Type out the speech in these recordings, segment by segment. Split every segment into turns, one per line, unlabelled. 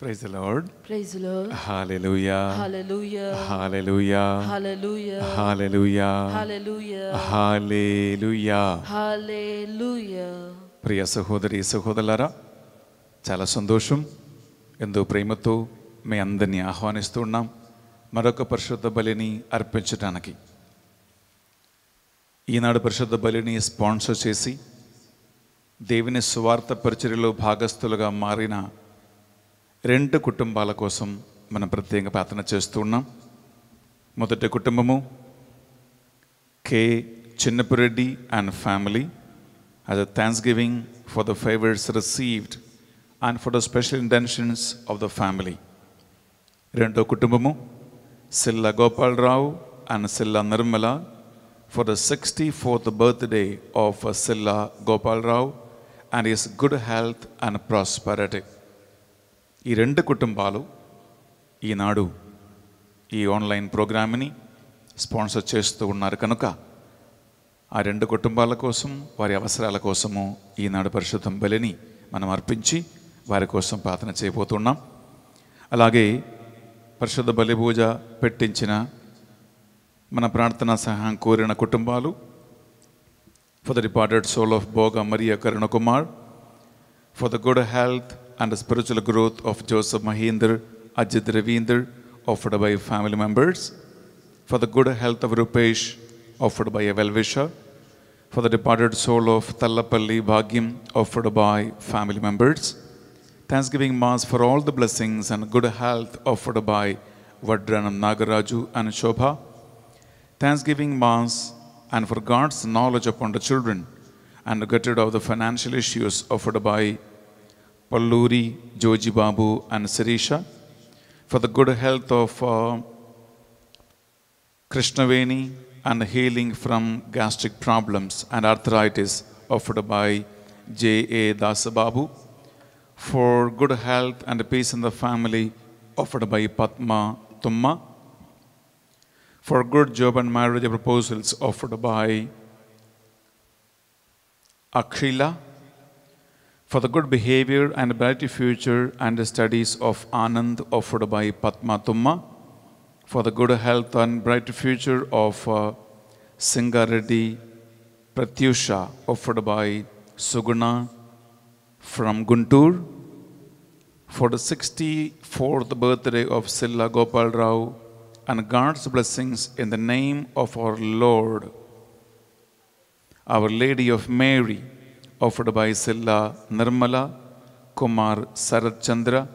Praise Lord
praise Lord
hallelujah
hallelujah
hallelujah
hallelujah
hallelujah
hallelujah
hallelujah
hallelujah
ప్రియ సహోదరి సహోదరులారా చాలా సంతోషం ఎంతో ప్రేమతో మీ అందరిని ఆహ్వానిస్తూ ఉన్నాం మరొక పరిశుద్ధ బలిని అర్పించడానికి ఈనాడు పరిశుద్ధ బలిని స్పాన్సర్ చేసి దేవుని స్వార్థ పరిచర్యలో భాగస్థులుగా మారిన రెండు కుటుంబాల కోసం మనం ప్రత్యేక ప్రార్థన చేస్తూ ఉన్నాం మొదటి కుటుంబము K Chinnapureddy and family as a thanksgiving for the favors received and for the special intentions of the family. రెండో కుటుంబము Silla Gopalarao and Silla Nirmala for the sixty fourth birthday of Silla Gopalarao and his good health and prosperity ఈ రెండు కుటుంబాలు ఈనాడు ఈ online ప్రోగ్రామ్ని sponsor చేస్తూ ఉన్నారు కనుక ఆ రెండు కుటుంబాల కోసం వారి అవసరాల కోసము ఈనాడు పరిశుద్ధం బలిని మనం అర్పించి వారి కోసం ప్రార్థన చేయబోతున్నాం అలాగే పరిశుద్ధ బలి పూజ పెట్టించిన మన ప్రార్థన సహాయం కోరిన కుటుంబాలు for the departed soul of Boga Maria Karuna Kumar for the good health and the spiritual growth of Joseph Mahinder, Ajit Ravinder, offered by family members, for the good health of Rupesh, offered by a well-wisher, for the departed soul of Tallapalli Bhagim, offered by family members, Thanksgiving Mass for all the blessings and good health offered by Vadranam Nagaraju and Shobha, Thanksgiving Mass and for God's knowledge upon the children and the gutted of the financial issues offered by Palluri, Joji Babu, and Sirisha, for the good health of uh, Krishnaveni and healing from gastric problems and arthritis offered by J.A. Babu, for good health and peace in the family offered by Patma Tumma, for good job and marriage proposals offered by Akhila, for the good behavior and bright future and the studies of Anand offered by Padma Tumma, for the good health and bright future of uh, Singareddy Pratyusha offered by Suguna from Guntur, for the 64th birthday of Silla Gopal Rao, and God's blessings in the name of our Lord, Our Lady of Mary, offered by Silla Nirmala, Kumar Sarat Chandra,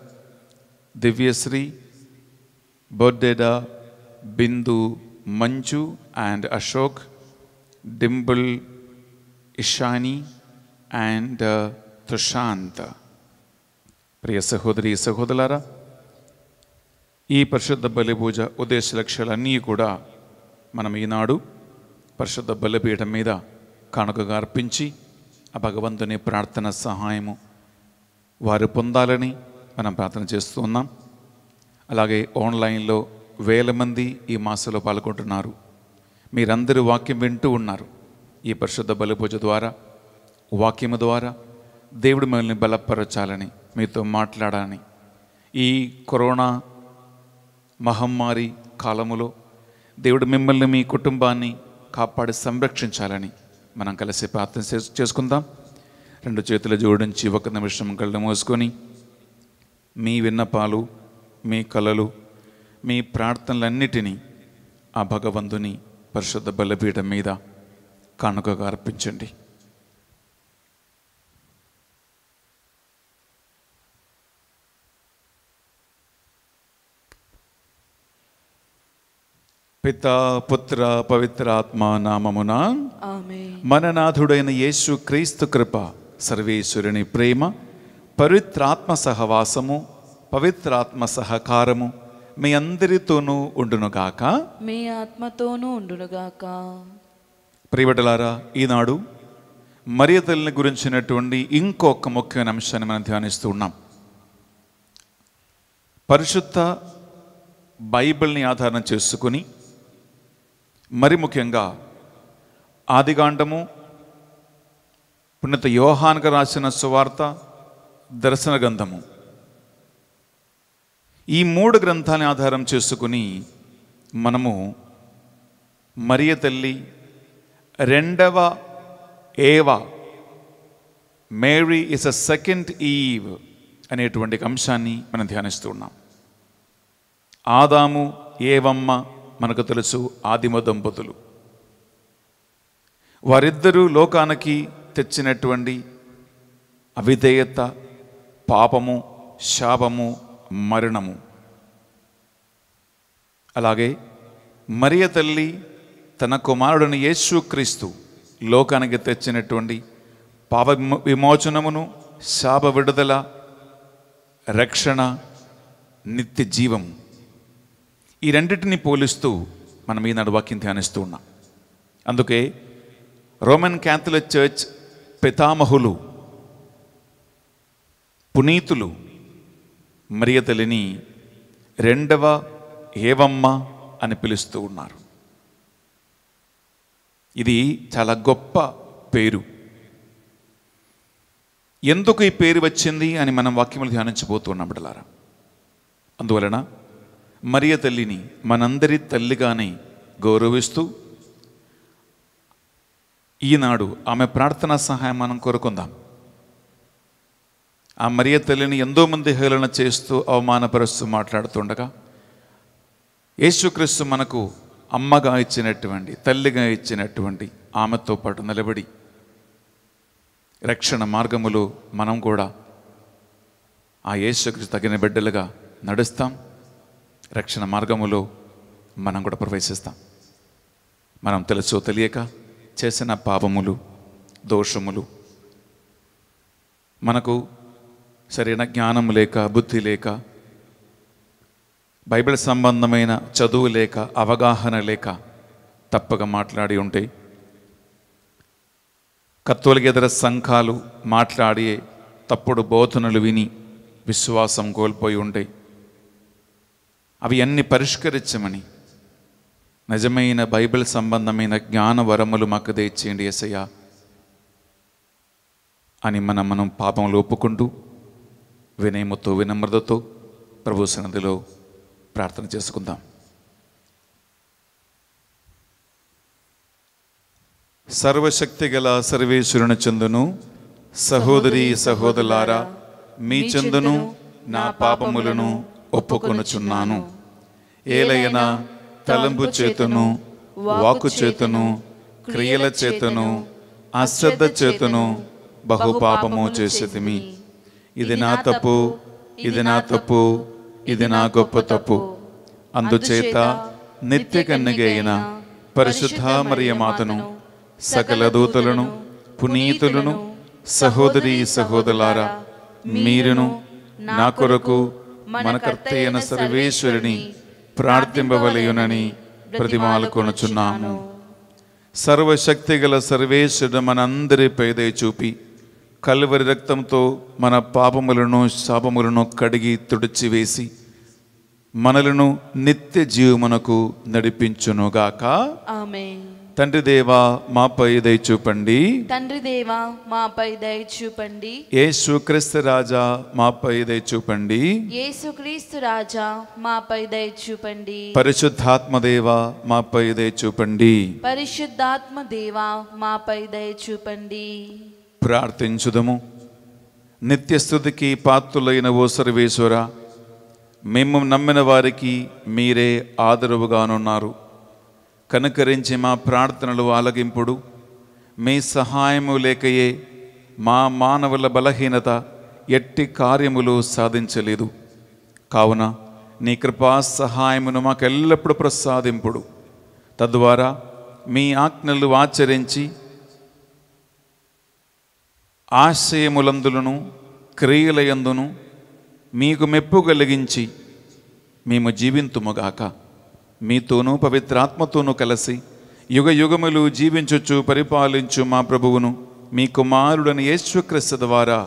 Divyasri, Bodeda, Bindu Manchu and Ashok, Dimbal Ishani and uh, Tushanta. Sahodalara, ಸಹೋದರಿ ಸಹೋದರರ ఈ పరిశుద్ధ బలిపూజ ఉద్దేశ లక్ష్యాలన్నీ కూడా మనం ఈనాడు పరిశుద్ధ బలిపీఠం మీద కానుకగా pinchi, ఆ భగవంతుని ప్రార్థన సహాయము వారు పొందాలని మనం ప్రార్థన చేస్తున్నాం అలాగే ఆన్లైన్లో వేల మంది ఈ మాసలో పాల్గొంటున్నారు మీరందరూ వాక్యం వింటూ ఉన్నారు ఈ పరిశుద్ధ బలిపూజ ద్వారా వాక్యము ద్వారా దేవుడు మిమ్మల్ని బలపరచాలని మీతో మాట్లాడాలని ఈ కరోనా మహమ్మారి కాలములో దేవుడు మిమ్మల్ని మీ కుటుంబాన్ని కాపాడి సంరక్షించాలని మనం కలిసి ప్రార్థన చేసుకుందాం రెండు చేతుల జోడించి ఒక నిమిషం కళ్ళు మోసుకొని మీ విన్నపాలు మీ కళలు మీ ప్రార్థనలన్నిటినీ ఆ భగవంతుని పరిశుద్ధ బలపీఠం మీద కానుకగా అర్పించండి పిత పుత్ర పవిత్ర ఆత్మ నామమున మననాథుడైన యేసు క్రీస్తు కృప సర్వేశ్వరుని ప్రేమ పవిత్రాత్మ సహవాసము పవిత్రాత్మ సహకారము మీ అందరితోనూ ఉండునుగాక
మీ ఆత్మతోనూ ఉండునుగాక
ప్రియబడలారా ఈనాడు మర్యాదల్ని గురించినటువంటి ఇంకొక ముఖ్యమైన అంశాన్ని మనం ధ్యానిస్తూ ఉన్నాం పరిశుద్ధ బైబిల్ని ఆధారం చేసుకుని మరి ముఖ్యంగా ఆదికాండము పుణ్యత యోహానికి రాసిన సువార్త దర్శన గ్రంథము ఈ మూడు గ్రంథాన్ని ఆధారం చేసుకుని మనము మరియ తల్లి రెండవ Eva Mary is a second Eve అనేటువంటి అంశాన్ని మనం ధ్యానిస్తున్నాం ఆదాము ఏవమ్మ మనకు తెలుసు ఆదిమ దంపతులు వారిద్దరూ లోకానికి తెచ్చినటువంటి అవిధేయత పాపము శాపము మరణము అలాగే మరియ తల్లి తన కుమారుడిని యేసుక్రీస్తు లోకానికి తెచ్చినటువంటి పాప విమోచనమును శాప విడుదల రక్షణ నిత్య జీవము ఈ రెండింటిని పోలిస్తూ మనం ఈనాడు వాక్యం ధ్యానిస్తూ ఉన్నాం అందుకే రోమన్ క్యాథలిక్ చర్చ్ పితామహులు పునీతులు మరియతలిని రెండవ ఏవమ్మ అని పిలుస్తూ ఉన్నారు ఇది చాలా గొప్ప పేరు ఎందుకు ఈ పేరు వచ్చింది అని మనం వాక్యములు ధ్యానించబోతున్నాం బిడలారా అందువలన మరియ తల్లిని మనందరి తల్లిగానే గౌరవిస్తూ ఈనాడు ఆమె ప్రార్థనా సహాయం మనం కోరుకుందాం ఆ మరియ తల్లిని ఎంతోమంది హేళన చేస్తూ అవమానపరుస్తూ మాట్లాడుతుండగా యేసుక్రీస్తు మనకు అమ్మగా ఇచ్చినటువంటి తల్లిగా ఇచ్చినటువంటి ఆమెతో పాటు నిలబడి రక్షణ మార్గములు మనం కూడా ఆ యేసుక్రీస్తు తగిన బిడ్డలుగా నడుస్తాం రక్షణ మార్గములో మనం కూడా ప్రవేశిస్తాం మనం తెలుసు తెలియక చేసిన పాపములు దోషములు మనకు సరైన జ్ఞానం లేక బుద్ధి లేక బైబిల్ సంబంధమైన చదువు లేక అవగాహన లేక తప్పగా మాట్లాడి ఉంటే కత్తోలికేతర సంఘాలు మాట్లాడే తప్పుడు బోధనలు విని విశ్వాసం కోల్పోయి ఉంటాయి అవి అన్ని పరిష్కరించమని నిజమైన బైబిల్ సంబంధమైన జ్ఞాన వరములు మాకు దయచేయండి ఎసయ్య అని మనం మనం పాపంలో ఒప్పుకుంటూ వినయముతో వినమ్రతతో ప్రభు సన్నదిలో ప్రార్థన చేసుకుందాం సర్వశక్తి గల సర్వేశ్వరుని చెందును సహోదరి సహోదరులారా మీ చెందును నా పాపములను ఒప్పుకొనుచున్నాను ఏలైనా తలంపు చేతను వాకు చేతను క్రియల చేతను అశ్రద్ధ చేతను బహుపాపము మీ ఇది నా తప్పు ఇది నా తప్పు ఇది నా గొప్ప తప్పు అందుచేత నిత్య కన్నగైన పరిశుద్ధ మరియు మాతను సకల దూతలను పునీతులను సహోదరి సహోదరులారా మీరును నా కొరకు మన కర్తయైన సర్వేశ్వరిని ప్రార్థింపవలయునని ప్రతిమాలు కొనుచున్నాము సర్వశక్తి గల సర్వేశ్వరుడు మనందరి పేదై చూపి కల్వరి రక్తంతో మన పాపములను శాపములను కడిగి తుడిచివేసి మనలను నిత్య జీవమునకు నడిపించునుగాక ఆమె తండ్రి దేవా మాపై దయ చూపండి
తండ్రి దేవా మాపై దయ చూపండి
యేసు క్రీస్తు రాజా మాపై దయ చూపండి
యేసు క్రీస్తు రాజా మాపై దయ చూపండి
పరిశుద్ధాత్మ దేవా మాపై దయ చూపండి
పరిశుద్ధాత్మ దేవా మాపై దయ చూపండి
ప్రార్థించుదము నిత్యస్థుతికి పాత్రులైన ఓ సర్వేశ్వర మేము నమ్మిన వారికి మీరే ఆదరవుగానున్నారు కనుకరించి మా ప్రార్థనలు ఆలగింపుడు మీ సహాయము లేకయే మా మానవుల బలహీనత ఎట్టి కార్యములు సాధించలేదు కావున నీ కృపా సహాయమును మాకెల్లప్పుడు ప్రసాదింపుడు తద్వారా మీ ఆజ్ఞలు ఆచరించి ఆశయములందులను క్రియలయందును మీకు మెప్పు కలిగించి మేము జీవింతుముగాక మీతోనూ పవిత్రాత్మతోనూ కలిసి యుగ యుగములు జీవించొచ్చు పరిపాలించు మా ప్రభువును మీ కుమారుడని
యేశ్వక్రస్త ద్వారా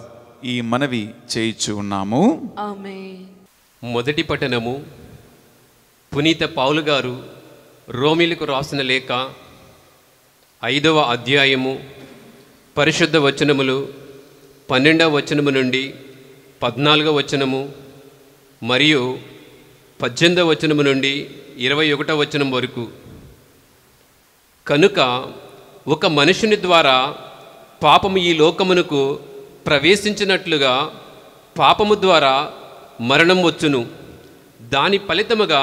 ఈ మనవి చేయిచు ఉన్నాము మొదటి పట్టణము పునీత పావులు గారు రోమిలకు రాసిన లేఖ ఐదవ అధ్యాయము పరిశుద్ధ వచనములు పన్నెండవ వచనము నుండి పద్నాలుగవ వచనము మరియు పద్దెనిమిదవ వచనము నుండి ఇరవై ఒకటో వచనం వరకు కనుక ఒక మనుషుని ద్వారా పాపము ఈ లోకమునకు ప్రవేశించినట్లుగా పాపము ద్వారా మరణం వచ్చును దాని ఫలితముగా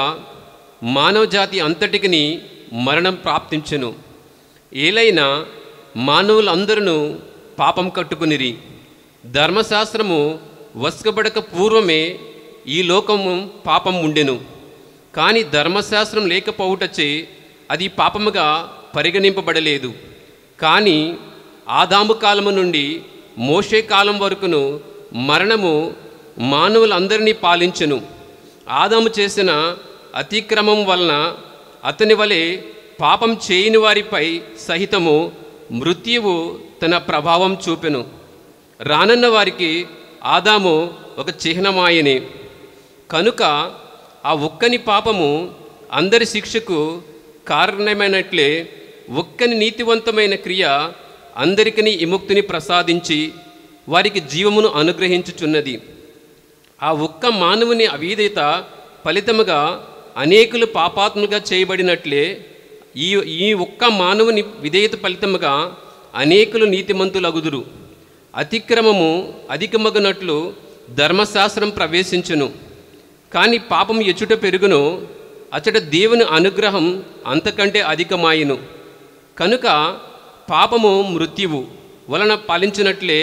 మానవజాతి అంతటికిని మరణం ప్రాప్తించును ఏలైనా మానవులందరూ పాపం కట్టుకునిరి ధర్మశాస్త్రము వసుకబడక పూర్వమే ఈ లోకము పాపం ఉండెను కానీ ధర్మశాస్త్రం లేకపోవుటచే అది పాపముగా పరిగణింపబడలేదు కానీ ఆదాము కాలము నుండి మోషే కాలం వరకును మరణము మానవులందరినీ పాలించను ఆదాము చేసిన అతిక్రమం వలన అతని వలె పాపం చేయని వారిపై సహితము మృత్యువు తన ప్రభావం చూపెను రానున్న వారికి ఆదాము ఒక చిహ్నమాయని కనుక ఆ ఒక్కని పాపము అందరి శిక్షకు కారణమైనట్లే ఒక్కని నీతివంతమైన క్రియ అందరికీ విముక్తిని ప్రసాదించి వారికి జీవమును అనుగ్రహించుచున్నది ఆ ఒక్క మానవుని అవిధేత ఫలితముగా అనేకులు పాపాత్మలుగా చేయబడినట్లే ఈ ఈ ఒక్క మానవుని విధేయత ఫలితముగా అనేకులు నీతిమంతులు అగుదురు అతిక్రమము అధికమగునట్లు ధర్మశాస్త్రం ప్రవేశించును కానీ పాపం ఎచ్చుట పెరుగును అచ్చట దేవుని అనుగ్రహం అంతకంటే అధికమాయను కనుక పాపము మృత్యువు వలన పాలించినట్లే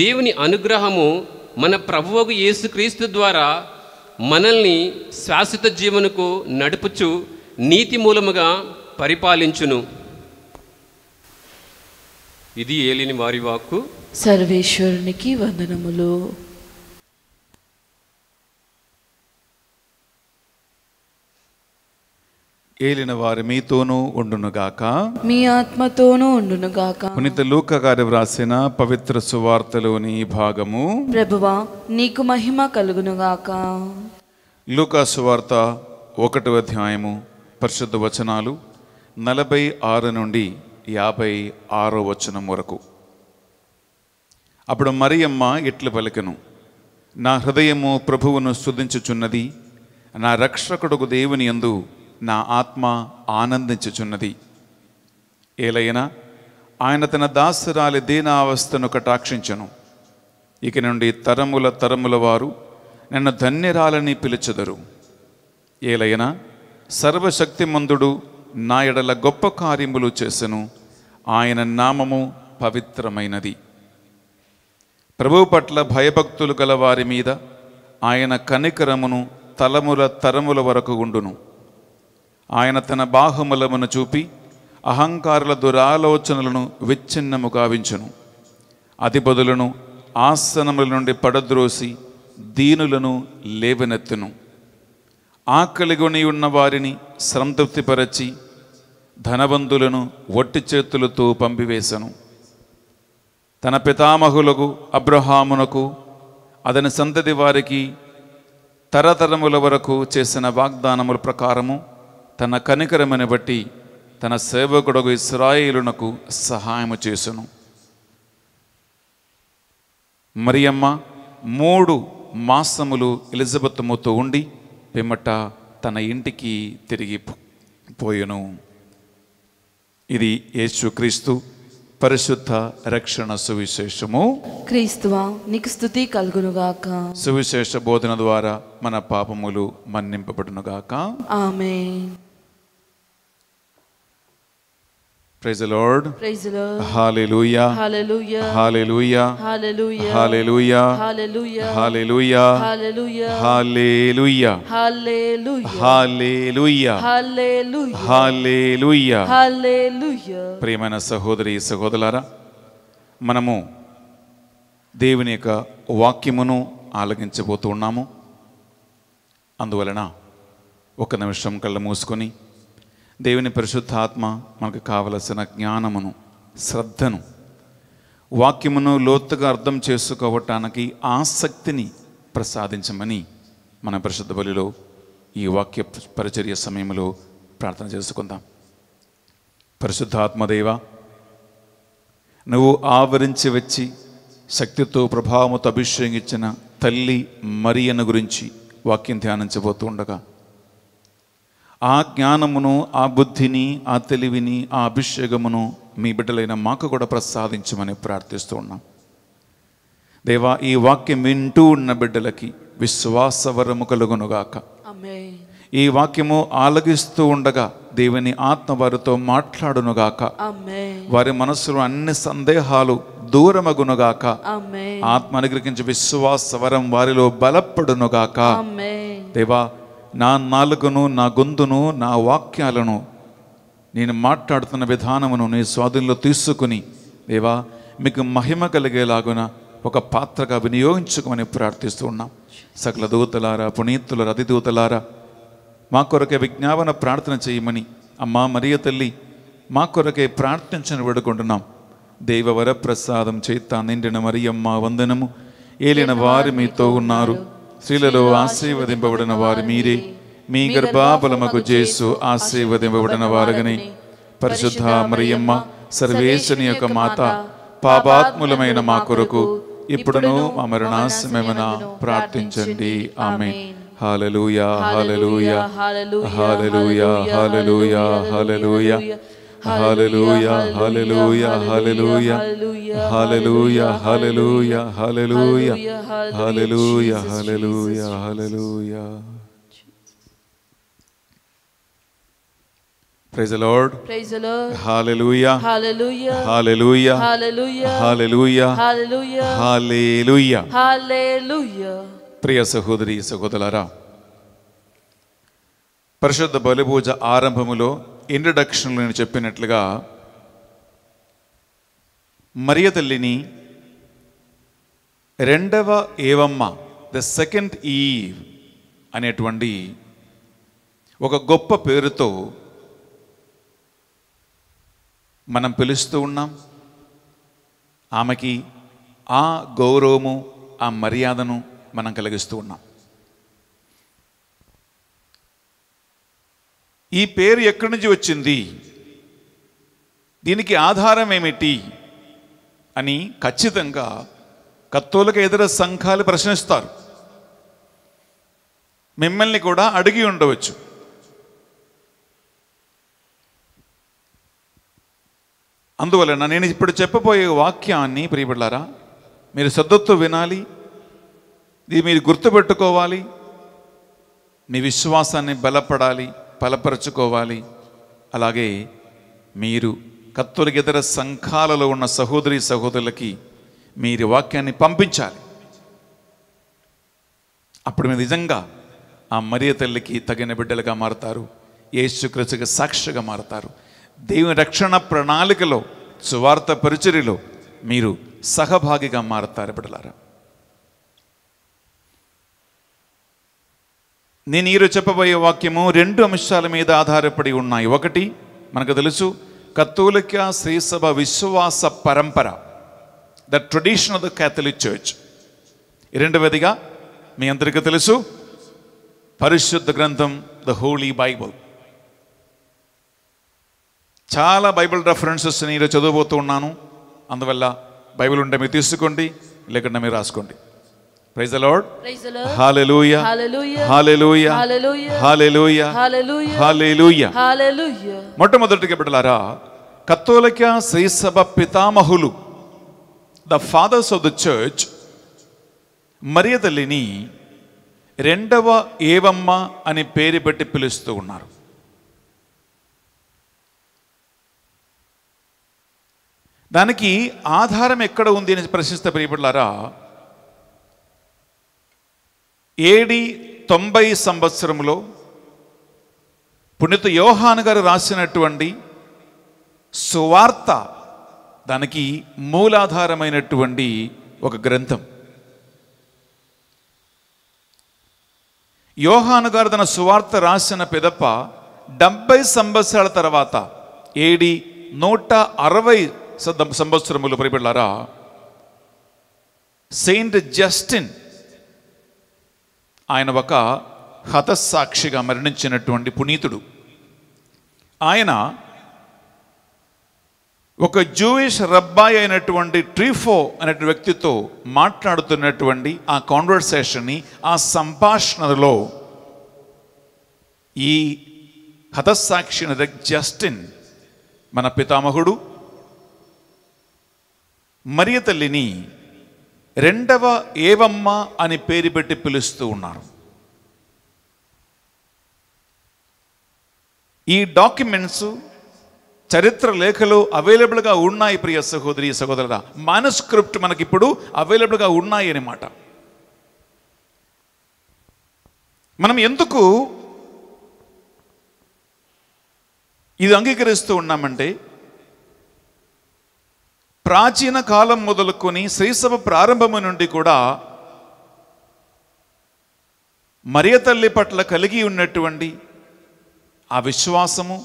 దేవుని అనుగ్రహము మన ప్రభువుకు యేసుక్రీస్తు ద్వారా మనల్ని శాశ్వత జీవనకు నడుపుచు నీతి మూలముగా పరిపాలించును ఇది ఏలిని వారి వాక్కు
సర్వేశ్వరునికి వందనములు
ఏలిన వారు మీతోనూ ఉండునుగాక
మీ ఆత్మతోనూ ఉండునుగాక
పునిత లూక గారు వ్రాసిన పవిత్ర సువార్తలోని భాగము
ప్రభువా నీకు మహిమ కలుగునుగాక
లూకా సువార్త ఒకటవ అధ్యాయము పరిశుద్ధ వచనాలు నలభై ఆరు నుండి యాభై ఆరో వచనం వరకు అప్పుడు మరియమ్మ ఇట్లు పలికెను నా హృదయము ప్రభువును స్థుతించుచున్నది నా రక్షకుడుకు దేవుని ఎందు నా ఆత్మ ఆనందించుచున్నది ఏలైనా ఆయన తన దాసురాలి దీనావస్థను కటాక్షించను ఇక నుండి తరముల తరముల వారు నన్ను ధన్యరాలని పిలుచుదరు ఏలైనా సర్వశక్తిమందుడు నా ఎడల గొప్ప కార్యములు చేసెను ఆయన నామము పవిత్రమైనది ప్రభు పట్ల భయభక్తులు గల వారి మీద ఆయన కనికరమును తలముల తరముల వరకు ఉండును ఆయన తన బాహుమలమును చూపి అహంకారుల దురాలోచనలను విచ్ఛిన్నము కావించును అధిపతులను ఆసనముల నుండి పడద్రోసి దీనులను లేవనెత్తును ఆకలిగొని ఉన్న వారిని సంతృప్తిపరచి ధనవంతులను ఒట్టి చేతులతో పంపివేశను తన పితామహులకు అబ్రహామునకు అతని సంతతి వారికి తరతరముల వరకు చేసిన వాగ్దానముల ప్రకారము తన కనికరమని బట్టి తన సేవకుడకు ఇస్రాయిలునకు సహాయము చేసును మరియమ్మ మూడు మాసములు ఎలిజబెత్తుముతో ఉండి పిమ్మట తన ఇంటికి తిరిగి పోయెను ఇది యేసుక్రీస్తు పరిశుద్ధ రక్షణ సువిశేషము
క్రీస్తువా నీకు స్థుతి కలుగునుగాక
సువిశేష బోధన ద్వారా మన పాపములు మన్నింపబడునుగాక ఆమె praise Lord
praise Lord
hallelujah
hallelujah
hallelujah hallelujah
hallelujah
hallelujah
hallelujah hallelujah hallelujah
hallelujah hallelujah hallelujah
ప్రియమైన సహోదరి సహోదరులారా మనము దేవుని యొక్క వాక్యమును ఆలకించబోతున్నాము అందువలన ఒక నిమిషం కళ్ళు మూసుకొని దేవుని పరిశుద్ధాత్మ మనకు కావలసిన జ్ఞానమును శ్రద్ధను వాక్యమును లోతుగా అర్థం చేసుకోవటానికి ఆసక్తిని ప్రసాదించమని మన పరిశుద్ధ బలిలో ఈ వాక్య పరిచర్య సమయంలో ప్రార్థన చేసుకుందాం పరిశుద్ధాత్మదేవ నువ్వు ఆవరించి వచ్చి శక్తితో ప్రభావముతో అభిషేకించిన తల్లి మరియను గురించి వాక్యం ధ్యానించబోతుండగా ఉండగా ఆ జ్ఞానమును ఆ బుద్ధిని ఆ తెలివిని ఆ అభిషేకమును మీ బిడ్డలైన మాకు కూడా ప్రసాదించమని ప్రార్థిస్తూ ఉన్నాం దేవా ఈ వాక్యం వింటూ ఉన్న బిడ్డలకి విశ్వాసవరము కలుగునుగాక ఈ వాక్యము ఆలగిస్తూ ఉండగా దేవుని ఆత్మ వారితో మాట్లాడునుగాక వారి మనసులో అన్ని సందేహాలు దూరమగునుగాక ఆత్మ అనుగ్రహించి విశ్వాసవరం వారిలో బలపడునుగాక దేవా నా నాలుగును నా గొంతును నా వాక్యాలను నేను మాట్లాడుతున్న విధానమును నీ స్వాధీనంలో తీసుకుని దేవా మీకు మహిమ కలిగేలాగున ఒక పాత్రగా వినియోగించుకోమని ప్రార్థిస్తూ ఉన్నాం సకల దూతలారా పునీతుల అతిదూతలారా మా కొరకే విజ్ఞాపన ప్రార్థన చేయమని అమ్మా మరియ తల్లి మా కొరకే ప్రార్థించని వేడుకుంటున్నాం దేవవర ప్రసాదం చేత నిండిన మరియమ్మ వందనము ఏలిన వారి మీతో ఉన్నారు స్త్రీలలో ఆశీర్వదింపబడిన వారు మీరే మీ గర్భాఫలముకు చేసు ఆశీర్వదింపబడిన వారుగని పరిశుద్ధ మరియమ్మ సర్వేశ్వని యొక్క మాత పాపాత్ములమైన మా కొరకు ఇప్పుడును మా మరణాశమేమన ప్రార్థించండి ఆమె hallelujah hallelujah
hallelujah hallelujah
hallelujah
Hallelujah, hallelujah, hallelujah, hallelujah, hallelujah, hallelujah, hallelujah,
hallelujah, hallelujah. Praise the Lord.
Praise the Lord.
Hallelujah.
Hallelujah. Hallelujah. Hallelujah. Hallelujah.
Hallelujah.
Hallelujah. Hallelujah.
ಪ್ರಿಯ ಸಹೋದರಿ సహోదరులారా పరిశుద్ధ బలిపూజ ఆరంభములో ఇంట్రడక్షన్లో నేను చెప్పినట్లుగా మరియ తల్లిని రెండవ ఏవమ్మ ద సెకండ్ ఈవ్ అనేటువంటి ఒక గొప్ప పేరుతో మనం పిలుస్తూ ఉన్నాం ఆమెకి ఆ గౌరవము ఆ మర్యాదను మనం కలిగిస్తూ ఉన్నాం ఈ పేరు ఎక్కడి నుంచి వచ్చింది దీనికి ఆధారం ఏమిటి అని ఖచ్చితంగా కత్తోలక ఇతర సంఘాలు ప్రశ్నిస్తారు మిమ్మల్ని కూడా అడిగి ఉండవచ్చు అందువలన నేను ఇప్పుడు చెప్పబోయే వాక్యాన్ని ప్రియబడ్డారా మీరు సద్దత్తు వినాలి ఇది మీరు గుర్తుపెట్టుకోవాలి మీ విశ్వాసాన్ని బలపడాలి బలపరచుకోవాలి అలాగే మీరు ఇతర సంఘాలలో ఉన్న సహోదరి సహోదరులకి మీరు వాక్యాన్ని పంపించాలి అప్పుడు మీరు నిజంగా ఆ మరియ తల్లికి తగిన బిడ్డలుగా మారతారు యేసుక్రతుకి సాక్షిగా మారతారు దేవుని రక్షణ ప్రణాళికలో సువార్త పరిచర్యలో మీరు సహభాగిగా మారతారు బిడ్డలారా నేను ఈరోజు చెప్పబోయే వాక్యము రెండు అంశాల మీద ఆధారపడి ఉన్నాయి ఒకటి మనకు తెలుసు కత్తోలిక శ్రీసభ విశ్వాస పరంపర the tradition of the Catholic church రెండవదిగా మీ అందరికీ తెలుసు పరిశుద్ధ గ్రంథం ద హోలీ బైబుల్ చాలా బైబిల్ రెఫరెన్సెస్ నేను చదువుబోతూ ఉన్నాను అందువల్ల బైబిల్ ఉంటే మీరు తీసుకోండి లేకుండా మీరు రాసుకోండి praise Lord hallelujah hallelujah
hallelujah హల్లెలూయా
మొట్టమొదటిగా బిడ్డలారా కత్తోలిక శ్రీసభ పితామహులు the fathers of the church మర్యాదలిని రెండవ ఏవమ్మ అని పేరు పెట్టి పిలుస్తూ ఉన్నారు దానికి ఆధారం ఎక్కడ ఉంది అని ప్రశ్నిస్తే ప్రియపడలారా ఏడి తొంభై సంవత్సరంలో పుణ్యత యోహాన్ గారు రాసినటువంటి సువార్త దానికి మూలాధారమైనటువంటి ఒక గ్రంథం యోహాను గారు తన సువార్త రాసిన పిదప్ప డెబ్బై సంవత్సరాల తర్వాత ఏడి నూట అరవై సంవత్సరములు పరిపెళ్ళారా సెయింట్ జస్టిన్ ఆయన ఒక హతసాక్షిగా మరణించినటువంటి పునీతుడు ఆయన ఒక జూయిష్ రబ్బాయి అయినటువంటి ట్రీఫో అనేటువంటి వ్యక్తితో మాట్లాడుతున్నటువంటి ఆ కాన్వర్సేషన్ని ఆ సంభాషణలో ఈ హతసాక్షిని జస్టిన్ మన పితామహుడు మరియ తల్లిని రెండవ ఏవమ్మ అని పేరు పెట్టి పిలుస్తూ ఉన్నారు ఈ డాక్యుమెంట్స్ చరిత్ర లేఖలు అవైలబుల్గా ఉన్నాయి ప్రియ సహోదరి సహోదరుల మానస్క్రిప్ట్ మనకిప్పుడు అవైలబుల్గా ఉన్నాయి అనమాట మనం ఎందుకు ఇది అంగీకరిస్తూ ఉన్నామంటే ప్రాచీన కాలం మొదలుకొని శ్రీసభ ప్రారంభము నుండి కూడా మరియ తల్లి పట్ల కలిగి ఉన్నటువంటి ఆ విశ్వాసము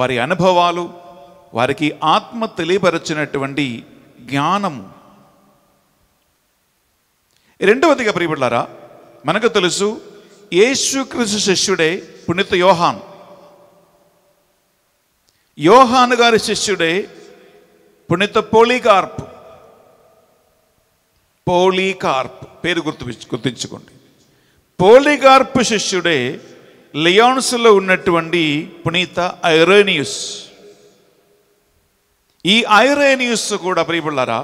వారి అనుభవాలు వారికి ఆత్మ తెలియపరచినటువంటి జ్ఞానము రెండవదిగా ప్రియపడ్డారా మనకు తెలుసు యేసుక్రీస్తు శిష్యుడే పుణిత యోహాన్ యోహాను గారి శిష్యుడే పుణీత పోలీకార్ప్ పోలీకార్ప్ పేరు గుర్తు గుర్తించుకోండి పోలీకార్ప్ శిష్యుడే లియోన్స్లో ఉన్నటువంటి పునీత ఐరేనియస్ ఈ ఐరేనియస్ కూడా ప్రియబుళ్ళారా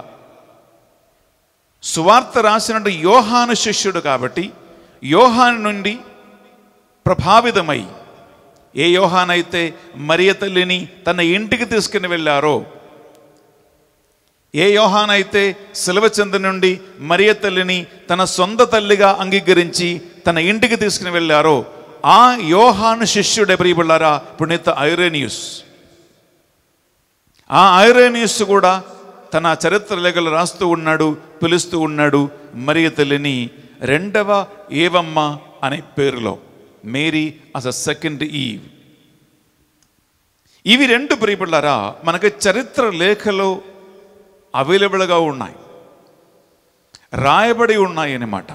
సువార్త రాసినట్టు యోహాను శిష్యుడు కాబట్టి యోహాను నుండి ప్రభావితమై ఏ యోహానైతే మరియ తల్లిని తన ఇంటికి తీసుకుని వెళ్ళారో ఏ యోహానైతే సిలవచందు నుండి మరియ తల్లిని తన సొంత తల్లిగా అంగీకరించి తన ఇంటికి తీసుకుని వెళ్ళారో ఆ యోహాను శిష్యుడే ప్రియబళ్ళారా పుణ్యత ఐరేనియస్ ఆ ఐరేనియస్ కూడా తన చరిత్ర లేఖలు రాస్తూ ఉన్నాడు పిలుస్తూ ఉన్నాడు మరియ తల్లిని రెండవ ఏవమ్మ అనే పేరులో మేరీ అస్ అ సెకండ్ ఈవ్ ఇవి రెండు ప్రియపడ్డారా మనకి చరిత్ర లేఖలో అవైలబుల్గా ఉన్నాయి రాయబడి ఉన్నాయి అనమాట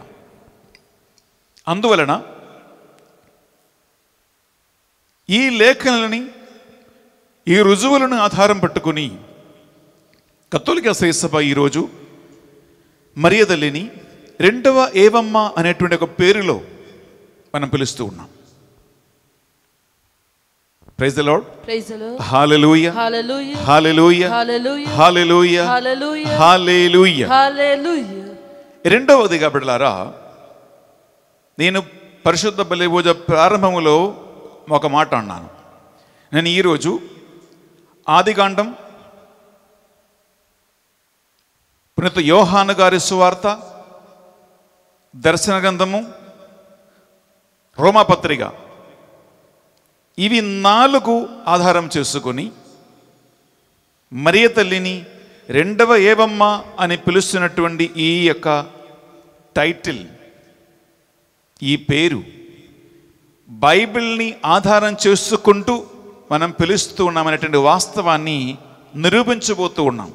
అందువలన ఈ లేఖనలని ఈ రుజువులను ఆధారం పట్టుకుని కత్తోలిక శ్రీసభ ఈరోజు మర్యాద లేని రెండవ ఏవమ్మ అనేటువంటి ఒక పేరులో మనం పిలుస్తూ ఉన్నాం praise the Lord
praise the Lord hallelujah hallelujah hallelujah hallelujah hallelujah
hallelujah
hallelujah
రెండవదిగా బిడ్డలారా నేను పరిశుద్ధ బలి పూజ ప్రారంభంలో ఒక మాట అన్నాను నేను ఈరోజు ఆదికాండం పునీత యోహాను గారి సువార్త దర్శన గ్రంథము రోమాపత్రిక ఇవి నాలుగు ఆధారం చేసుకొని మరియ తల్లిని రెండవ ఏవమ్మ అని పిలుస్తున్నటువంటి ఈ యొక్క టైటిల్ ఈ పేరు బైబిల్ని ఆధారం చేసుకుంటూ మనం పిలుస్తూ ఉన్నామనేటువంటి వాస్తవాన్ని నిరూపించబోతూ ఉన్నాం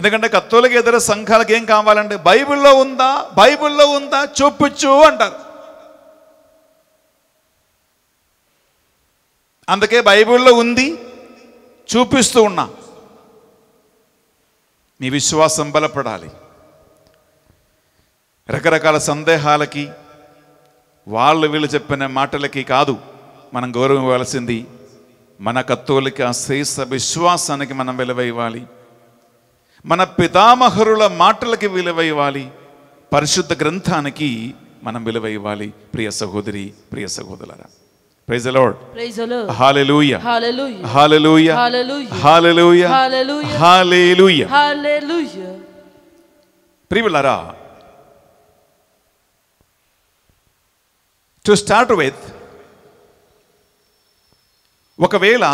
ఎందుకంటే కత్తోలకి ఇతర సంఘాలకు ఏం కావాలంటే బైబిల్లో ఉందా బైబిల్లో ఉందా చూపించు అంటారు అందుకే బైబిల్లో ఉంది చూపిస్తూ ఉన్నా మీ విశ్వాసం బలపడాలి రకరకాల సందేహాలకి వాళ్ళు వీళ్ళు చెప్పిన మాటలకి కాదు మనం గౌరవం ఇవ్వాల్సింది మన ఆ శ్రేష్ఠ విశ్వాసానికి మనం విలువ ఇవ్వాలి మన పితామహరుల మాటలకి విలువ ఇవ్వాలి పరిశుద్ధ గ్రంథానికి మనం విలువ ఇవ్వాలి ప్రియ సహోదరి ప్రియ సహోదరులరా praise Lord praise Lord hallelujah hallelujah hallelujah hallelujah hallelujah hallelujah
hallelujah
ప్రియులారా టు స్టార్ట్ విత్ ఒకవేళ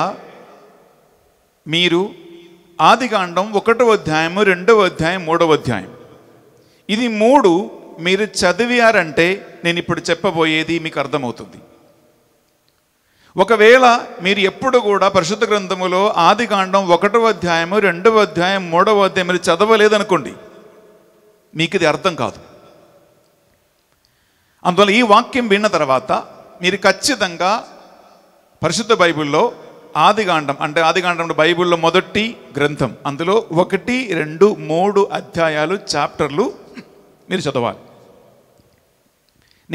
మీరు ఆదికాండం ఒకటో అధ్యాయము రెండవ అధ్యాయం మూడవ అధ్యాయం ఇది మూడు మీరు చదివారంటే నేను ఇప్పుడు చెప్పబోయేది మీకు అర్థమవుతుంది ఒకవేళ మీరు ఎప్పుడు కూడా పరిశుద్ధ గ్రంథములో ఆది కాండం ఒకటవ అధ్యాయము రెండవ అధ్యాయం మూడవ అధ్యాయం మీరు చదవలేదనుకోండి మీకు ఇది అర్థం కాదు అందువల్ల ఈ వాక్యం విన్న తర్వాత మీరు ఖచ్చితంగా పరిశుద్ధ బైబిల్లో ఆదిగాండం అంటే ఆదిగాండం బైబిల్లో మొదటి గ్రంథం అందులో ఒకటి రెండు మూడు అధ్యాయాలు చాప్టర్లు మీరు చదవాలి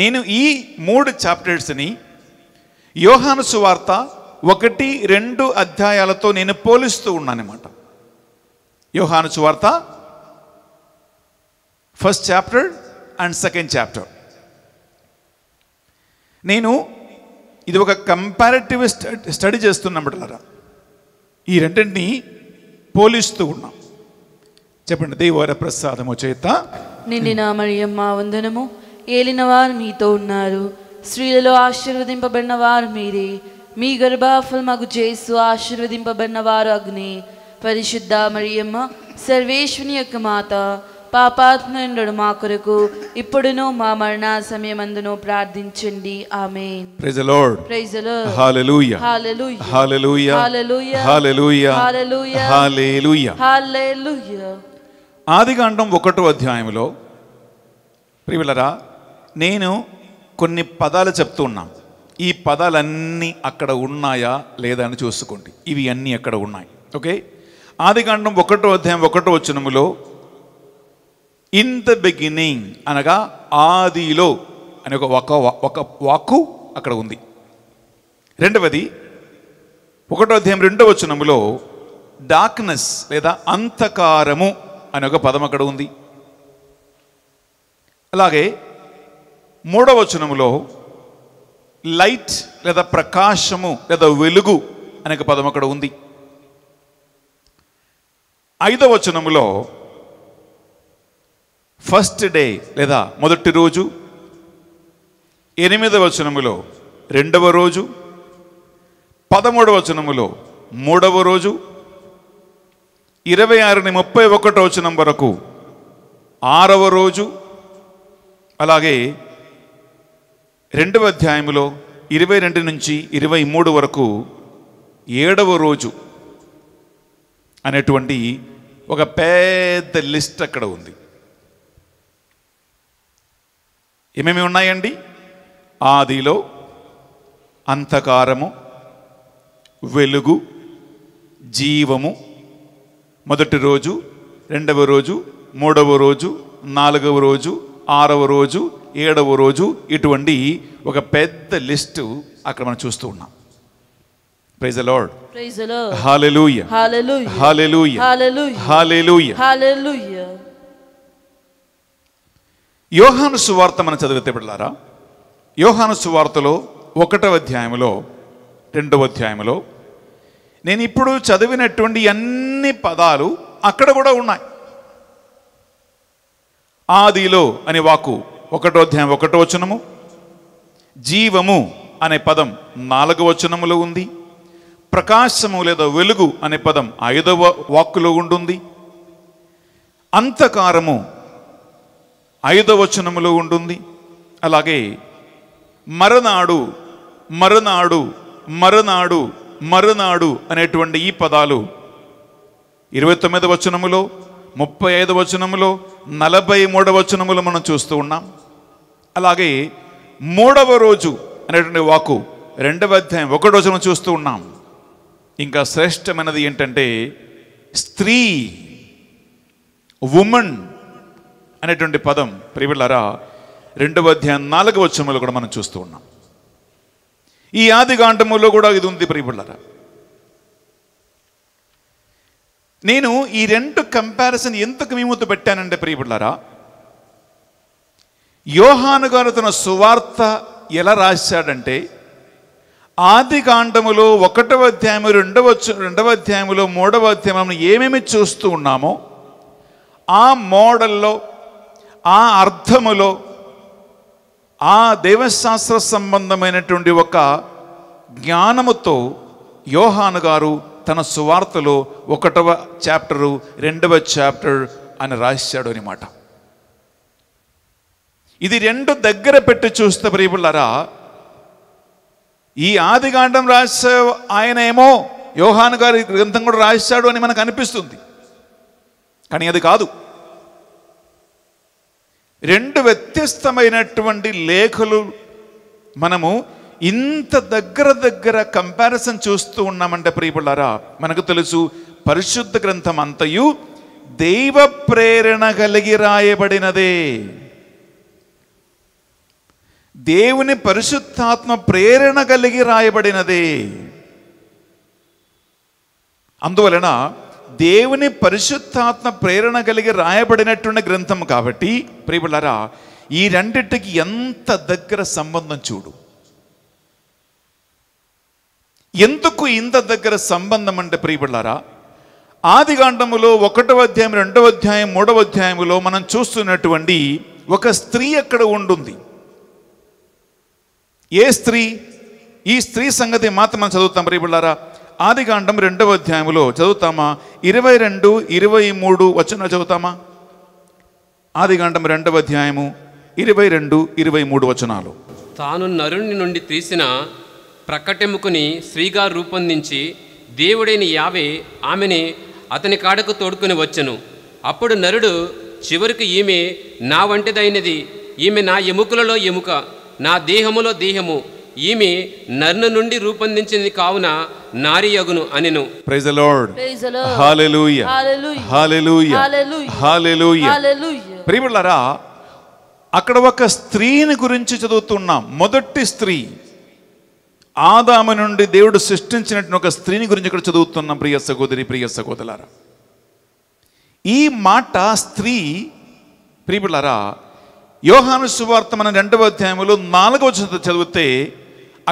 నేను ఈ మూడు చాప్టర్స్ని యోహాను సువార్త ఒకటి రెండు అధ్యాయాలతో నేను పోలిస్తూ ఉన్నానమాట యోహాను సువార్త first chapter and second chapter నేను ఇది ఒక కంపారిటివ్ స్టడీ చేస్తున్నమాట ఈ రెండింటిని పోలిస్తూ ఉన్నాం చెప్పండి దేవర ప్రసాదము చేత
నిండిన మరియమ్మ వందనము ఏలినవారు మీతో ఉన్నారు స్త్రీలలో ఆశీర్వదింపబడిన వారు మీరే మీ గర్భాఫలు మాకు చేసు ఆశీర్వదింపబడిన వారు అగ్ని పరిశుద్ధ మరియమ్మ సర్వేశ్వని యొక్క మాత పాపాత్మడు మా కొరకు ఇప్పుడును మా మరణ సమయమందును ప్రార్థించండి ఆమె praise Lord praise Lord hallelujah hallelujah hallelujah hallelujah
hallelujah
hallelujah
ఆది
ఆదికాండం ఒకటో అధ్యాయంలో ప్రియులరా నేను కొన్ని పదాలు చెప్తూ ఉన్నాం ఈ పదాలన్నీ అక్కడ ఉన్నాయా లేదా అని చూసుకోండి ఇవి అన్నీ అక్కడ ఉన్నాయి ఓకే ఆదికాండం ఒకటో అధ్యాయం ఒకటో వచనములో ఇన్ ద బిగినింగ్ అనగా ఆదిలో అనే ఒక ఒక వాక్కు అక్కడ ఉంది రెండవది ఒకటో అధ్యాయం రెండవ వచనములో డార్క్నెస్ లేదా అంధకారము అనే ఒక పదం అక్కడ ఉంది అలాగే మూడవ లైట్ లేదా ప్రకాశము లేదా వెలుగు అనే పదం అక్కడ ఉంది ఐదవ వచనములో ఫస్ట్ డే లేదా మొదటి రోజు ఎనిమిదవ వచనములో రెండవ రోజు పదమూడవ వచనములో మూడవ రోజు ఇరవై ఆరుని ముప్పై ఒకటో వచనం వరకు ఆరవ రోజు అలాగే రెండవ అధ్యాయంలో ఇరవై రెండు నుంచి ఇరవై మూడు వరకు ఏడవ రోజు అనేటువంటి ఒక పెద్ద లిస్ట్ అక్కడ ఉంది ఏమేమి ఉన్నాయండి ఆదిలో అంతకారము వెలుగు జీవము మొదటి రోజు రెండవ రోజు మూడవ రోజు నాలుగవ రోజు ఆరవ రోజు ఏడవ రోజు ఇటువంటి ఒక పెద్ద లిస్టు అక్కడ మనం చూస్తూ ఉన్నాం ప్రైజ్ లార్డ్ యోహాను సువార్త మనం చదివితే బిడ్డారా యోహాను సువార్తలో ఒకటవ అధ్యాయంలో రెండవ అధ్యాయంలో నేను ఇప్పుడు చదివినటువంటి అన్ని పదాలు అక్కడ కూడా ఉన్నాయి ఆదిలో అనే వాకు ఒకటో అధ్యాయం ఒకటో వచనము జీవము అనే పదం నాలుగవ వచనములో ఉంది ప్రకాశము లేదా వెలుగు అనే పదం ఐదవ వాక్కులో ఉంటుంది అంతకారము ఐదవ వచనములో ఉంటుంది అలాగే మరనాడు మరనాడు మరనాడు మరునాడు అనేటువంటి ఈ పదాలు ఇరవై తొమ్మిది వచనములో ముప్పై ఐదు వచనములో నలభై మూడవచనములు మనం చూస్తూ ఉన్నాం అలాగే మూడవ రోజు అనేటువంటి వాకు రెండవ అధ్యాయం ఒక రోజున చూస్తూ ఉన్నాం ఇంకా శ్రేష్టమైనది ఏంటంటే స్త్రీ ఉమెన్ అనేటువంటి పదం ప్రియులారా రెండవ అధ్యాయం నాలుగవ వచ్చములు కూడా మనం చూస్తూ ఉన్నాం ఈ ఆది కూడా ఇది ఉంది ప్రియులారా నేను ఈ రెండు కంపారిజన్ ఎందుకు మీ ముందు పెట్టానంటే ప్రియులారా యోహాను గారు తన సువార్త ఎలా రాశాడంటే ఆది కాండములో ఒకటవ అధ్యాయము రెండవ రెండవ అధ్యాయములో మూడవ అధ్యాయం ఏమేమి చూస్తూ ఉన్నామో ఆ మోడల్లో ఆ అర్థములో ఆ దేవశాస్త్ర సంబంధమైనటువంటి ఒక జ్ఞానముతో యోహాను గారు తన సువార్తలో ఒకటవ చాప్టరు రెండవ చాప్టర్ అని రాశాడు అనమాట ఇది రెండు దగ్గర పెట్టి చూస్తే ప్రియులరా ఈ ఆదికాండం రాసే ఆయన ఏమో యోహాన్ గారి గ్రంథం కూడా రాశాడు అని మనకు అనిపిస్తుంది కానీ అది కాదు రెండు వ్యత్యస్తమైనటువంటి లేఖలు మనము ఇంత దగ్గర దగ్గర కంపారిజన్ చూస్తూ ఉన్నామంటే ప్రియపడారా మనకు తెలుసు పరిశుద్ధ గ్రంథం అంతయు దైవ ప్రేరణ కలిగి రాయబడినదే దేవుని పరిశుద్ధాత్మ ప్రేరణ కలిగి రాయబడినదే అందువలన దేవుని పరిశుద్ధాత్మ ప్రేరణ కలిగి రాయబడినట్టున్న గ్రంథం కాబట్టి ప్రియపడారా ఈ రెండింటికి ఎంత దగ్గర సంబంధం చూడు ఎందుకు ఇంత దగ్గర సంబంధం అంటే ఆది ఆదిగాండములో ఒకటవ అధ్యాయం రెండవ అధ్యాయం మూడవ అధ్యాయంలో మనం చూస్తున్నటువంటి ఒక స్త్రీ అక్కడ ఉండుంది ఏ స్త్రీ ఈ స్త్రీ సంగతి మాత్రం మనం చదువుతాం ఆది కాండం రెండవ అధ్యాయంలో చదువుతామా ఇరవై రెండు ఇరవై మూడు వచ్చిన చదువుతామా కాండం రెండవ అధ్యాయము ఇరవై రెండు ఇరవై మూడు వచనాలు
తాను నరుణ్ణి నుండి తీసిన ప్రక్కటెముకుని స్త్రీగా రూపొందించి దేవుడైన యావే ఆమెని అతని కాడకు తోడుకుని వచ్చెను అప్పుడు నరుడు చివరికి ఈమె నా వంటిదైనది ఈమె నా ఎముకలలో ఎముక నా దేహములో దేహము ఈమె నర్ను నుండి రూపొందించింది కావున నారి అగును అనిను
praise the Lord
hallelujah
hallelujah hallelujah ప్రియులారా అక్కడ ఒక స్త్రీని గురించి చదువుతున్నాం మొదటి స్త్రీ ఆదాము నుండి దేవుడు సృష్టించినట్టు ఒక స్త్రీని గురించి ఇక్కడ చదువుతున్నాం ప్రియ సహోదరి ప్రియ సహోదరులారా ఈ మాట స్త్రీ ప్రియులారా యోహాను సువార్త మన రెండవ అధ్యాయంలో నాలుగవ చదివితే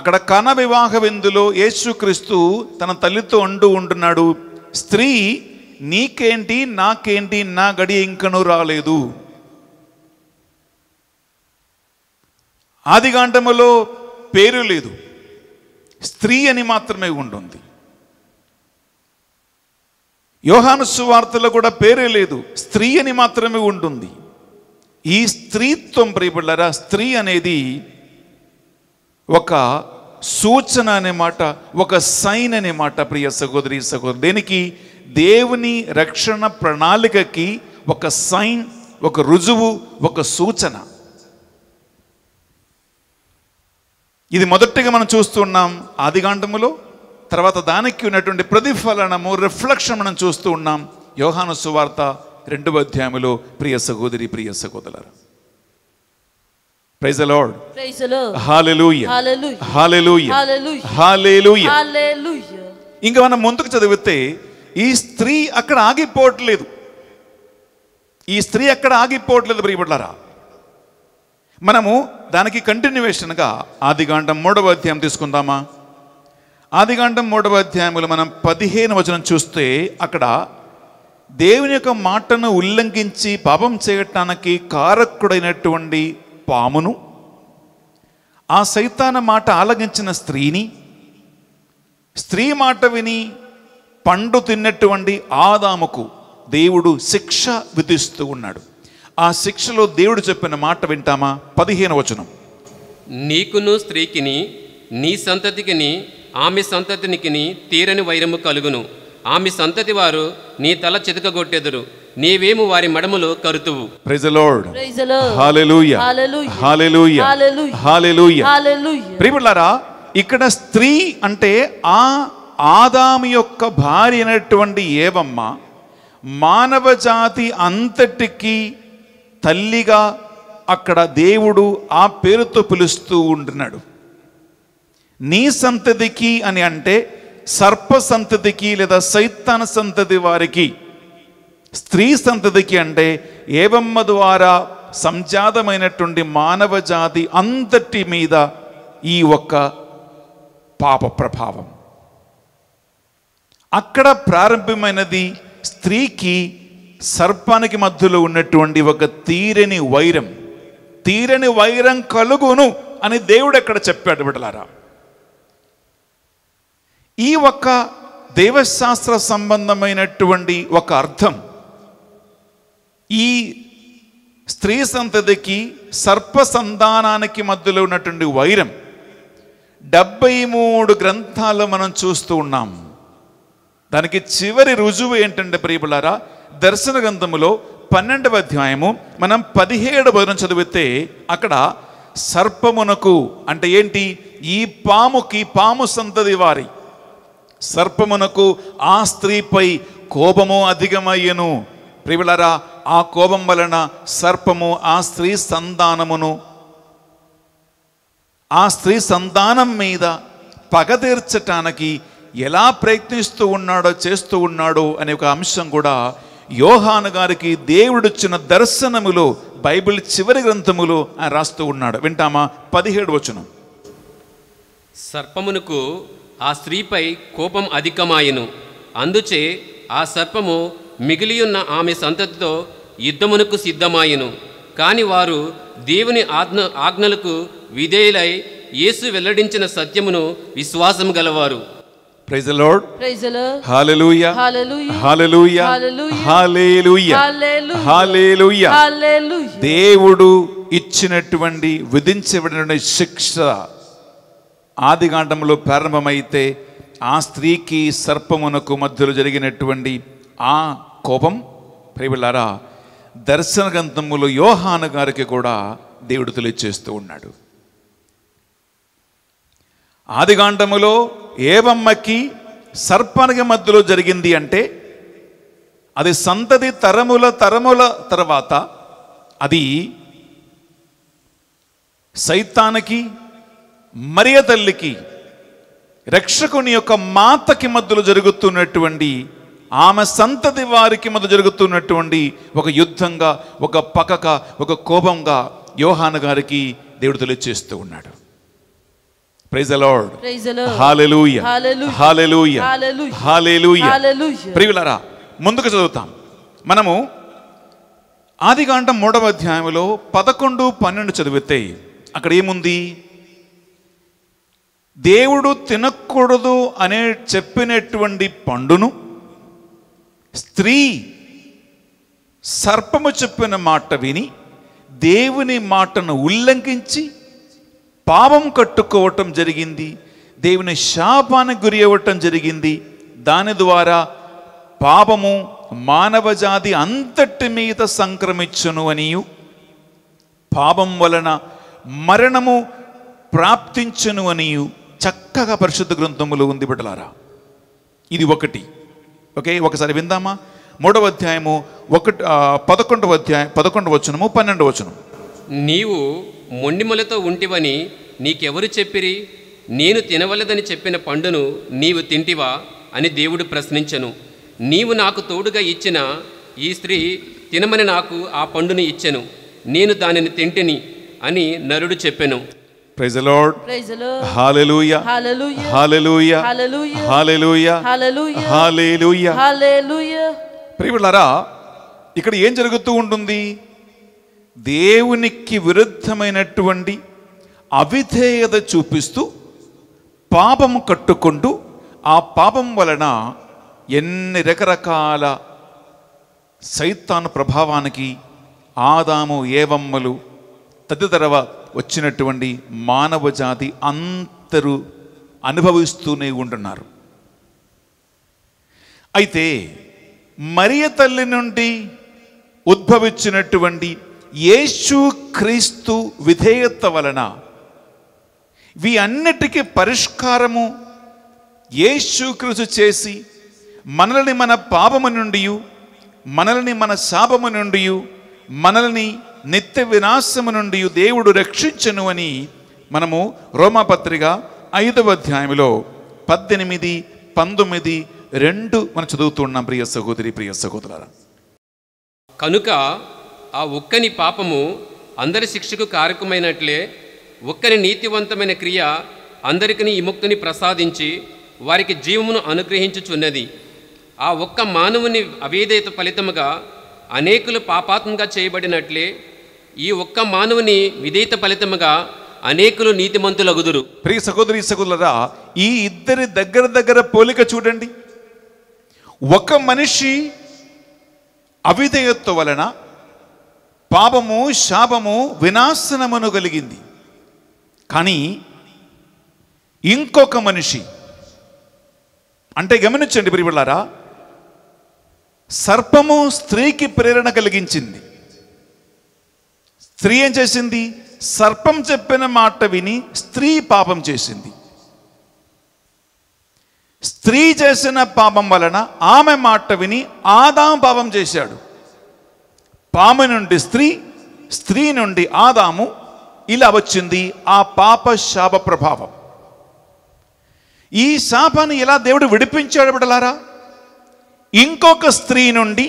అక్కడ కన వివాహ విందులో యేసుక్రీస్తు తన తల్లితో అంటూ ఉంటున్నాడు స్త్రీ నీకేంటి నాకేంటి నా గడి ఇంకనూ రాలేదు ఆదిగాండములో పేరు లేదు స్త్రీ అని మాత్రమే ఉంటుంది యోహాను సువార్తలో కూడా పేరే లేదు స్త్రీ అని మాత్రమే ఉంటుంది ఈ స్త్రీత్వం ప్రియబడ్డారా స్త్రీ అనేది ఒక సూచన అనే మాట ఒక సైన్ అనే మాట ప్రియ సహోదరి సహోదరు దేనికి దేవుని రక్షణ ప్రణాళికకి ఒక సైన్ ఒక రుజువు ఒక సూచన ఇది మొదటిగా మనం చూస్తున్నాం ఆదిగాండములో తర్వాత దానికి ఉన్నటువంటి ప్రతిఫలనము రిఫ్లెక్షన్ మనం చూస్తూ ఉన్నాం యోహాను సువార్త రెండవ అధ్యాయములో ప్రియ సహోదరి ప్రియ సహోదరు ప్రైజ్ లార్డ్ ఇంకా మనం ముందుకు చదివితే ఈ స్త్రీ అక్కడ ఆగిపోవట్లేదు ఈ స్త్రీ అక్కడ ఆగిపోవట్లేదు ప్రియపడ్లారా మనము దానికి కంటిన్యూవేషన్గా ఆదిగాండం మూడవ అధ్యాయం తీసుకుందామా ఆదిగాండం మూడవ అధ్యాయంలో మనం పదిహేను వచనం చూస్తే అక్కడ దేవుని యొక్క మాటను ఉల్లంఘించి పాపం చేయటానికి కారకుడైనటువంటి పామును ఆ సైతాన మాట ఆలగించిన స్త్రీని స్త్రీ మాట విని పండు తిన్నటువంటి ఆదాముకు దేవుడు శిక్ష విధిస్తూ ఉన్నాడు ఆ శిక్షలో దేవుడు చెప్పిన మాట వింటామా పదిహేను వచనం
నీకును స్త్రీకిని నీ సంతతికిని ఆమె సంతతినికిని తీరని వైరము కలుగును ఆమె సంతతి వారు నీ తల చితకగొట్టెదరు నీవేము వారి మడములు కరుతువు
ప్రిములారా ఇక్కడ స్త్రీ అంటే ఆ ఆదాము యొక్క భార్య అయినటువంటి ఏవమ్మ మానవ జాతి అంతటికి తల్లిగా అక్కడ దేవుడు ఆ పేరుతో పిలుస్తూ ఉంటున్నాడు నీ సంతతికి అని అంటే సర్ప సంతతికి లేదా సైతాన సంతతి వారికి స్త్రీ సంతతికి అంటే ఏవమ్మ ద్వారా సంజాతమైనటువంటి మానవ జాతి అంతటి మీద ఈ ఒక్క పాప ప్రభావం అక్కడ ప్రారంభమైనది స్త్రీకి సర్పానికి మధ్యలో ఉన్నటువంటి ఒక తీరని వైరం తీరని వైరం కలుగును అని దేవుడు ఎక్కడ చెప్పాడు బిడ్డలారా ఈ ఒక దేవశాస్త్ర సంబంధమైనటువంటి ఒక అర్థం ఈ స్త్రీ సంతతికి సర్ప సంతానానికి మధ్యలో ఉన్నటువంటి వైరం డెబ్బై మూడు గ్రంథాలు మనం చూస్తూ ఉన్నాం దానికి చివరి రుజువు ఏంటంటే ప్రియపులారా దర్శన గ్రంథములో పన్నెండవ అధ్యాయము మనం పదిహేడవ చదివితే అక్కడ సర్పమునకు అంటే ఏంటి ఈ పాముకి పాము సంతది వారి సర్పమునకు ఆ స్త్రీపై కోపము అధికమయ్యను ప్రివిలరా ఆ కోపం వలన సర్పము ఆ స్త్రీ సంతానమును ఆ స్త్రీ సంతానం మీద పగ తీర్చటానికి ఎలా ప్రయత్నిస్తూ ఉన్నాడో చేస్తూ ఉన్నాడో అనే ఒక అంశం కూడా యోహాను గారికి దేవుడిచ్చిన దర్శనములో బైబిల్ చివరి గ్రంథములో ఆయన రాస్తూ ఉన్నాడు వింటామా పదిహేడు వచనం
సర్పమునకు ఆ స్త్రీపై కోపం అధికమాయను అందుచే ఆ సర్పము మిగిలియున్న ఆమె సంతతితో యుద్ధమునకు సిద్ధమాయను కాని వారు దేవుని ఆజ్ఞ ఆజ్ఞలకు విధేయులై యేసు వెల్లడించిన సత్యమును విశ్వాసం గలవారు praise
Lord
praise Lord hallelujah hallelujah
hallelujah hallelujah
hallelujah
దేవుడు ఇచ్చినటువంటి విధించబడిన శిక్ష ఆదికాండంలో ప్రారంభమైతే ఆ స్త్రీకి సర్పమునకు మధ్యలో జరిగినటువంటి ఆ కోపం ప్రేమిలారా దర్శన గ్రంథములో యోహాను గారికి కూడా దేవుడు తెలియచేస్తూ ఉన్నాడు ఆదికాండములో ఏవమ్మకి సర్పనగ మధ్యలో జరిగింది అంటే అది సంతతి తరముల తరముల తర్వాత అది సైతానికి మరియ తల్లికి రక్షకుని యొక్క మాతకి మధ్యలో జరుగుతున్నటువంటి ఆమె సంతతి వారికి మధ్య జరుగుతున్నటువంటి ఒక యుద్ధంగా ఒక పకక ఒక కోపంగా యోహాన్ గారికి దేవుడు తెలియచేస్తూ ఉన్నాడు ప్రైజ్ అలాడ్
హాలెలూయ హాలెలూయ హాలెలూయ
ముందుకు చదువుతాం మనము ఆదికాండం మూడవ అధ్యాయంలో పదకొండు పన్నెండు చదివితే అక్కడ ఏముంది దేవుడు తినకూడదు అనే చెప్పినటువంటి పండును స్త్రీ సర్పము చెప్పిన మాట విని దేవుని మాటను ఉల్లంఘించి పాపం కట్టుకోవటం జరిగింది దేవుని శాపానికి గురి అవ్వటం జరిగింది దాని ద్వారా పాపము మానవజాతి అంతటి మీద సంక్రమించును అనియు పాపం వలన మరణము ప్రాప్తించును అనియు చక్కగా పరిశుద్ధ గ్రంథములు ఉంది బిడ్డలారా ఇది ఒకటి ఓకే ఒకసారి విందామా మూడవ అధ్యాయము ఒకటి పదకొండవ అధ్యాయం పదకొండవ వచనము పన్నెండవ వచనము
నీవు మొండిమలతో ఉంటివని నీకెవరు చెప్పిరి నేను తినవలదని చెప్పిన పండును నీవు తింటివా అని దేవుడు ప్రశ్నించను నీవు నాకు తోడుగా ఇచ్చిన ఈ స్త్రీ తినమని నాకు ఆ పండుని ఇచ్చెను నేను దానిని తింటిని అని నరుడు చెప్పెను
ప్రైజ్ ఇక్కడ ఏం జరుగుతూ ఉంటుంది దేవునికి విరుద్ధమైనటువంటి అవిధేయత చూపిస్తూ పాపం కట్టుకుంటూ ఆ పాపం వలన ఎన్ని రకరకాల సైతాను ప్రభావానికి ఆదాము ఏవమ్మలు తదితరవ వచ్చినటువంటి మానవ జాతి అందరూ అనుభవిస్తూనే ఉంటున్నారు అయితే మరియ తల్లి నుండి ఉద్భవించినటువంటి యేసు క్రీస్తు విధేయత వలన వీఅన్నిటికీ పరిష్కారము క్రీస్తు చేసి మనల్ని మన పాపము నుండి మనల్ని మన శాపము నుండి మనల్ని నిత్య వినాశము నుండి దేవుడు రక్షించను అని మనము రోమాపత్రిక ఐదవ అధ్యాయంలో పద్దెనిమిది పంతొమ్మిది రెండు మనం చదువుతున్నాం ప్రియ సహోదరి ప్రియ సహోదరు
కనుక ఆ ఒక్కని పాపము అందరి శిక్షకు కారకమైనట్లే ఒక్కని నీతివంతమైన క్రియ అందరికీ విముక్తిని ప్రసాదించి వారికి జీవమును అనుగ్రహించుచున్నది ఆ ఒక్క మానవుని అవేదయత ఫలితముగా అనేకులు పాపాత్మగా చేయబడినట్లే ఈ ఒక్క మానవుని విధేయత ఫలితముగా అనేకులు నీతిమంతులగుదురు
ప్రియ సహోదరి సహోదరులరా ఈ ఇద్దరి దగ్గర దగ్గర పోలిక చూడండి ఒక మనిషి అవిధేయత్వ వలన పాపము శాపము వినాశనమును కలిగింది కానీ ఇంకొక మనిషి అంటే గమనించండి ప్రియులారా సర్పము స్త్రీకి ప్రేరణ కలిగించింది స్త్రీ ఏం చేసింది సర్పం చెప్పిన మాట విని స్త్రీ పాపం చేసింది స్త్రీ చేసిన పాపం వలన ఆమె మాట విని ఆదాం పాపం చేశాడు పాము నుండి స్త్రీ స్త్రీ నుండి ఆదాము ఇలా వచ్చింది ఆ పాప శాప ప్రభావం ఈ శాపాన్ని ఇలా దేవుడు విడిపించాడు బిడలారా ఇంకొక స్త్రీ నుండి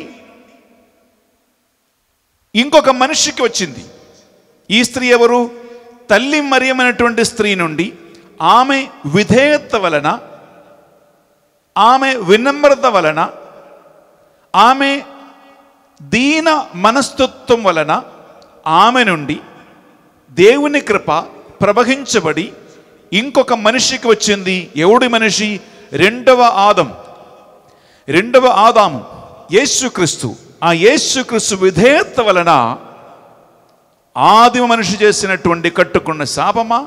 ఇంకొక మనిషికి వచ్చింది ఈ స్త్రీ ఎవరు తల్లి మరియమైనటువంటి స్త్రీ నుండి ఆమె విధేయత వలన ఆమె వినమ్రత వలన ఆమె దీన మనస్తత్వం వలన ఆమె నుండి దేవుని కృప ప్రవహించబడి ఇంకొక మనిషికి వచ్చింది ఎవడి మనిషి రెండవ ఆదం రెండవ ఆదాము యేసుక్రీస్తు ఆ యేసుక్రీస్తు విధేయత వలన ఆదిమ మనిషి చేసినటువంటి కట్టుకున్న శాపమా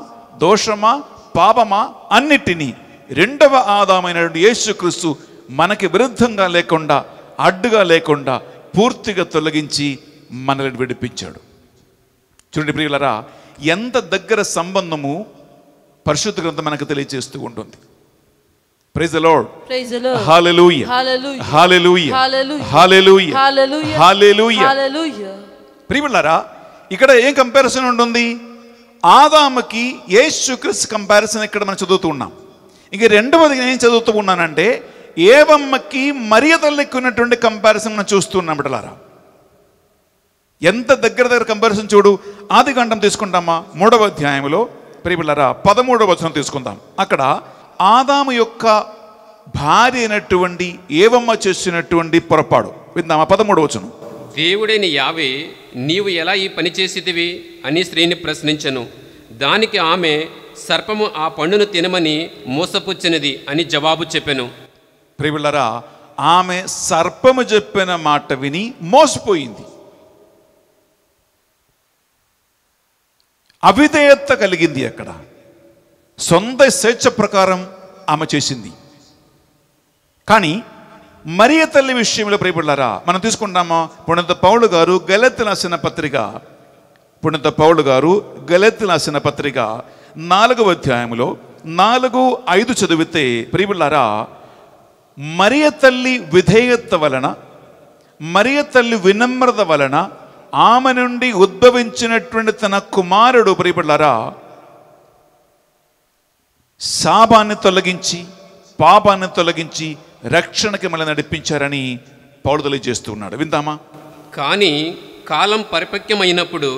దోషమా పాపమా అన్నిటినీ రెండవ ఆదామైనటువంటి యేసుక్రీస్తు మనకి విరుద్ధంగా లేకుండా అడ్డుగా లేకుండా పూర్తిగా తొలగించి మనల్ని విడిపించాడు చూడండి ప్రియులరా ఎంత దగ్గర సంబంధము పరిశుద్ధ గ్రంథం మనకు తెలియజేస్తూ ఉంటుంది praise Lord hallelujah hallelujah hallelujah hallelujah ప్రియులరా ఇక్కడ ఏం కంపారిజన్ ఉంటుంది ఆదాముకి యేసుక్రీస్తు కంపారిజన్ ఇక్కడ మనం చదువుతూ ఉన్నాం ఇంక రెండవది నేను చదువుతూ ఉన్నానంటే ఏవమ్మకి మరియ తల్లికి ఉన్నటువంటి కంపారిజన్ మనం చూస్తున్నాం బిడ్డలారా ఎంత దగ్గర దగ్గర కంపారిజన్ చూడు ఆది గంటం తీసుకుంటామా మూడవ అధ్యాయంలో ప్రియబిళ్ళారా పదమూడవ వచనం తీసుకుందాం అక్కడ ఆదాము యొక్క భార్య అయినటువంటి ఏవమ్మ చేసినటువంటి పొరపాడు విందామా పదమూడవ వచనం
దేవుడైన యావే నీవు ఎలా ఈ పని చేసేదివి అని స్త్రీని ప్రశ్నించను దానికి ఆమె సర్పము ఆ పండును తినమని మోసపుచ్చినది అని జవాబు చెప్పాను
ప్రియులరా ఆమె సర్పము చెప్పిన మాట విని మోసపోయింది అవిధేయత కలిగింది అక్కడ సొంత స్వేచ్ఛ ప్రకారం ఆమె చేసింది కానీ మరియ తల్లి విషయంలో ప్రియపడలారా మనం తీసుకుంటామా పుణ్యత పౌలు గారు గలెత్తి రాసిన పత్రిక పుణ్యత పౌలు గారు గలెత్తి రాసిన పత్రిక నాలుగవ అధ్యాయంలో నాలుగు ఐదు చదివితే ప్రియబిళ్ళారా మరియ తల్లి విధేయత వలన మరియ తల్లి వినమ్రత వలన ఆమె నుండి ఉద్భవించినటువంటి తన కుమారుడు ప్రియపడలరా శాపాన్ని తొలగించి పాపాన్ని తొలగించి రక్షణకి మళ్ళీ నడిపించారని పౌడు చేస్తున్నాడు విందామా
కానీ కాలం పరిపక్యమైనప్పుడు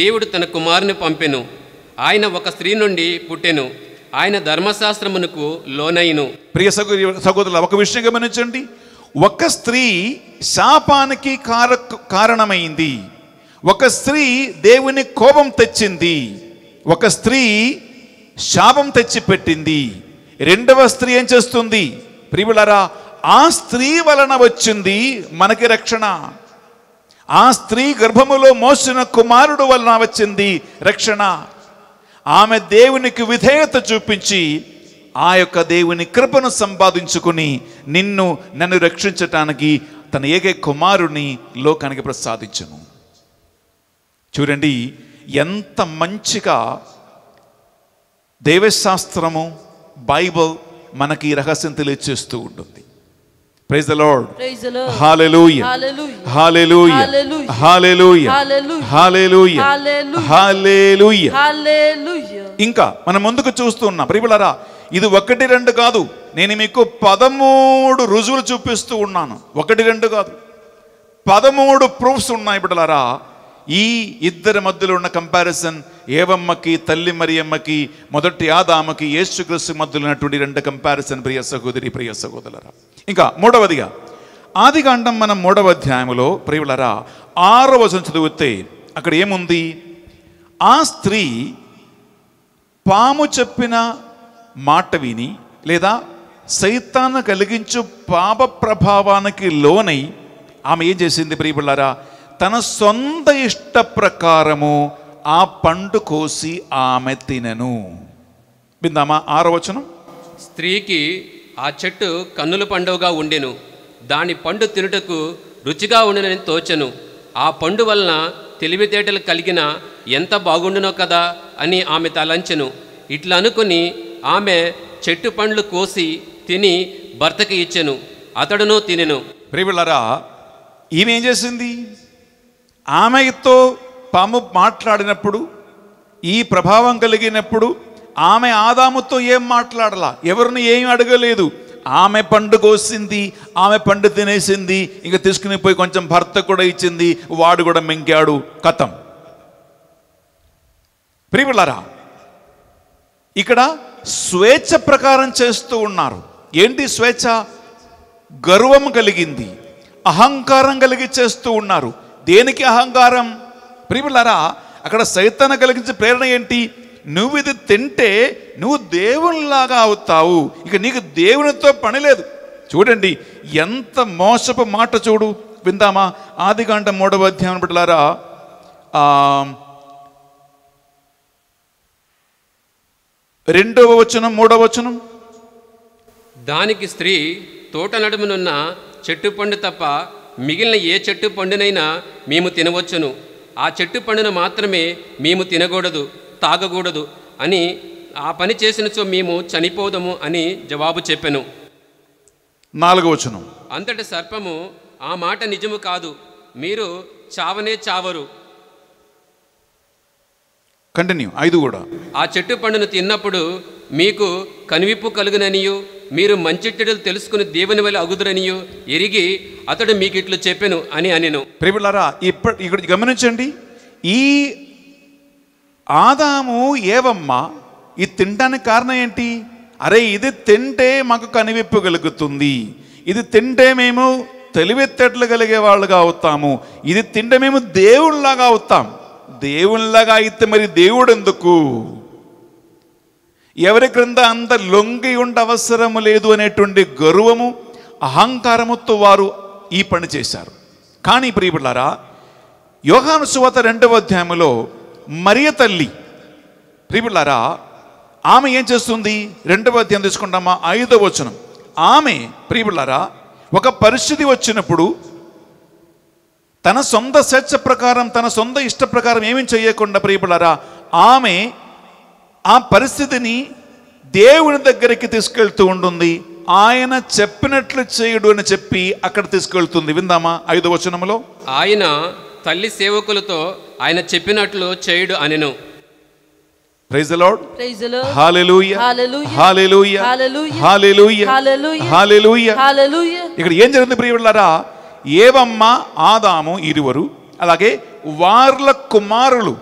దేవుడు తన కుమారుని పంపెను ఆయన ఒక స్త్రీ నుండి పుట్టెను ఆయన ధర్మశాస్త్రమునకు లోనైను ప్రియ సహోదరి సహోదరుల
ఒక విషయం గమనించండి ఒక స్త్రీ శాపానికి కార కారణమైంది ఒక స్త్రీ దేవుని కోపం తెచ్చింది ఒక స్త్రీ శాపం తెచ్చిపెట్టింది రెండవ స్త్రీ ఏం చేస్తుంది ప్రియులరా ఆ స్త్రీ వలన వచ్చింది మనకి రక్షణ ఆ స్త్రీ గర్భములో మోసిన కుమారుడు వలన వచ్చింది రక్షణ ఆమె దేవునికి విధేయత చూపించి ఆ యొక్క దేవుని కృపను సంపాదించుకుని నిన్ను నన్ను రక్షించటానికి తన ఏకే కుమారుని లోకానికి ప్రసాదించను చూడండి ఎంత మంచిగా దేవశాస్త్రము బైబిల్ మనకి రహస్యం తెలియచేస్తూ ఉంటుంది praise the Lord
hallelujah hallelujah hallelujah hallelujah
hallelujah ఇంకా మనం ముందుకు చూస్తున్నాం ప్రియులారా ఇది ఒకటి రెండు కాదు నేను మీకు పదమూడు రుజువులు చూపిస్తూ ఉన్నాను ఒకటి రెండు కాదు పదమూడు ప్రూఫ్స్ ఉన్నాయి బిడ్డలారా ఈ ఇద్దరి మధ్యలో ఉన్న కంపారిజన్ ఏవమ్మకి తల్లి మరియమ్మకి మొదటి ఆదామకి యేసుక్రీస్తు మధ్యలో ఉన్నటువంటి రెండు కంపారిజన్ ప్రియ సహోదరి ప్రియ సహోదరులరా ఇంకా మూడవదిగా ఆదికాండం మనం మూడవ అధ్యాయంలో ప్రియులరా ఆరో వచనం చదివితే అక్కడ ఏముంది ఆ స్త్రీ పాము చెప్పిన మాట విని లేదా సైతాన్ని కలిగించు పాప ప్రభావానికి లోనై ఆమె ఏం చేసింది ప్రియబిళ్ళారా తన సొంత ఇష్ట ప్రకారము ఆ పండు కోసి ఆమె తినను విందామా ఆరో వచనం
స్త్రీకి ఆ చెట్టు కన్నుల పండుగగా ఉండెను దాని పండు తినుటకు రుచిగా ఉండనని తోచను ఆ పండు వలన తెలివితేటలు కలిగిన ఎంత బాగుండునో కదా అని ఆమె తలంచెను ఇట్లా అనుకుని ఆమె చెట్టు పండ్లు కోసి తిని భర్తకి ఇచ్చెను అతడును తినెను ప్రియులరా ఈమెం చేసింది
ఆమెతో పాము మాట్లాడినప్పుడు ఈ ప్రభావం కలిగినప్పుడు ఆమె ఆదాముతో ఏం మాట్లాడలా ఎవరిని ఏం అడగలేదు ఆమె పండు కోసింది ఆమె పండు తినేసింది ఇంకా తీసుకుని పోయి కొంచెం భర్త కూడా ఇచ్చింది వాడు కూడా మింకాడు కథం ప్రియులారా ఇక్కడ స్వేచ్ఛ ప్రకారం చేస్తూ ఉన్నారు ఏంటి స్వేచ్ఛ గర్వం కలిగింది అహంకారం కలిగి చేస్తూ ఉన్నారు దేనికి అహంకారం ప్రియులరా అక్కడ సైతాన కలిగించే ప్రేరణ ఏంటి నువ్వు ఇది తింటే నువ్వు దేవునిలాగా అవుతావు ఇక నీకు దేవునితో పని లేదు చూడండి ఎంత మోసపు మాట చూడు విందామా ఆదికాండ మూడవ అధ్యాయం బిడ్డలారా రెండవ వచనం మూడవ వచనం
దానికి స్త్రీ తోట నడుమునున్న చెట్టు పండు తప్ప మిగిలిన ఏ చెట్టు పండునైనా మేము తినవచ్చును ఆ చెట్టు పండును మాత్రమే మేము తినకూడదు తాగకూడదు అని ఆ పని చేసినచో మేము చనిపోదము అని జవాబు చెప్పాను
నాలుగవచనం
అంతటి సర్పము ఆ మాట నిజము కాదు మీరు చావనే చావరు
కంటిన్యూ ఐదు కూడా
ఆ చెట్టు పండును తిన్నప్పుడు మీకు కనువిప్పు కలుగుననియు మీరు మంచి చెడులు తెలుసుకుని దేవుని వల్ల అగుదురనియు ఎరిగి అతడు మీకు ఇట్లు చెప్పాను అని అనిను
ప్రేమలారా ఇప్పుడు ఇక్కడ గమనించండి ఈ ఆదాము ఏవమ్మ ఇది తినడానికి కారణం ఏంటి అరే ఇది తింటే మాకు కనివిప్పు కలుగుతుంది ఇది తింటే మేము తెలివెత్తట్లు కలిగే వాళ్ళుగా అవుతాము ఇది తింటే మేము దేవుళ్ళలాగా అవుతాం దేవుళ్ళలాగా అయితే మరి దేవుడు ఎందుకు ఎవరి క్రింద అంత లొంగి ఉండ అవసరము లేదు అనేటువంటి గర్వము అహంకారముతో వారు ఈ పని చేశారు కానీ ప్రియబులారా యోగాను రెండవ అధ్యాయంలో మరియ తల్లి ప్రియబులారా ఆమె ఏం చేస్తుంది రెండవ అధ్యాయం తీసుకుంటామా ఐదవ వచనం ఆమె ప్రియబులారా ఒక పరిస్థితి వచ్చినప్పుడు తన సొంత స్వేచ్ఛ ప్రకారం తన సొంత ఇష్ట ప్రకారం ఏమీ చేయకుండా ప్రియబులారా ఆమె ఆ పరిస్థితిని దేవుని దగ్గరికి తీసుకెళ్తూ ఉంటుంది ఆయన చెప్పినట్లు చేయుడు అని చెప్పి అక్కడ తీసుకెళ్తుంది విందామా ఐదు వచనంలో
ఆయన తల్లి సేవకులతో ఆయన చెప్పినట్లు చేయుడు అనిను
ఇక్కడ ఏం జరిగింది ప్రియులారా ఏవమ్మ ఆదాము ఇరువరు అలాగే వార్ల కుమారులు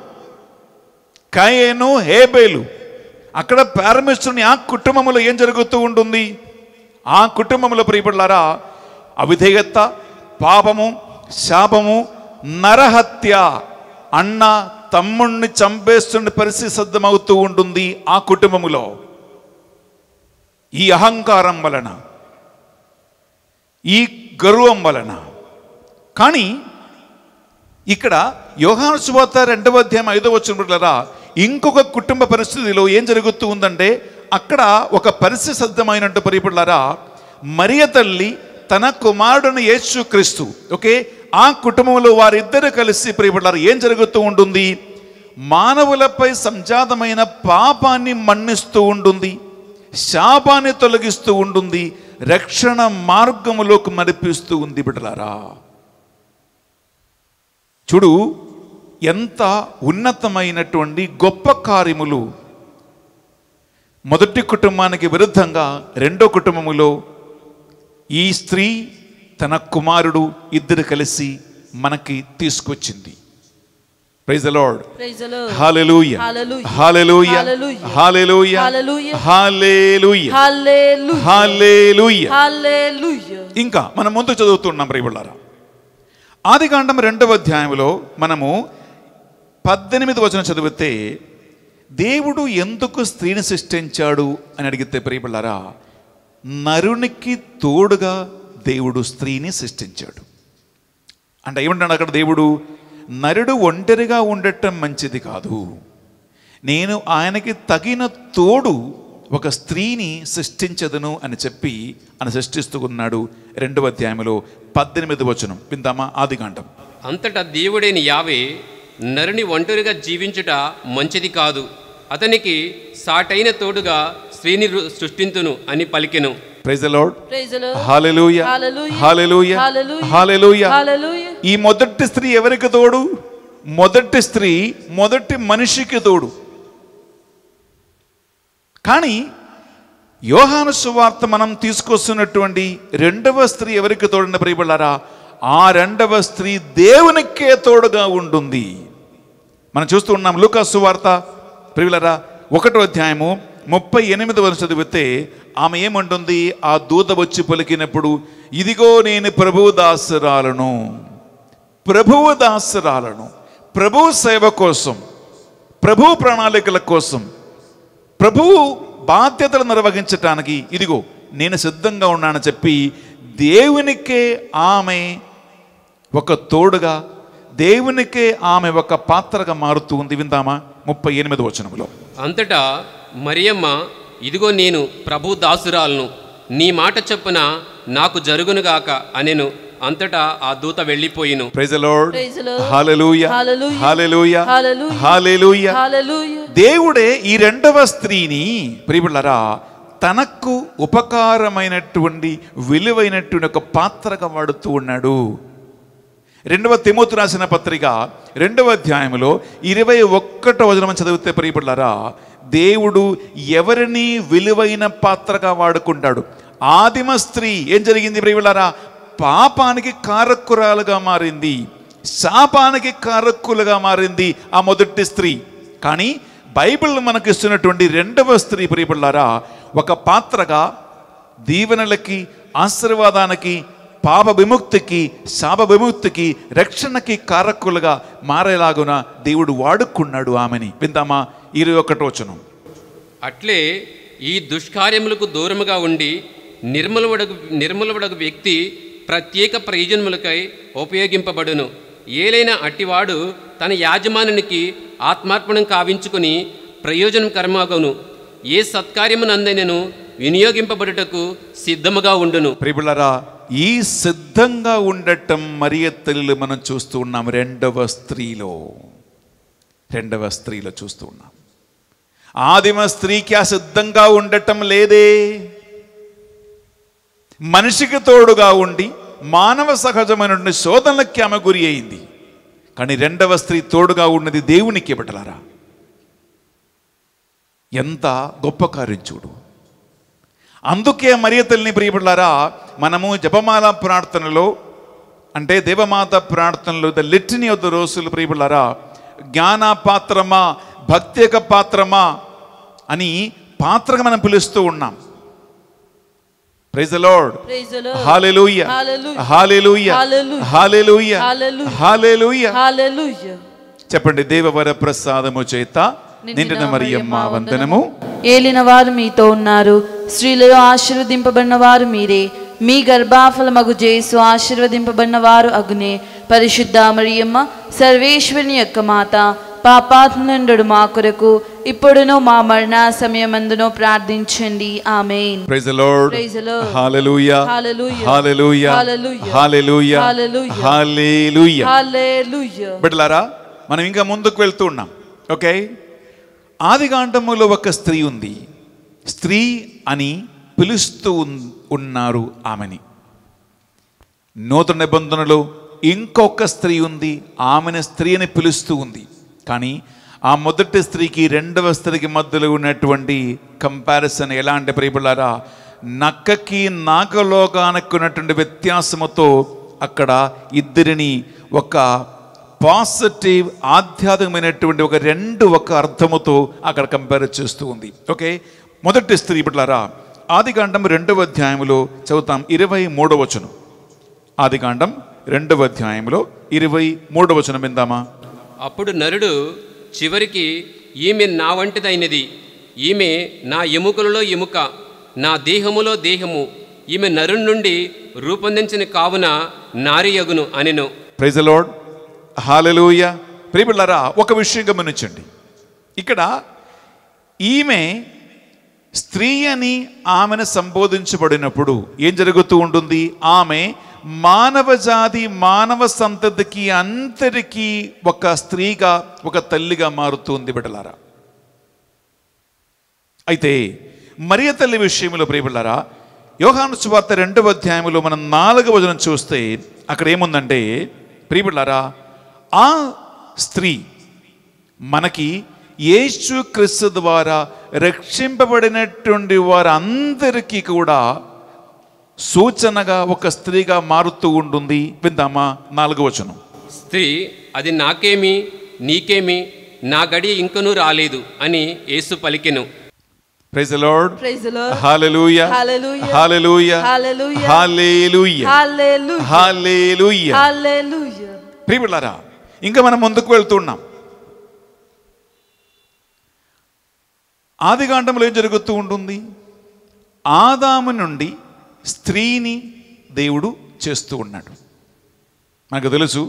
కాయేను హేబేలు అక్కడ ప్రారంభిస్తున్న ఆ కుటుంబంలో ఏం జరుగుతూ ఉంటుంది ఆ కుటుంబంలో ప్రియపడలారా అవిధేయత పాపము శాపము నరహత్య అన్న తమ్ముణ్ణి చంపేస్తున్న పరిస్థితి సిద్ధమవుతూ ఉంటుంది ఆ కుటుంబములో ఈ అహంకారం వలన ఈ గర్వం వలన కానీ ఇక్కడ యోహాను శుభార్త రెండవ అధ్యాయం ఐదవ వచ్చిన ఇంకొక కుటుంబ పరిస్థితిలో ఏం జరుగుతూ ఉందంటే అక్కడ ఒక పరిస్థితి సిద్ధమైనట్టు పరిపడలారా మరియ తల్లి తన కుమారుడును క్రీస్తు ఓకే ఆ కుటుంబంలో వారిద్దరు కలిసి ప్రియపడ్డారు ఏం జరుగుతూ ఉంటుంది మానవులపై సంజాతమైన పాపాన్ని మన్నిస్తూ ఉంటుంది శాపాన్ని తొలగిస్తూ ఉంటుంది రక్షణ మార్గములోకి నడిపిస్తూ ఉంది బిడ్డలారా చూడు ఎంత ఉన్నతమైనటువంటి గొప్ప కార్యములు మొదటి కుటుంబానికి విరుద్ధంగా రెండో కుటుంబములో ఈ స్త్రీ తన కుమారుడు ఇద్దరు కలిసి మనకి తీసుకొచ్చింది లార్డ్ ఇంకా మనం ముందు చదువుతున్నాం ఆది ఆదికాండం రెండవ అధ్యాయంలో మనము పద్దెనిమిది వచనం చదివితే దేవుడు ఎందుకు స్త్రీని సృష్టించాడు అని అడిగితే ప్రియపిల్లరా నరునికి తోడుగా దేవుడు స్త్రీని సృష్టించాడు అంటే ఏమంటాడు అక్కడ దేవుడు నరుడు ఒంటరిగా ఉండటం మంచిది కాదు నేను ఆయనకి తగిన తోడు ఒక స్త్రీని సృష్టించదను అని చెప్పి అని సృష్టిస్తూ ఉన్నాడు రెండవ అధ్యాయంలో పద్దెనిమిది వచనం విందామా ఆదిగాండం
అంతటా దేవుడైన యావే నరుని ఒంటరిగా జీవించుట మంచిది కాదు అతనికి సాటైన తోడుగా స్త్రీని సృష్టింతును అని పలికెను
ఈ మొదటి స్త్రీ ఎవరికి తోడు మొదటి స్త్రీ మొదటి మనిషికి తోడు కానీ యోహాను సువార్త మనం తీసుకొస్తున్నటువంటి రెండవ స్త్రీ ఎవరికి తోడున ప్రియబళ్ళారా ఆ రెండవ స్త్రీ దేవునికే తోడుగా ఉంటుంది మనం చూస్తూ ఉన్నాం లూకాసు వార్త ప్రియులరా ఒకటో అధ్యాయము ముప్పై ఎనిమిది వరుస చదివితే ఆమె ఏమంటుంది ఆ దూత వచ్చి పలికినప్పుడు ఇదిగో నేను ప్రభువు దాసరాలను ప్రభువు దాసరాలను ప్రభు సేవ కోసం ప్రభు ప్రణాళికల కోసం ప్రభువు బాధ్యతలు నిర్వహించటానికి ఇదిగో నేను సిద్ధంగా ఉన్నానని చెప్పి దేవునికే ఆమె ఒక తోడుగా దేవునికే ఆమె ఒక పాత్రగా మారుతూ ఉంది విందామా ముప్పై ఎనిమిది వచనంలో
అంతటా మరియమ్మ ఇదిగో నేను ప్రభు దాసురాలను నీ మాట చెప్పున నాకు జరుగునుగాక అనెను అంతటా ఆ దూత వెళ్ళిపోయిను
దేవుడే ఈ రెండవ స్త్రీని ప్రియులరా తనకు ఉపకారమైనటువంటి విలువైనటువంటి ఒక పాత్రగా వాడుతూ ఉన్నాడు రెండవ తిమోతి రాసిన పత్రిక రెండవ అధ్యాయంలో ఇరవై ఒక్కట వచనం చదివితే ప్రియపడ్లారా దేవుడు ఎవరిని విలువైన పాత్రగా వాడుకుంటాడు ఆదిమ స్త్రీ ఏం జరిగింది ప్రియపడ్లారా పాపానికి కారకురాలుగా మారింది శాపానికి కారకులుగా మారింది ఆ మొదటి స్త్రీ కానీ బైబిల్ మనకు ఇస్తున్నటువంటి రెండవ స్త్రీ ప్రియపడ్లారా ఒక పాత్రగా దీవెనలకి ఆశీర్వాదానికి పాప విముక్తికి శాప విముక్తికి రక్షణకి కారకులుగా మారేలాగున దేవుడు వాడుకున్నాడు ఆమెని విందామా ఇరవై ఒకటో వచనం
అట్లే ఈ దుష్కార్యములకు దూరముగా ఉండి నిర్మల నిర్మలవడగు వ్యక్తి ప్రత్యేక ప్రయోజనములకై ఉపయోగింపబడును ఏలైనా అట్టివాడు తన యాజమానునికి ఆత్మార్పణం కావించుకుని ప్రయోజనం కర్మగను ఏ సత్కార్యమునందైనను వినియోగింపబడుటకు సిద్ధముగా ఉండును ప్రిబులరా
ఈ సిద్ధంగా ఉండటం మరియ తల్లిలో మనం చూస్తూ ఉన్నాం రెండవ స్త్రీలో రెండవ స్త్రీలో చూస్తూ ఉన్నాం ఆదిమ స్త్రీకి ఆ సిద్ధంగా ఉండటం లేదే మనిషికి తోడుగా ఉండి మానవ సహజమైన శోధనలకి ఆమె గురి అయింది కానీ రెండవ స్త్రీ తోడుగా ఉన్నది దేవునికి ఇవ్వటలారా ఎంత గొప్ప కార్యం చూడు అందుకే మరియ తల్లిని ప్రియపడలారా మనము జపమాల ప్రార్థనలో అంటే దేవమాత ప్రార్థనలో ద లిట్ని యొక్క రోజులు ప్రియపడలారా జ్ఞాన పాత్రమా యొక్క పాత్రమా అని పాత్రగా మనం పిలుస్తూ ఉన్నాం ప్రైజ్ లార్డ్
హల్లెలూయ హల్లెలూయ హల్లెలూయ
హల్లెలూయ చెప్పండి దేవవర ప్రసాదము చేత
నిండిన మరియమ్మ
వందనము
ఏలిన వారు మీతో ఉన్నారు స్త్రీలలో ఆశీర్వదింపబడిన వారు మీరే మీ గర్భాఫలమగు జేసు ఆశీర్వదింపబడిన వారు అగ్నే పరిశుద్ధ మరియమ్మ సర్వేశ్వరుని యొక్క మాత పాపాత్మండు మా కొరకు ఇప్పుడునో మా మరణ సమయమందునో ప్రార్థించండి ఆమె
బిడ్డలారా మనం ఇంకా ముందుకు వెళ్తూ ఉన్నాం ఓకే ఆదికాండములో ఒక స్త్రీ ఉంది స్త్రీ అని పిలుస్తూ ఉన్నారు ఆమెని నూతన నిబంధనలో ఇంకొక స్త్రీ ఉంది ఆమెను స్త్రీ అని పిలుస్తూ ఉంది కానీ ఆ మొదటి స్త్రీకి రెండవ స్త్రీకి మధ్యలో ఉన్నటువంటి కంపారిజన్ ఎలాంటి అంటే నక్కకి నాగలోకానికి ఉన్నటువంటి వ్యత్యాసముతో అక్కడ ఇద్దరిని ఒక పాజిటివ్ ఆధ్యాత్మికమైనటువంటి ఒక రెండు ఒక అర్థముతో అక్కడ కంపేర్ చేస్తూ ఉంది ఓకే మొదటి స్త్రీ బిడ్డలారా ఆదికాండం రెండవ అధ్యాయంలో చదువుతాం ఇరవై మూడవ వచనం ఆదికాండం రెండవ అధ్యాయంలో ఇరవై వచనం విందామా
అప్పుడు నరుడు చివరికి ఈమె నా వంటిదైనది ఈమె నా ఎముకలలో ఎముక నా దేహములో దేహము ఈమె నరు నుండి రూపొందించిన కావున నారియగును అనెను
ప్రైజ్ లార్డ్ హాలెలూయ ప్రియబిళ్ళారా ఒక విషయం గమనించండి
ఇక్కడ ఈమె
స్త్రీ అని ఆమెను సంబోధించబడినప్పుడు ఏం జరుగుతూ ఉంటుంది ఆమె మానవ జాతి మానవ సంతతికి అంతటికీ ఒక స్త్రీగా ఒక తల్లిగా మారుతుంది బిడ్డలారా అయితే మరియ తల్లి విషయంలో ప్రియబిడ్డారా యోహాను సువార్త రెండవ అధ్యాయంలో మనం నాలుగవ వచనం చూస్తే అక్కడ ఏముందంటే ప్రియబిడ్డారా ఆ స్త్రీ మనకి యేసు క్రిస్తు ద్వారా రక్షింపబడినటువంటి వారందరికీ కూడా సూచనగా ఒక స్త్రీగా మారుతూ ఉంటుంది విందామా నాలుగవ వచనం
స్త్రీ అది నాకేమి నీకేమి నా గడి ఇంకను రాలేదు అని యేసు పలికెను
ఇంకా
మనం ముందుకు వెళ్తున్నాం ఆదికాండంలో ఏం జరుగుతూ ఉంటుంది ఆదాము నుండి స్త్రీని దేవుడు చేస్తూ ఉన్నాడు నాకు తెలుసు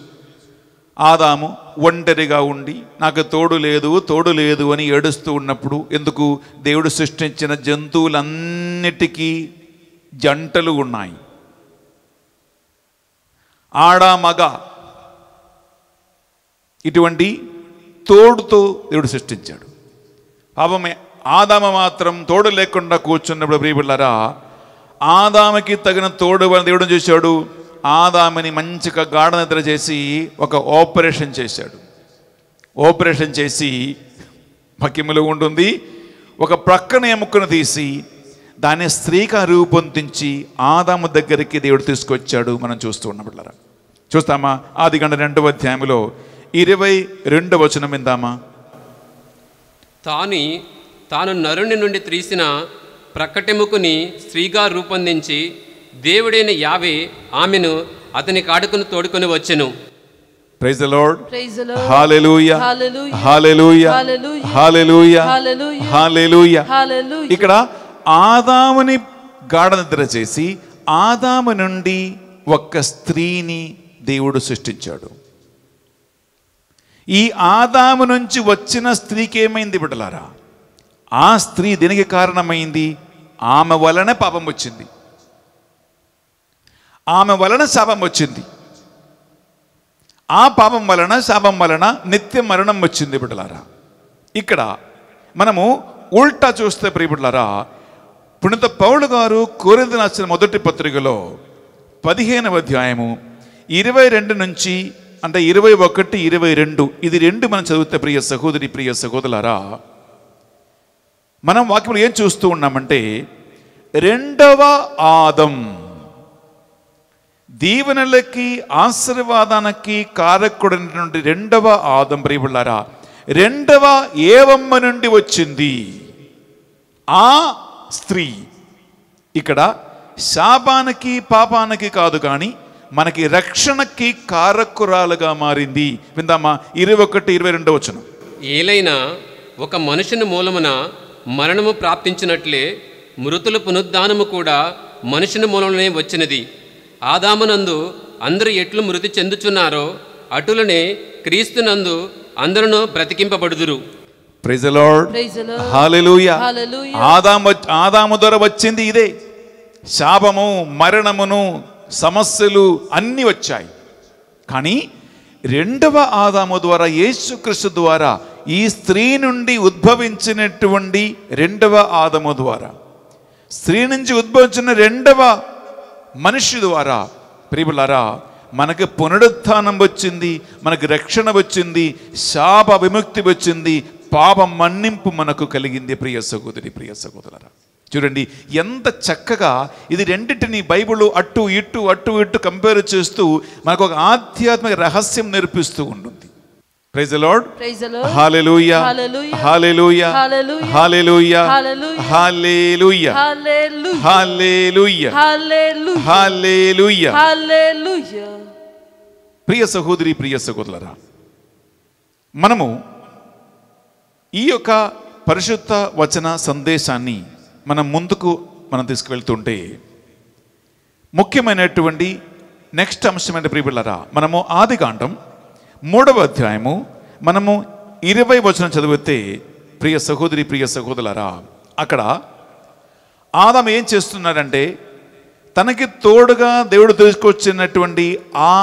ఆదాము ఒంటరిగా ఉండి నాకు తోడు లేదు తోడు లేదు అని ఏడుస్తూ ఉన్నప్పుడు ఎందుకు దేవుడు సృష్టించిన జంతువులన్నిటికీ జంటలు ఉన్నాయి ఆడ మగ ఇటువంటి తోడుతో దేవుడు సృష్టించాడు పాపమే ఆదామ మాత్రం తోడు లేకుండా కూర్చున్నప్పుడు ప్రియబిళ్ళారా ఆదామకి తగిన తోడు వాళ్ళ దేవుడు చేశాడు ఆదామని మంచిగా గాఢ నిద్ర చేసి ఒక ఆపరేషన్ చేశాడు ఆపరేషన్ చేసి మకిమలో ఉంటుంది ఒక ప్రక్కన ఎముకను తీసి దాన్ని స్త్రీగా రూపొందించి ఆదాము దగ్గరికి దేవుడు తీసుకొచ్చాడు మనం చూస్తూ ఉన్నప్పుడు చూస్తామా ఆది గంట రెండవ అధ్యాయంలో ఇరవై రెండవ వచనం విందామా
తాని తాను నరుని నుండి త్రీసిన ప్రక్కటెముకుని స్త్రీగా రూపొందించి దేవుడైన యావే ఆమెను అతని కాడుకును తోడుకొని వచ్చెను
praise the Lord
hallelujah hallelujah hallelujah hallelujah ఇక్కడ
ఆదాముని నిద్ర చేసి ఆదాము నుండి ఒక్క స్త్రీని దేవుడు సృష్టించాడు ఈ ఆదాము నుంచి వచ్చిన స్త్రీకి ఏమైంది బిడ్డలారా ఆ స్త్రీ దీనికి కారణమైంది ఆమె వలన పాపం వచ్చింది ఆమె వలన శాపం వచ్చింది ఆ పాపం వలన శాపం వలన నిత్య మరణం వచ్చింది బిడ్డలారా ఇక్కడ మనము ఉల్టా చూస్తే ప్రియబిడ్డలారా పుణిత పౌలు గారు కోరింది నచ్చిన మొదటి పత్రికలో పదిహేనవ అధ్యాయము ఇరవై రెండు నుంచి అంటే ఇరవై ఒకటి ఇరవై రెండు ఇది రెండు మనం చదివితే ప్రియ సహోదరి ప్రియ సహోదరులారా మనం వాక్యంలో ఏం చూస్తూ ఉన్నామంటే రెండవ ఆదం దీవెనలకి ఆశీర్వాదానికి కారకుడైనటువంటి రెండవ ఆదం ప్రియులారా రెండవ ఏవమ్మ నుండి వచ్చింది ఆ స్త్రీ ఇక్కడ శాపానికి పాపానికి కాదు కానీ మనకి రక్షణకి కారకురాలుగా మారింది విందామా ఇరవై ఒకటి ఇరవై రెండవ వచ్చిన
ఏలైనా ఒక మనుషుని మూలమున మరణము ప్రాప్తించినట్లే మృతుల పునరుద్ధానము కూడా మనుషుని మూలంలోనే వచ్చినది ఆదామునందు అందరు ఎట్లు మృతి చెందుచున్నారో అటులనే క్రీస్తునందు అందరూ బ్రతికింపబడుదురు
ఆదాము ద్వారా వచ్చింది ఇదే శాపము మరణమును సమస్యలు అన్నీ వచ్చాయి కానీ రెండవ ఆదాము ద్వారా యేసుక్రీస్తు ద్వారా ఈ స్త్రీ నుండి ఉద్భవించినటువంటి రెండవ ఆదము ద్వారా స్త్రీ నుంచి ఉద్భవించిన రెండవ మనిషి ద్వారా ప్రియులరా మనకు పునరుత్థానం వచ్చింది మనకు రక్షణ వచ్చింది శాప విముక్తి వచ్చింది పాప మన్నింపు మనకు కలిగింది ప్రియ సహోదరి ప్రియ సహోదరరా చూడండి ఎంత చక్కగా ఇది రెండింటిని బైబిల్ అటు ఇటు అటు ఇటు కంపేర్ చేస్తూ మనకు ఒక ఆధ్యాత్మిక రహస్యం నేర్పిస్తూ ఉంటుంది praise Lord
hallelujah hallelujah hallelujah
hallelujah hallelujah
hallelujah
ప్రియ సహోదరి ప్రియ సహోదరా మనము ఈ యొక్క పరిశుద్ధ వచన సందేశాన్ని మనం ముందుకు మనం తీసుకువెళ్తుంటే ముఖ్యమైనటువంటి నెక్స్ట్ అంశమైన ప్రియపిల్లరా మనము ఆది కాండం మూడవ అధ్యాయము మనము ఇరవై వచనం చదివితే ప్రియ సహోదరి ప్రియ సహోదరులరా అక్కడ ఆదాం ఏం చేస్తున్నాడంటే తనకి తోడుగా దేవుడు తీసుకొచ్చినటువంటి ఆ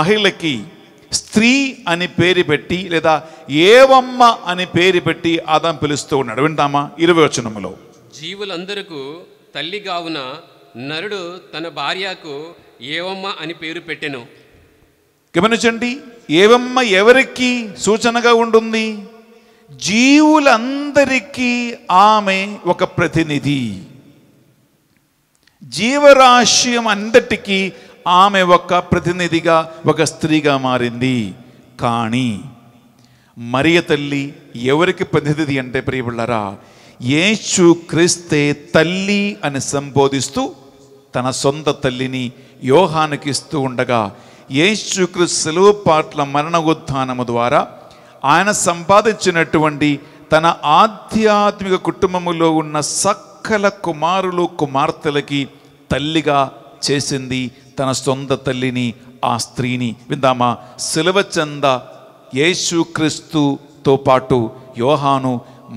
మహిళకి స్త్రీ అని పేరు పెట్టి లేదా ఏవమ్మ అని పేరు పెట్టి ఆదాం పిలుస్తూ ఉన్నాడు వింటామా ఇరవై వచనంలో
జీవులందరకు తల్లి కావున నరుడు తన భార్యకు ఏవమ్మ అని పేరు పెట్టెను
గమనించండి ఏవమ్మ ఎవరికి సూచనగా ఉంటుంది జీవులందరికీ ఆమె ఒక ప్రతినిధి జీవరాశ్యం అందటికీ ఆమె ఒక ప్రతినిధిగా ఒక స్త్రీగా మారింది కానీ మరియ తల్లి ఎవరికి ప్రతినిధి అంటే ప్రియబిళ్ళరా యేసు క్రీస్తే తల్లి అని సంబోధిస్తూ తన సొంత తల్లిని యోహానికి ఇస్తూ ఉండగా యేసుక్రీస్తు సెలవు పాట్ల మరణోత్థానము ద్వారా ఆయన సంపాదించినటువంటి తన ఆధ్యాత్మిక కుటుంబములో ఉన్న సకల కుమారులు కుమార్తెలకి తల్లిగా చేసింది తన సొంత తల్లిని ఆ స్త్రీని విందామా సెలవ చంద యేసుక్రీస్తుతో పాటు యోహాను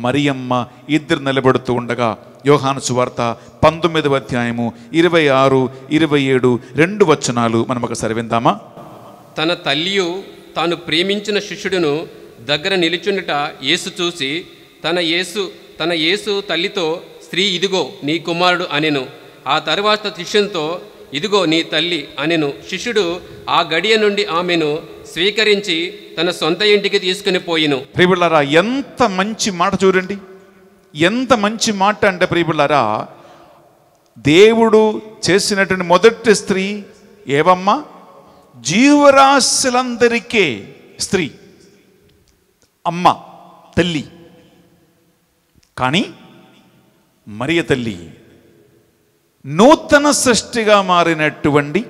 మరియమ్మ ఇద్దరు నిలబెడుతూ ఉండగా యోహాను సువార్త పంతొమ్మిదవ అధ్యాయము ఇరవై ఆరు ఇరవై ఏడు రెండు వచనాలు మనం ఒక సరివిందామా
తన తల్లియు తాను ప్రేమించిన శిష్యుడును దగ్గర నిలుచుండుట యేసు చూసి తన యేసు తన యేసు తల్లితో స్త్రీ ఇదిగో నీ కుమారుడు అనెను ఆ తరువాత శిష్యునితో ఇదిగో నీ తల్లి అనెను శిష్యుడు ఆ గడియ నుండి ఆమెను స్వీకరించి తన సొంత ఇంటికి తీసుకుని పోయిను
ప్రియులారా ఎంత మంచి మాట చూడండి ఎంత మంచి మాట అంటే ప్రియులారా దేవుడు చేసినటువంటి మొదటి స్త్రీ ఏవమ్మ జీవరాశులందరికీ స్త్రీ అమ్మ తల్లి కానీ మరియ తల్లి నూతన సృష్టిగా మారినటువంటి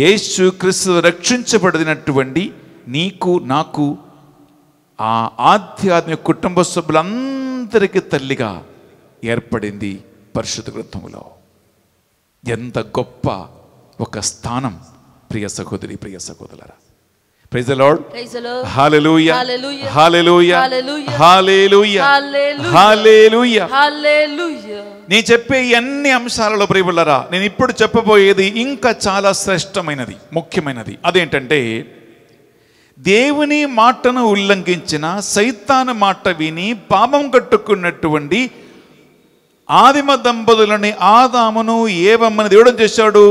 యేసు క్రీస్తు రక్షించబడినటువంటి నీకు నాకు ఆ ఆధ్యాత్మిక కుటుంబ సభ్యులందరికీ తల్లిగా ఏర్పడింది పరిశుద్ధ గ్రంథంలో ఎంత గొప్ప ఒక స్థానం ప్రియ సహోదరి ప్రియ సహోదరులరా ప్రైజ్ లార్డ్ హల్లెలూయ హల్లెలూయ హల్లెలూయ హల్లెలూయ
హల్లెలూయ
నేను చెప్పే అన్ని అంశాలలో ప్రియబుల్లరా నేను ఇప్పుడు చెప్పబోయేది ఇంకా చాలా శ్రేష్టమైనది ముఖ్యమైనది అదేంటంటే దేవుని మాటను ఉల్లంఘించిన సైతాను మాట విని పాపం కట్టుకున్నటువంటి ఆదిమ దంపతులని ఆదామును ఏవమ్మని దేవుడు చేశాడు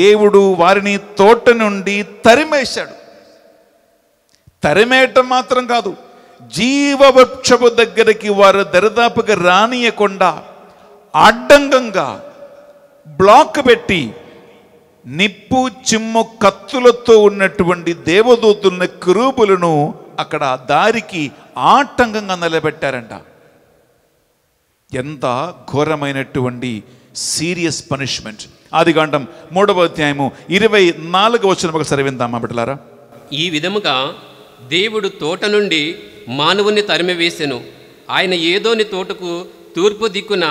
దేవుడు వారిని తోట నుండి తరిమేశాడు తరిమేయటం మాత్రం కాదు జీవవృక్షపు దగ్గరికి వారు దరిదాపుగా రానియకుండా అడ్డంగంగా బ్లాక్ పెట్టి నిప్పు చిమ్ము కత్తులతో ఉన్నటువంటి దేవదూతున్న క్రూపులను అక్కడ దారికి ఆటంకంగా నిలబెట్టారంట ఎంత ఘోరమైనటువంటి సీరియస్ పనిష్మెంట్ ఆది కాండం మూడవ అధ్యాయము ఇరవై నాలుగు వచ్చిన ఒకసారి విందామా బిడ్డలారా
ఈ విధముగా దేవుడు తోట నుండి మానవుని వేసెను ఆయన ఏదోని తోటకు తూర్పు దిక్కున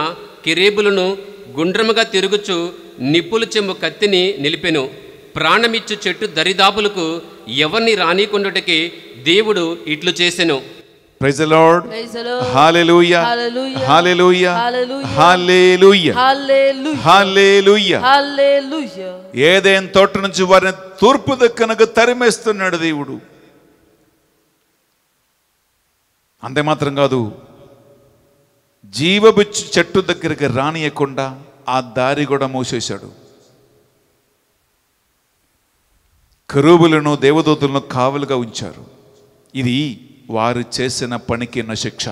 కిరేబులను గుండ్రముగా తిరుగుచు నిప్పులు చెమ్ము కత్తిని నిలిపెను ప్రాణమిచ్చు చెట్టు దరిదాపులకు ఎవరిని రానీకుండుటకి దేవుడు ఇట్లు చేసెను
praise Lord
hallelujah hallelujah hallelujah
hallelujah
హల్లెలూయా
ఏదేన్ తోట నుంచి వారిని తూర్పు దిక్కునకు తరిమేస్తున్నాడు దేవుడు అంతే మాత్రం కాదు జీవబుచ్చు చెట్టు దగ్గరికి రానియకుండా ఆ దారి కూడా మూసేశాడు కరూబులను దేవదూతులను కావలుగా ఉంచారు ఇది వారు చేసిన పనికి శిక్ష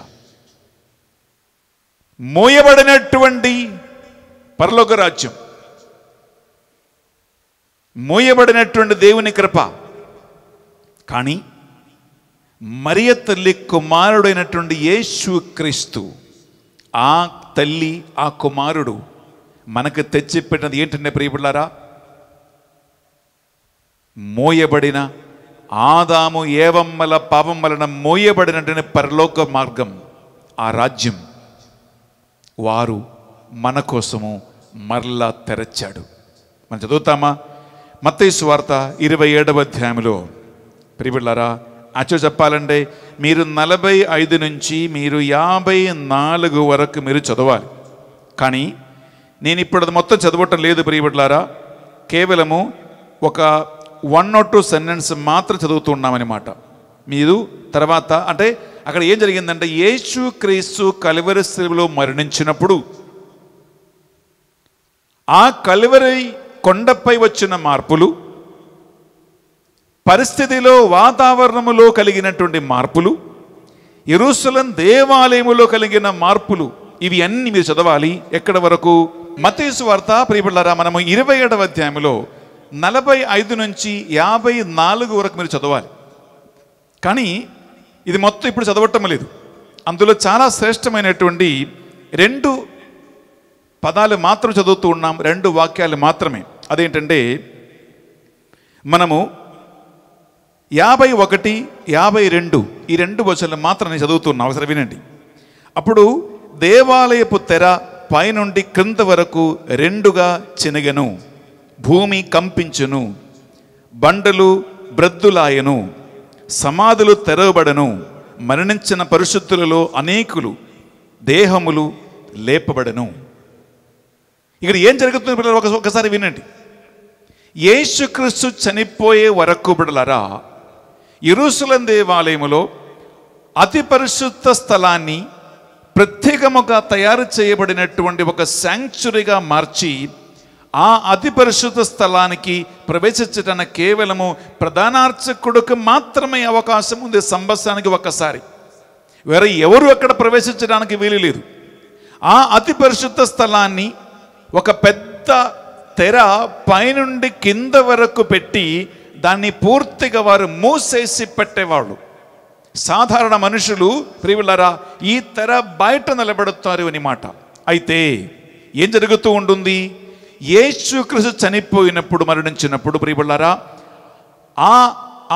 మోయబడినటువంటి పరలోక రాజ్యం మోయబడినటువంటి దేవుని కృప కానీ మరియ తల్లి కుమారుడైనటువంటి యేసు క్రీస్తు ఆ తల్లి ఆ కుమారుడు మనకు తెచ్చిపెట్టినది ఏంటంటే ప్రియపడారా మోయబడిన ఆదాము ఏవమ్మల పాపం వలన మోయబడినటువంటి పరలోక మార్గం ఆ రాజ్యం వారు మన కోసము మరలా తెరచాడు మనం చదువుతామా మత్తైసు వార్త ఇరవై ఏడవ అధ్యాయంలో ప్రిబిళ్ళారా అచ్చో చెప్పాలంటే మీరు నలభై ఐదు నుంచి మీరు యాభై నాలుగు వరకు మీరు చదవాలి కానీ నేను ఇప్పుడు అది మొత్తం చదవటం లేదు ప్రియబిడ్లారా కేవలము ఒక వన్ ఆర్ టూ సెంటెన్స్ మాత్రం చదువుతున్నామన్నమాట మీరు తర్వాత అంటే అక్కడ ఏం జరిగిందంటే యేసు క్రీస్తు కలివరి శ్రీలో మరణించినప్పుడు ఆ కలివరి కొండపై వచ్చిన మార్పులు పరిస్థితిలో వాతావరణములో కలిగినటువంటి మార్పులు ఎరుసలం దేవాలయములో కలిగిన మార్పులు ఇవి అన్ని మీరు చదవాలి ఎక్కడి వరకు మతీసు వార్త ప్రియబిళ్ళారా మనము ఇరవై ఏడవ అధ్యాయంలో నలభై ఐదు నుంచి యాభై నాలుగు వరకు మీరు చదవాలి కానీ ఇది మొత్తం ఇప్పుడు చదవటం లేదు అందులో చాలా శ్రేష్టమైనటువంటి రెండు పదాలు మాత్రం చదువుతూ ఉన్నాం రెండు వాక్యాలు మాత్రమే అదేంటంటే మనము యాభై ఒకటి యాభై రెండు ఈ రెండు వచనాలు మాత్రం నేను చదువుతున్నా ఒకసారి వినండి అప్పుడు దేవాలయపు తెర పైనుండి క్రింద వరకు రెండుగా చినగను భూమి కంపించును బండలు బ్రద్దులాయను సమాధులు తెరవబడను మరణించిన పరిశుద్ధులలో అనేకులు దేహములు లేపబడను ఇక్కడ ఏం జరుగుతుంది పిల్లలు ఒకసారి వినండి యేసుక్రీస్తు చనిపోయే వరకు బిడలరా ఇరుసులం దేవాలయములో అతి పరిశుద్ధ స్థలాన్ని ప్రత్యేకముగా తయారు చేయబడినటువంటి ఒక శాంక్చురీగా మార్చి ఆ అతి పరిశుద్ధ స్థలానికి ప్రవేశించటన కేవలము ప్రధానార్చకుడికి మాత్రమే అవకాశం ఉంది సంవత్సరానికి ఒక్కసారి వేరే ఎవరు అక్కడ ప్రవేశించడానికి వీలు లేదు ఆ అతి పరిశుద్ధ స్థలాన్ని ఒక పెద్ద తెర పైనుండి కింద వరకు పెట్టి దాన్ని పూర్తిగా వారు మూసేసి పెట్టేవాళ్ళు సాధారణ మనుషులు ప్రియులరా ఈ తెర బయట నిలబడుతారు అని మాట అయితే ఏం జరుగుతూ ఉంటుంది యేసుక్రీస్తు చనిపోయినప్పుడు మరణించినప్పుడు ప్రియబళ్ళారా ఆ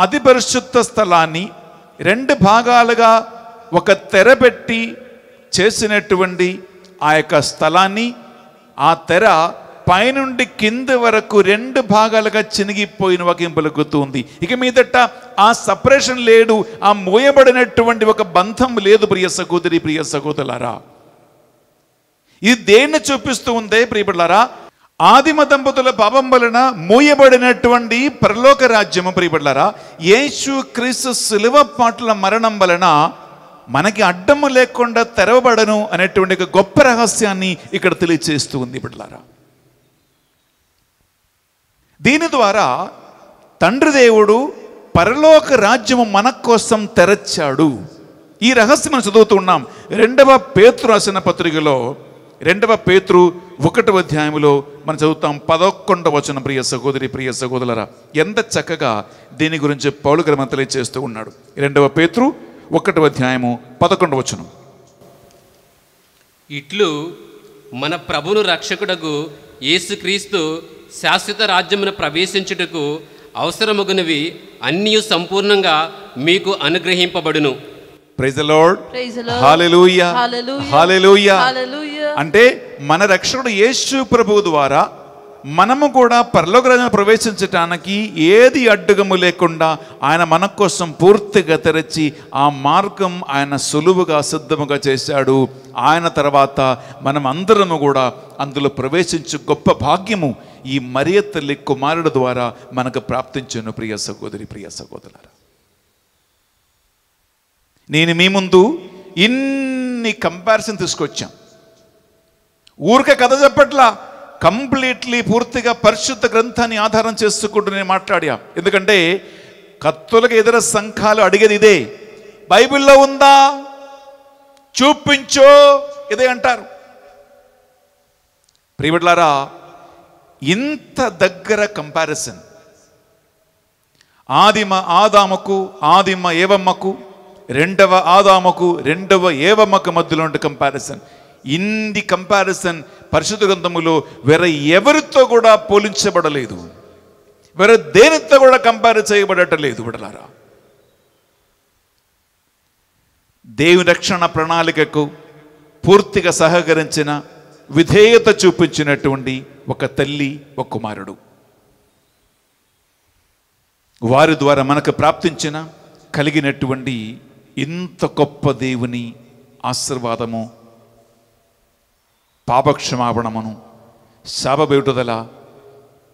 అతి పరిశుద్ధ స్థలాన్ని రెండు భాగాలుగా ఒక తెర పెట్టి చేసినటువంటి ఆ యొక్క స్థలాన్ని ఆ తెర పైనుండి కింది వరకు రెండు భాగాలుగా చినిగిపోయిన ఉంది ఇక మీదట ఆ సపరేషన్ లేడు ఆ మోయబడినటువంటి ఒక బంధం లేదు ప్రియ సహోదరి ప్రియ సహోదరులారా ఇది దేన్ని చూపిస్తూ ఉందే ప్రియపడలారా ఆదిమ దంపతుల పాపం వలన మూయబడినటువంటి పరలోక రాజ్యము ప్రియబడ్డారా యేసు క్రీస్తు సులువ పాటల మరణం వలన మనకి అడ్డము లేకుండా తెరవబడను అనేటువంటి ఒక గొప్ప రహస్యాన్ని ఇక్కడ తెలియచేస్తూ ఉంది బిడ్డలారా దీని ద్వారా తండ్రి దేవుడు పరలోక రాజ్యము మన కోసం తెరచాడు ఈ రహస్యం మనం చదువుతున్నాం రెండవ పేతు రాసిన పత్రికలో రెండవ పేతురు ఒకటవ అధ్యాయంలో మనం చదువుతాం పదకొండవ వచనం ప్రియ సహోదరి ప్రియ సహోదరులరా ఎంత చక్కగా దీని గురించి పౌలు గ్రమం తెలియజేస్తూ ఉన్నాడు రెండవ పేతురు ఒకటవ అధ్యాయము పదకొండవ వచనం
ఇట్లు మన ప్రభును రక్షకుడకు యేసుక్రీస్తు శాశ్వత రాజ్యమును ప్రవేశించుటకు అవసరమగునవి అన్నీ సంపూర్ణంగా మీకు అనుగ్రహింపబడును
ప్రైజ్ లార్డ్
హాలెలూయా హాలెలూయా
అంటే మన రక్షకుడు యేసు ప్రభు ద్వారా మనము కూడా పరలోక రాజ్యం ప్రవేశించటానికి ఏది అడ్డుగము లేకుండా ఆయన మన కోసం పూర్తిగా తెరచి ఆ మార్గం ఆయన సులువుగా సిద్ధముగా చేశాడు ఆయన తర్వాత మనం అందరము కూడా అందులో ప్రవేశించు గొప్ప భాగ్యము ఈ మరియ తల్లి కుమారుడు ద్వారా మనకు ప్రాప్తించను ప్రియ సహోదరి ప్రియ సహోదరులారా నేను మీ ముందు ఇన్ని కంపారిజన్ తీసుకొచ్చాం ఊరికే కథ చెప్పట్లా కంప్లీట్లీ పూర్తిగా పరిశుద్ధ గ్రంథాన్ని ఆధారం చేసుకుంటూ నేను మాట్లాడా ఎందుకంటే కత్తులకు ఎదుర సంఘాలు అడిగేది ఇదే బైబిల్లో ఉందా చూపించో ఇదే అంటారు ప్రియబిడ్లారా ఇంత దగ్గర కంపారిజన్ ఆదిమ ఆదామకు ఆదిమ ఏవమ్మకు రెండవ ఆదాముకు రెండవ ఏవమ్మకు మధ్యలో ఉండే కంపారిజన్ ఇంది కంపారిజన్ పరిశుద్ధ గ్రంథములో వేరే ఎవరితో కూడా పోలించబడలేదు వేరే దేనితో కూడా కంపేర్ చేయబడటలేదు బిడలారా దేవు రక్షణ ప్రణాళికకు పూర్తిగా సహకరించిన విధేయత చూపించినటువంటి ఒక తల్లి ఒక కుమారుడు వారి ద్వారా మనకు ప్రాప్తించిన కలిగినటువంటి ఇంత గొప్ప దేవుని ఆశీర్వాదము పాపక్షమాపణమును శాప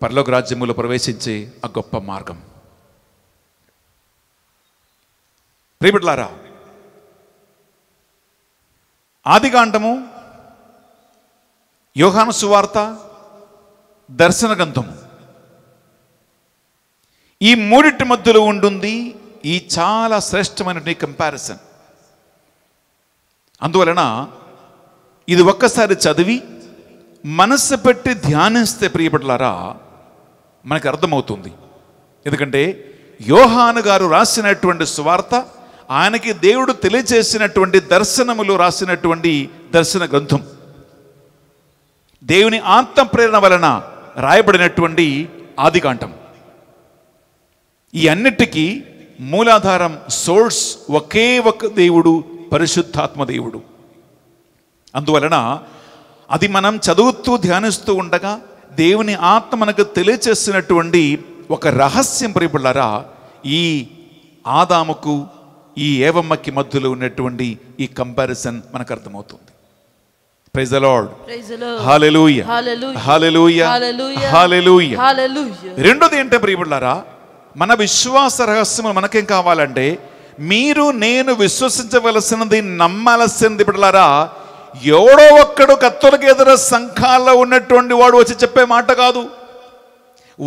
పర్లోక రాజ్యములు ప్రవేశించే ఆ గొప్ప మార్గం ప్రియబిడ్లారా ఆదికాండము యోహాను సువార్త దర్శన గ్రంథము ఈ మూడింటి మధ్యలో ఉంటుంది ఈ చాలా శ్రేష్టమైనటువంటి కంపారిజన్ అందువలన ఇది ఒక్కసారి చదివి మనస్సు పెట్టి ధ్యానిస్తే ప్రియపడలారా మనకు అర్థమవుతుంది ఎందుకంటే యోహాను గారు రాసినటువంటి సువార్త ఆయనకి దేవుడు తెలియజేసినటువంటి దర్శనములు రాసినటువంటి దర్శన గ్రంథం దేవుని ఆత్మ ప్రేరణ వలన రాయబడినటువంటి ఆదికాంఠం ఈ అన్నిటికీ మూలాధారం సోర్స్ ఒకే ఒక దేవుడు పరిశుద్ధాత్మ దేవుడు అందువలన అది మనం చదువుతూ ధ్యానిస్తూ ఉండగా దేవుని ఆత్మ మనకు తెలియచేస్తున్నటువంటి ఒక రహస్యం ప్రియబుళ్ళారా ఈ ఆదాముకు ఈ ఏవమ్మకి మధ్యలో ఉన్నటువంటి ఈ కంపారిజన్ మనకు అర్థమవుతుంది ప్రైజ్ లార్డ్ రెండోది ఏంటే ప్రియబుళ్ళారా మన విశ్వాస రహస్యం మనకేం కావాలంటే మీరు నేను విశ్వసించవలసినది నమ్మాల్సింది బిడ్డలారా ఎవడో ఒక్కడు కత్తులకు ఎదుర సంఘాల్లో ఉన్నటువంటి వాడు వచ్చి చెప్పే మాట కాదు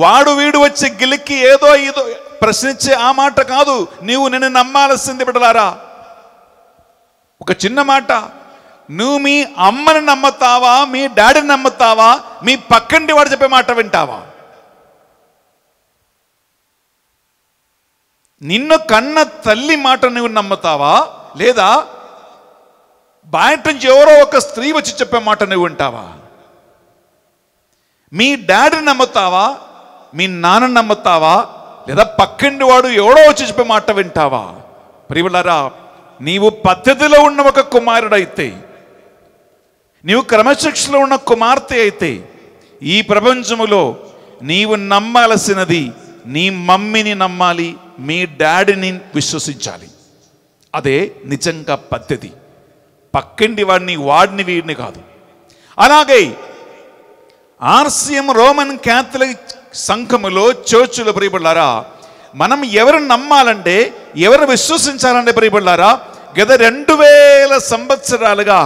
వాడు వీడు వచ్చి గిలికి ఏదో ఏదో ప్రశ్నించే ఆ మాట కాదు నీవు నిన్ను నమ్మాల్సింది బిడ్డలారా ఒక చిన్న మాట నువ్వు మీ అమ్మని నమ్ముతావా మీ డాడీని నమ్ముతావా మీ పక్కంటి వాడు చెప్పే మాట వింటావా నిన్ను కన్న తల్లి మాట నువ్వు నమ్ముతావా లేదా బయట నుంచి ఎవరో ఒక స్త్రీ వచ్చి చెప్పే మాట నువ్వు వింటావా మీ డాడీ నమ్ముతావా మీ నాన్న నమ్ముతావా లేదా పక్కింటి వాడు ఎవడో వచ్చి చెప్పే మాట వింటావా ప్రియులరా నీవు పద్ధతిలో ఉన్న ఒక కుమారుడైతే నీవు క్రమశిక్షలో ఉన్న కుమార్తె అయితే ఈ ప్రపంచములో నీవు నమ్మాల్సినది నీ మమ్మీని నమ్మాలి మీ డాడీని విశ్వసించాలి అదే నిజంగా పద్ధతి పక్కింటి వాడిని వాడిని వీడిని కాదు అలాగే ఆర్సిఎం రోమన్ క్యాథలిక్ సంఘములో చర్చులు ప్రియపడ్డారా మనం ఎవరిని నమ్మాలంటే ఎవరు విశ్వసించాలంటే ప్రియపడ్డారా గత రెండు వేల సంవత్సరాలుగా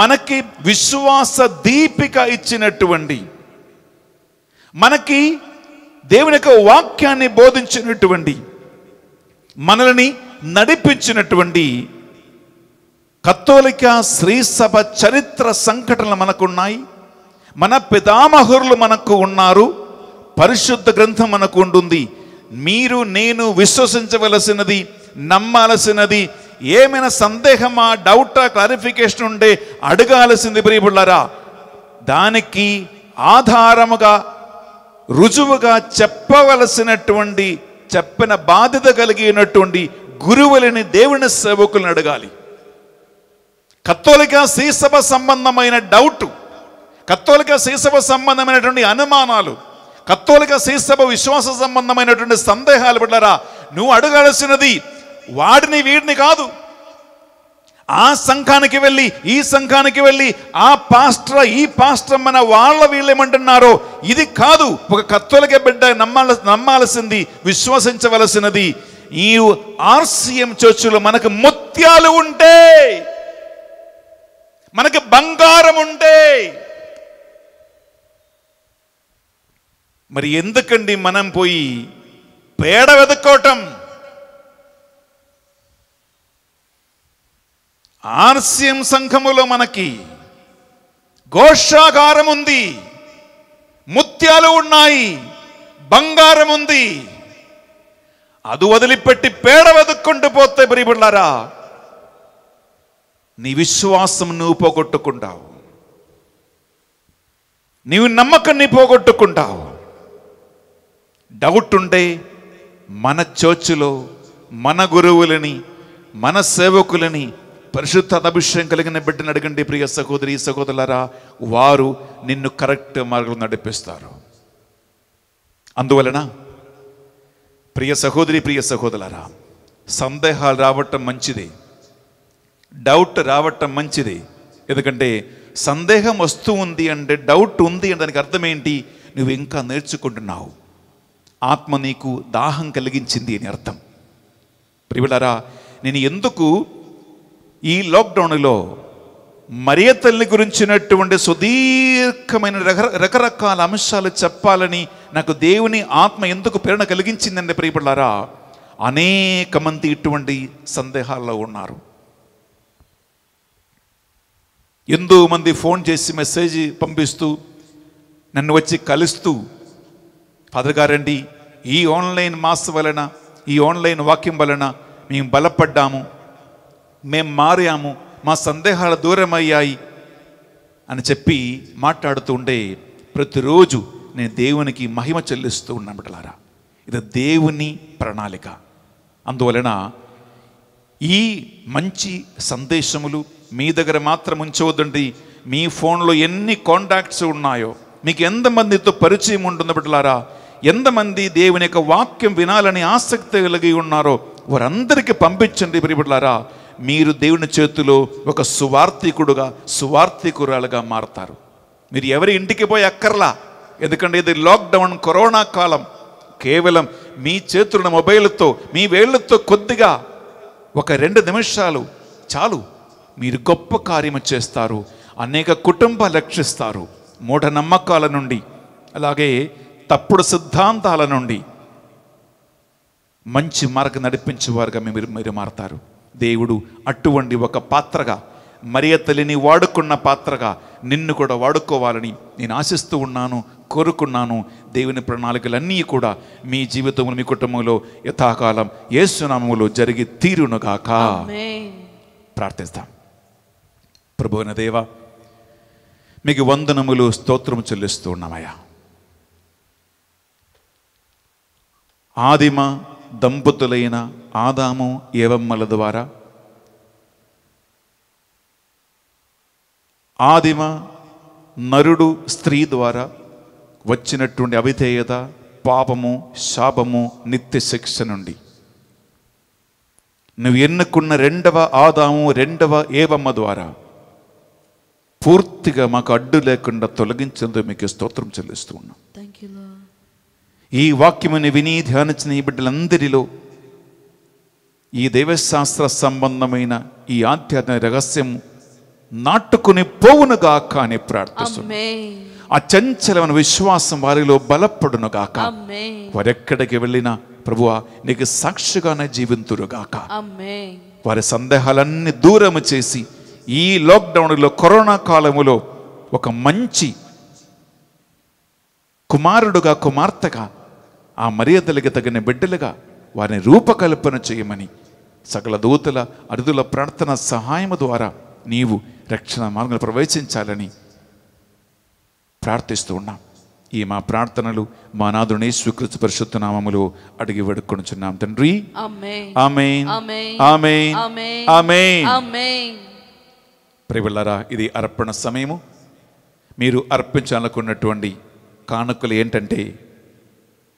మనకి విశ్వాస దీపిక ఇచ్చినటువంటి మనకి దేవుని యొక్క వాక్యాన్ని బోధించినటువంటి మనల్ని నడిపించినటువంటి కత్తోలిక సభ చరిత్ర సంఘటనలు మనకున్నాయి మన పితామహురులు మనకు ఉన్నారు పరిశుద్ధ గ్రంథం మనకు ఉంటుంది మీరు నేను విశ్వసించవలసినది నమ్మాల్సినది ఏమైనా సందేహమా డౌటా క్లారిఫికేషన్ ఉంటే అడగాల్సింది ప్రియపుళ్ళారా దానికి ఆధారముగా రుజువుగా చెప్పవలసినటువంటి చెప్పిన బాధ్యత కలిగినటువంటి గురువులని దేవుని సేవకులను అడగాలి కత్తోలిక శీసభ సంబంధమైన డౌట్ కత్తోలిక శీసభ సంబంధమైనటువంటి అనుమానాలు కత్తోలిక శీసభ విశ్వాస సంబంధమైనటువంటి సందేహాలు పడ్డారా నువ్వు అడగాల్సినది వాడిని వీడిని కాదు ఆ సంఘానికి వెళ్ళి ఈ సంఘానికి వెళ్ళి ఆ పాస్టర్ ఈ పాస్టర్ మన వాళ్ళ వీళ్ళు ఏమంటున్నారో ఇది కాదు ఒక కత్తులకే బిడ్డ నమ్మాల నమ్మాల్సింది విశ్వసించవలసినది ఈ ఆర్సిఎం చర్చిలో మనకు ముత్యాలు ఉంటే మనకి బంగారం ఉంటే మరి ఎందుకండి మనం పోయి పేడ వెతుక్కోవటం ఆర్సిఎం సంఘములో మనకి ఘోషాగారం ఉంది ముత్యాలు ఉన్నాయి బంగారం ఉంది అది వదిలిపెట్టి పేడ వెతుక్కుంటూ పోతే బ్రీబుళ్ళారా నీ విశ్వాసం నువ్వు పోగొట్టుకుంటావు నీవు నమ్మకాన్ని పోగొట్టుకుంటావు డౌట్ ఉంటే మన చర్చిలో మన గురువులని మన సేవకులని పరిశుద్ధ అభిషేకం కలిగిన బిడ్డను అడగండి ప్రియ సహోదరి సహోదరులారా వారు నిన్ను కరెక్ట్ మార్గంలో నడిపిస్తారు అందువలన ప్రియ సహోదరి ప్రియ సహోదరులారా సందేహాలు రావటం మంచిది డౌట్ రావటం మంచిది ఎందుకంటే సందేహం వస్తూ ఉంది అంటే డౌట్ ఉంది అని దానికి అర్థం ఏంటి నువ్వు ఇంకా నేర్చుకుంటున్నావు ఆత్మ నీకు దాహం కలిగించింది అని అర్థం ప్రియులారా నేను ఎందుకు ఈ లాక్డౌన్లో మరియ తల్లిని గురించినటువంటి సుదీర్ఘమైన రకరకాల అంశాలు చెప్పాలని నాకు దేవుని ఆత్మ ఎందుకు ప్రేరణ కలిగించిందండి ప్రియపడారా అనేక మంది ఇటువంటి సందేహాల్లో ఉన్నారు ఎంతో మంది ఫోన్ చేసి మెసేజ్ పంపిస్తూ నన్ను వచ్చి కలుస్తూ ఫాదర్ గారండి ఈ ఆన్లైన్ మాస్ వలన ఈ ఆన్లైన్ వాక్యం వలన మేము బలపడ్డాము మేము మారాము మా సందేహాలు దూరమయ్యాయి అని చెప్పి మాట్లాడుతూ ఉండే ప్రతిరోజు నేను దేవునికి మహిమ చెల్లిస్తూ ఉన్నామటలారా ఇది దేవుని ప్రణాళిక అందువలన ఈ మంచి సందేశములు మీ దగ్గర మాత్రం ఉంచవద్దండి మీ ఫోన్లో ఎన్ని కాంటాక్ట్స్ ఉన్నాయో మీకు ఎంతమందితో పరిచయం ఉంటుంది బిడ్డలారా ఎంతమంది దేవుని యొక్క వాక్యం వినాలని ఆసక్తి కలిగి ఉన్నారో వారందరికీ పంపించండి బిడ్డలారా మీరు దేవుని చేతిలో ఒక సువార్థికుడుగా సువార్థికురాలుగా మారతారు మీరు ఎవరి ఇంటికి పోయి అక్కర్లా ఎందుకంటే ఇది లాక్డౌన్ కరోనా కాలం కేవలం మీ చేతులను మొబైల్తో మీ వేళ్ళతో కొద్దిగా ఒక రెండు నిమిషాలు చాలు మీరు గొప్ప కార్యము చేస్తారు అనేక కుటుంబాలు రక్షిస్తారు మూఢనమ్మకాల నుండి అలాగే తప్పుడు సిద్ధాంతాల నుండి మంచి మార్గం నడిపించేవారుగా మీరు మీరు మారతారు దేవుడు అటువంటి ఒక పాత్రగా మరియ తల్లిని వాడుకున్న పాత్రగా నిన్ను కూడా వాడుకోవాలని నేను ఆశిస్తూ ఉన్నాను కోరుకున్నాను దేవుని ప్రణాళికలన్నీ కూడా మీ జీవితంలో మీ కుటుంబంలో యథాకాలం యేసునామములో జరిగి తీరునుగాక ప్రార్థిస్తాం ప్రభువున దేవ మీకు వందనములు స్తోత్రం చెల్లిస్తూ ఉన్నామయ్యా ఆదిమ దంపతులైన ఆదాము ఏవమ్మల ద్వారా ఆదిమ నరుడు స్త్రీ ద్వారా వచ్చినటువంటి అవిధేయత పాపము శాపము నిత్య శిక్ష నుండి నువ్వు ఎన్నుకున్న రెండవ ఆదాము రెండవ ఏవమ్మ ద్వారా పూర్తిగా మాకు అడ్డు లేకుండా తొలగించేందుకు మీకు స్తోత్రం చెల్లిస్తూ ఉన్నాం ఈ వాక్యముని విని ధ్యానించిన ఈ బిడ్డలందరిలో ఈ దైవశాస్త్ర సంబంధమైన ఈ ఆధ్యాత్మిక రహస్యం నాటుకుని పోవునుగాక అని ఆ చంచలమైన విశ్వాసం వారిలో బలపడునుగాక వారెక్కడికి వెళ్ళినా ప్రభువా నీకు సాక్షిగానే జీవింతురుగాక వారి సందేహాలన్నీ దూరం చేసి ఈ లాక్డౌన్లో కరోనా కాలములో ఒక మంచి కుమారుడుగా కుమార్తెగా ఆ మర్యాదలకి తగిన బిడ్డలుగా వారిని రూపకల్పన చేయమని సకల దూతల అరుదుల ప్రార్థన సహాయము ద్వారా నీవు రక్షణ మార్గం ప్రవేశించాలని ప్రార్థిస్తూ ఉన్నాం ఈ మా ప్రార్థనలు మా నాదుని స్వీకృతి పరిశుద్ధ నామములు అడిగి వేడుకొనుచున్నాం తండ్రి ప్రివిళ్ళరా ఇది అర్పణ సమయము మీరు అర్పించాలనుకున్నటువంటి కానుకలు ఏంటంటే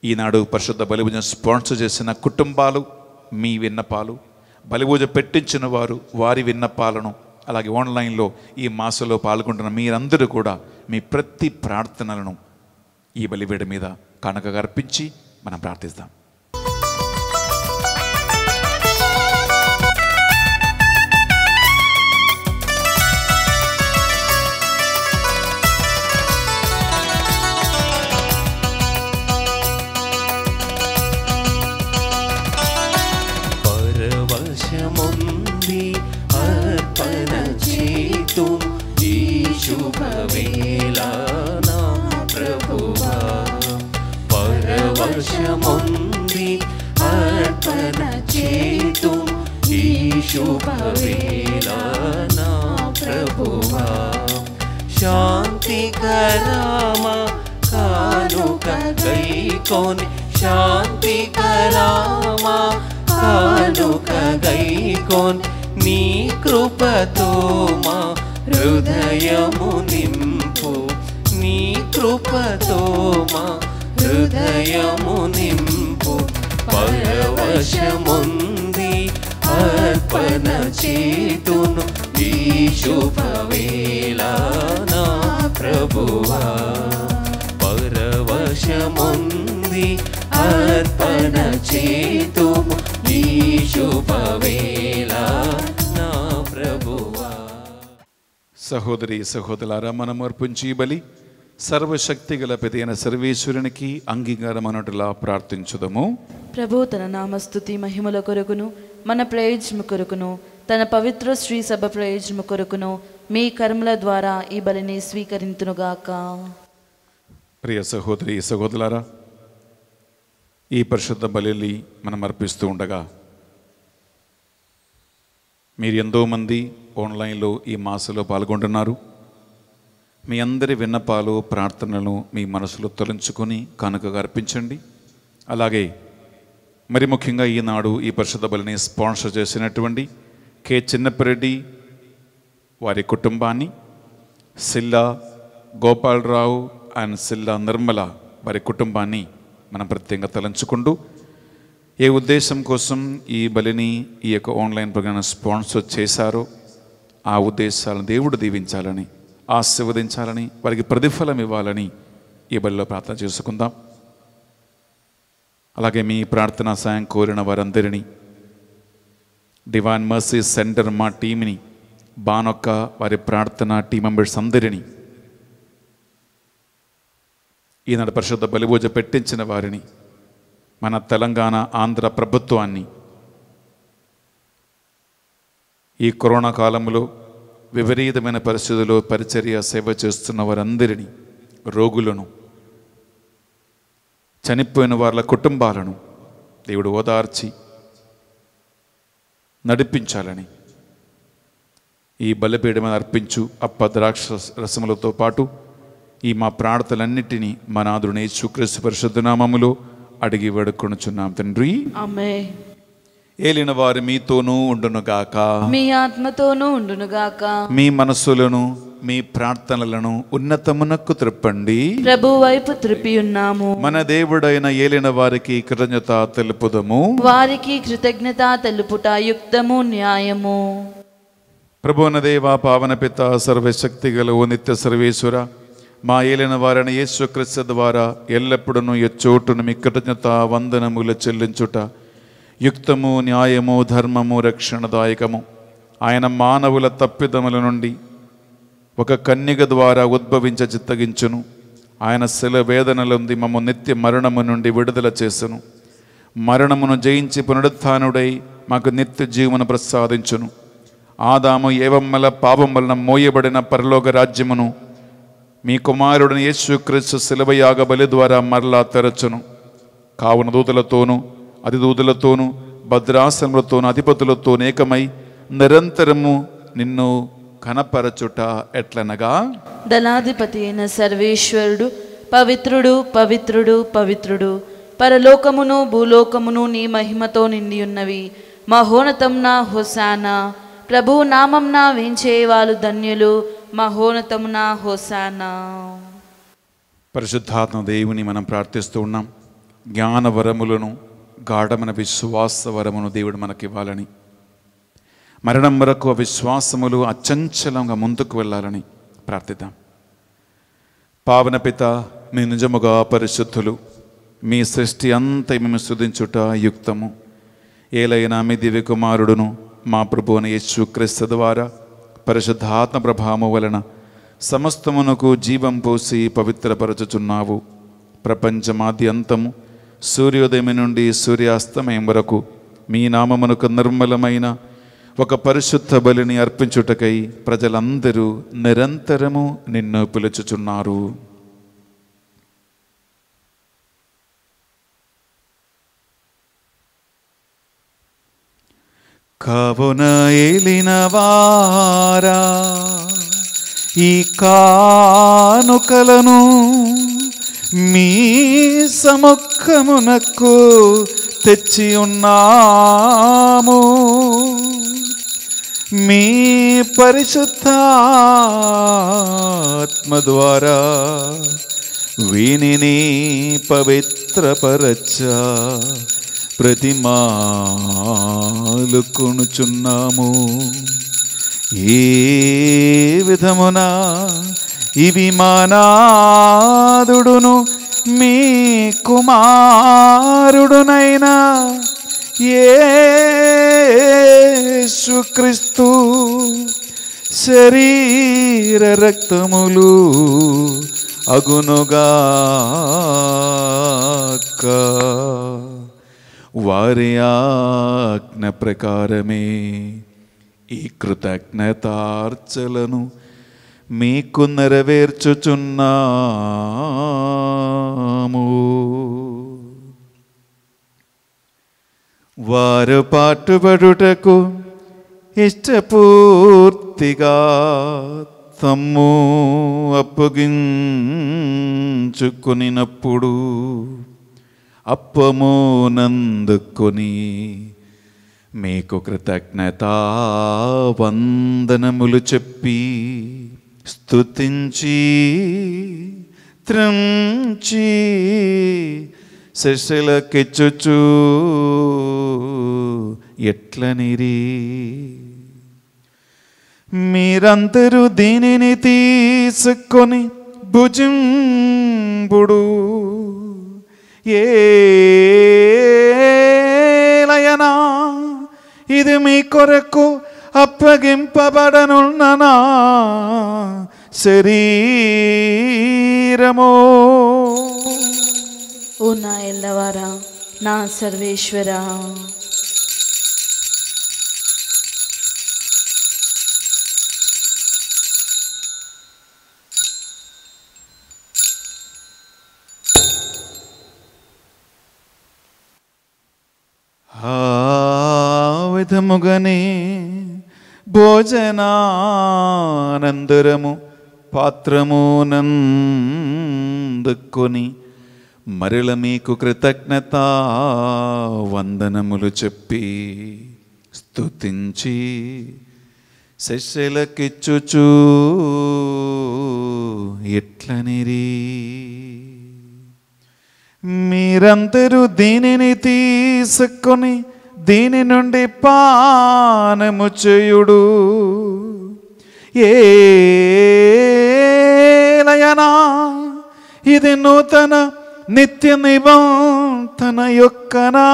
ఈనాడు పరిశుద్ధ బలిభుజం స్పాన్సర్ చేసిన కుటుంబాలు మీ విన్నపాలు బలిభుజ పెట్టించిన వారు వారి విన్నపాలను అలాగే ఆన్లైన్లో ఈ మాసంలో పాల్గొంటున్న మీరందరూ కూడా మీ ప్రతి ప్రార్థనలను ఈ బలివేడి మీద కనుక అర్పించి మనం ప్రార్థిస్తాం
कलामा कालुकै को शान्ति कलामा कालु कै कोन नी कृपतोमा नी कृपतो मा हृदयमुनिं पो मुंदी अर्पण चेदु ने शुभवेला ప్రభువా పరవశముంది అర్పణ చేతుము నా
సహోదరి సహోదరులారా మనం అర్పించి బలి సర్వశక్తి గల పెదైన సర్వేశ్వరునికి అంగీకారం అనటులా ప్రార్థించుదము
ప్రభు తన నామస్తుతి మహిమల కొరకును మన ప్రయోజనము కొరకును తన పవిత్ర శ్రీ సభ ప్రయోజనము కొరకును మీ కర్మల ద్వారా ఈ బలిని స్వీకరింతునుగాక
ప్రియ సహోదరి సహోదరులారా ఈ పరిశుద్ధ బలిని మనం అర్పిస్తూ ఉండగా మీరు ఎంతోమంది ఆన్లైన్లో ఈ మాసలో పాల్గొంటున్నారు మీ అందరి విన్నపాలు ప్రార్థనలను మీ మనసులో తొలగించుకొని కానుకగా అర్పించండి అలాగే మరి ముఖ్యంగా ఈనాడు ఈ పరిశుద్ధ బలిని స్పాన్సర్ చేసినటువంటి కె చిన్నప్పరెడ్డి వారి కుటుంబాన్ని సిల్లా గోపాలరావు అండ్ సిల్లా నిర్మల వారి కుటుంబాన్ని మనం ప్రత్యేకంగా తలంచుకుంటూ ఏ ఉద్దేశం కోసం ఈ బలిని ఈ యొక్క ఆన్లైన్ ప్రోగ్రామ్ స్పాన్సర్ చేశారో ఆ ఉద్దేశాలను దేవుడు దీవించాలని ఆశీర్వదించాలని వారికి ప్రతిఫలం ఇవ్వాలని ఈ బలిలో ప్రార్థన చేసుకుందాం అలాగే మీ ప్రార్థనా సాయం కోరిన వారందరినీ డివాన్ మర్సీ సెంటర్ మా టీమిని బానొక్క వారి ప్రార్థన టీం మెంబర్స్ అందరినీ ఈనాడు పరిశుద్ధ బలిభూజ పెట్టించిన వారిని మన తెలంగాణ ఆంధ్ర ప్రభుత్వాన్ని ఈ కరోనా కాలంలో విపరీతమైన పరిస్థితుల్లో పరిచర్య సేవ చేస్తున్న వారందరినీ రోగులను చనిపోయిన వాళ్ళ కుటుంబాలను దేవుడు ఓదార్చి నడిపించాలని ఈ బలిపీఠమైన అర్పించు అప్ప ద్రాక్ష రసములతో పాటు ఈ మా ప్రార్థనలన్నిటినీ మా నాదుని శుక్రస్ పరిశుద్ధనామములో అడిగి వేడుకొనుచున్నాం తండ్రి ఏలిన వారు మీతోనూ ఉండునుగాక మీ
ఆత్మతోనూ ఉండునుగాక
మీ మనస్సులను మీ ప్రార్థనలను ఉన్నతమునకు త్రిప్పండి
ప్రభు వైపు త్రిపి ఉన్నాము
మన దేవుడైన ఏలిన వారికి కృతజ్ఞత తెలుపుదము
వారికి కృతజ్ఞత తెలుపుట యుక్తము న్యాయము
దేవ పావన పిత సర్వశక్తి గలవు నిత్య సర్వేశ్వర మా ఏలిన వారిని యేసుక్రీస్తు ద్వారా ఎల్లప్పుడూ ఎచ్చోటును మీ కృతజ్ఞత వందనములు చెల్లించుట యుక్తము న్యాయము ధర్మము రక్షణదాయకము ఆయన మానవుల తప్పిదముల నుండి ఒక కన్యగ ద్వారా ఉద్భవించ చిత్తగించును ఆయన శిల వేదనలుంది మమ్మ నిత్య మరణము నుండి విడుదల చేసును మరణమును జయించి పునరుత్నుడై మాకు నిత్య జీవన ప్రసాదించును ఆదాము ఏవమ్మల పాపం వలన మోయబడిన పరలోక రాజ్యమును మీ కుమారుడిని యేసుక్రీస్తు శిలవయాగ బలి ద్వారా మరలా తెరచును కావున దూతలతోనూ అతిదూతులతోనూ భద్రాసనములతోనూ అధిపతులతోనూ ఏకమై నిరంతరము నిన్ను కనపరచుట ఎట్లనగా
ధనాధిపతి అయిన సర్వేశ్వరుడు పవిత్రుడు పవిత్రుడు పవిత్రుడు పరలోకమును భూలోకమును నీ మహిమతో నిండి ఉన్నవి నా హుసానా ప్రభు నామం వేంచే వాళ్ళు ధన్యులు నా హోసానా
పరిశుద్ధాత్మ దేవుని మనం ప్రార్థిస్తూ ఉన్నాం జ్ఞానవరములను గాఢమైన విశ్వాస వరమును దేవుడు మనకివ్వాలని మరణం వరకు అవిశ్వాసములు అచంచలంగా ముందుకు వెళ్ళాలని ప్రార్థిద్దాం పావన పిత మీ నిజముగా పరిశుద్ధులు మీ సృష్టి అంతా మేము స్థుతించుట యుక్తము ఏలైనా మీ దివ్య కుమారుడును మా ప్రభు అని క్రీస్తు ద్వారా పరిశుద్ధాత్మ ప్రభావము వలన సమస్తమునకు జీవం పోసి పవిత్రపరచుచున్నావు ప్రపంచమాద్యంతము సూర్యోదయం నుండి సూర్యాస్తమయం వరకు మీ నామమునకు నిర్మలమైన ఒక పరిశుద్ధ బలిని అర్పించుటకై ప్రజలందరూ నిరంతరము నిన్ను పిలుచుచున్నారు కావున ఏలిన వారా ఈ కానుకలను మీ సముఖమునకు తెచ్చి ఉన్నాము మీ పరిశుద్ధాత్మ ద్వారా వీనిని పవిత్రపరచ ప్రతిమాలు కొనుచున్నాము ఏ విధమున ఇవి మానాదుడును మీ కుమారుడునైనా ఏసుక్రీస్తు శరీర రక్తములు అగునుగా వార్యాజ్ఞ ప్రకారమే ఈ కృతజ్ఞతార్చలను మీకు నెరవేర్చుచున్నాము వారు పాటుపడుటకు ఇష్టపూర్తిగా తమ్ము అప్పగించుకునినప్పుడు అప్పమునందుకొని మీకు కృతజ్ఞత వందనములు చెప్పి స్తుతించి త్రంచి శశలకెచ్చుచు ఎట్లనిరి మీరందరూ దీనిని తీసుకొని భుజింపుడు ఏలయనా ఇది మీ కొరకు అప్పగింపబడనున్ననా
శరీరమో ఓ నా ఎల్లవారా నా సర్వేశ్వరా
ఆ విధముగనే భోజనానందరము పాత్రమునందుకొని మరల మీకు కృతజ్ఞత వందనములు చెప్పి స్తుతించి శిష్యులకిచ్చుచూ ఎట్లనిరీ നിരന്തരു ദിനനിതീസകുനി ദിനിനുണ്ടി പാനമുചയുട ഏലയനാ इदᱱूतന നിത്യനിവർത്തനയొక్కനാ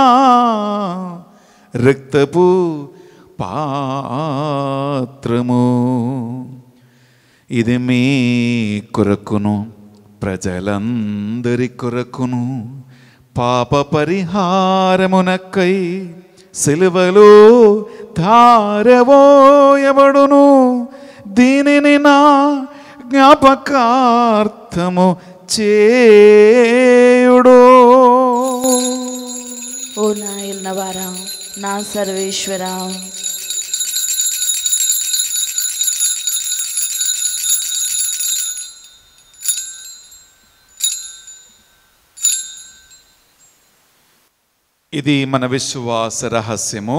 rctxപു പാത്രമു इदമേ കുരക്കുന്നോ ప్రజలందరి కొరకును పాప పరిహారమునక్కై సిలువలో ధారవోయబడును దీనిని నా జ్ఞాపకార్థము చేయుడు
ఓ నాయన్నవారా నా సర్వేశ్వరా
ఇది మన విశ్వాస రహస్యము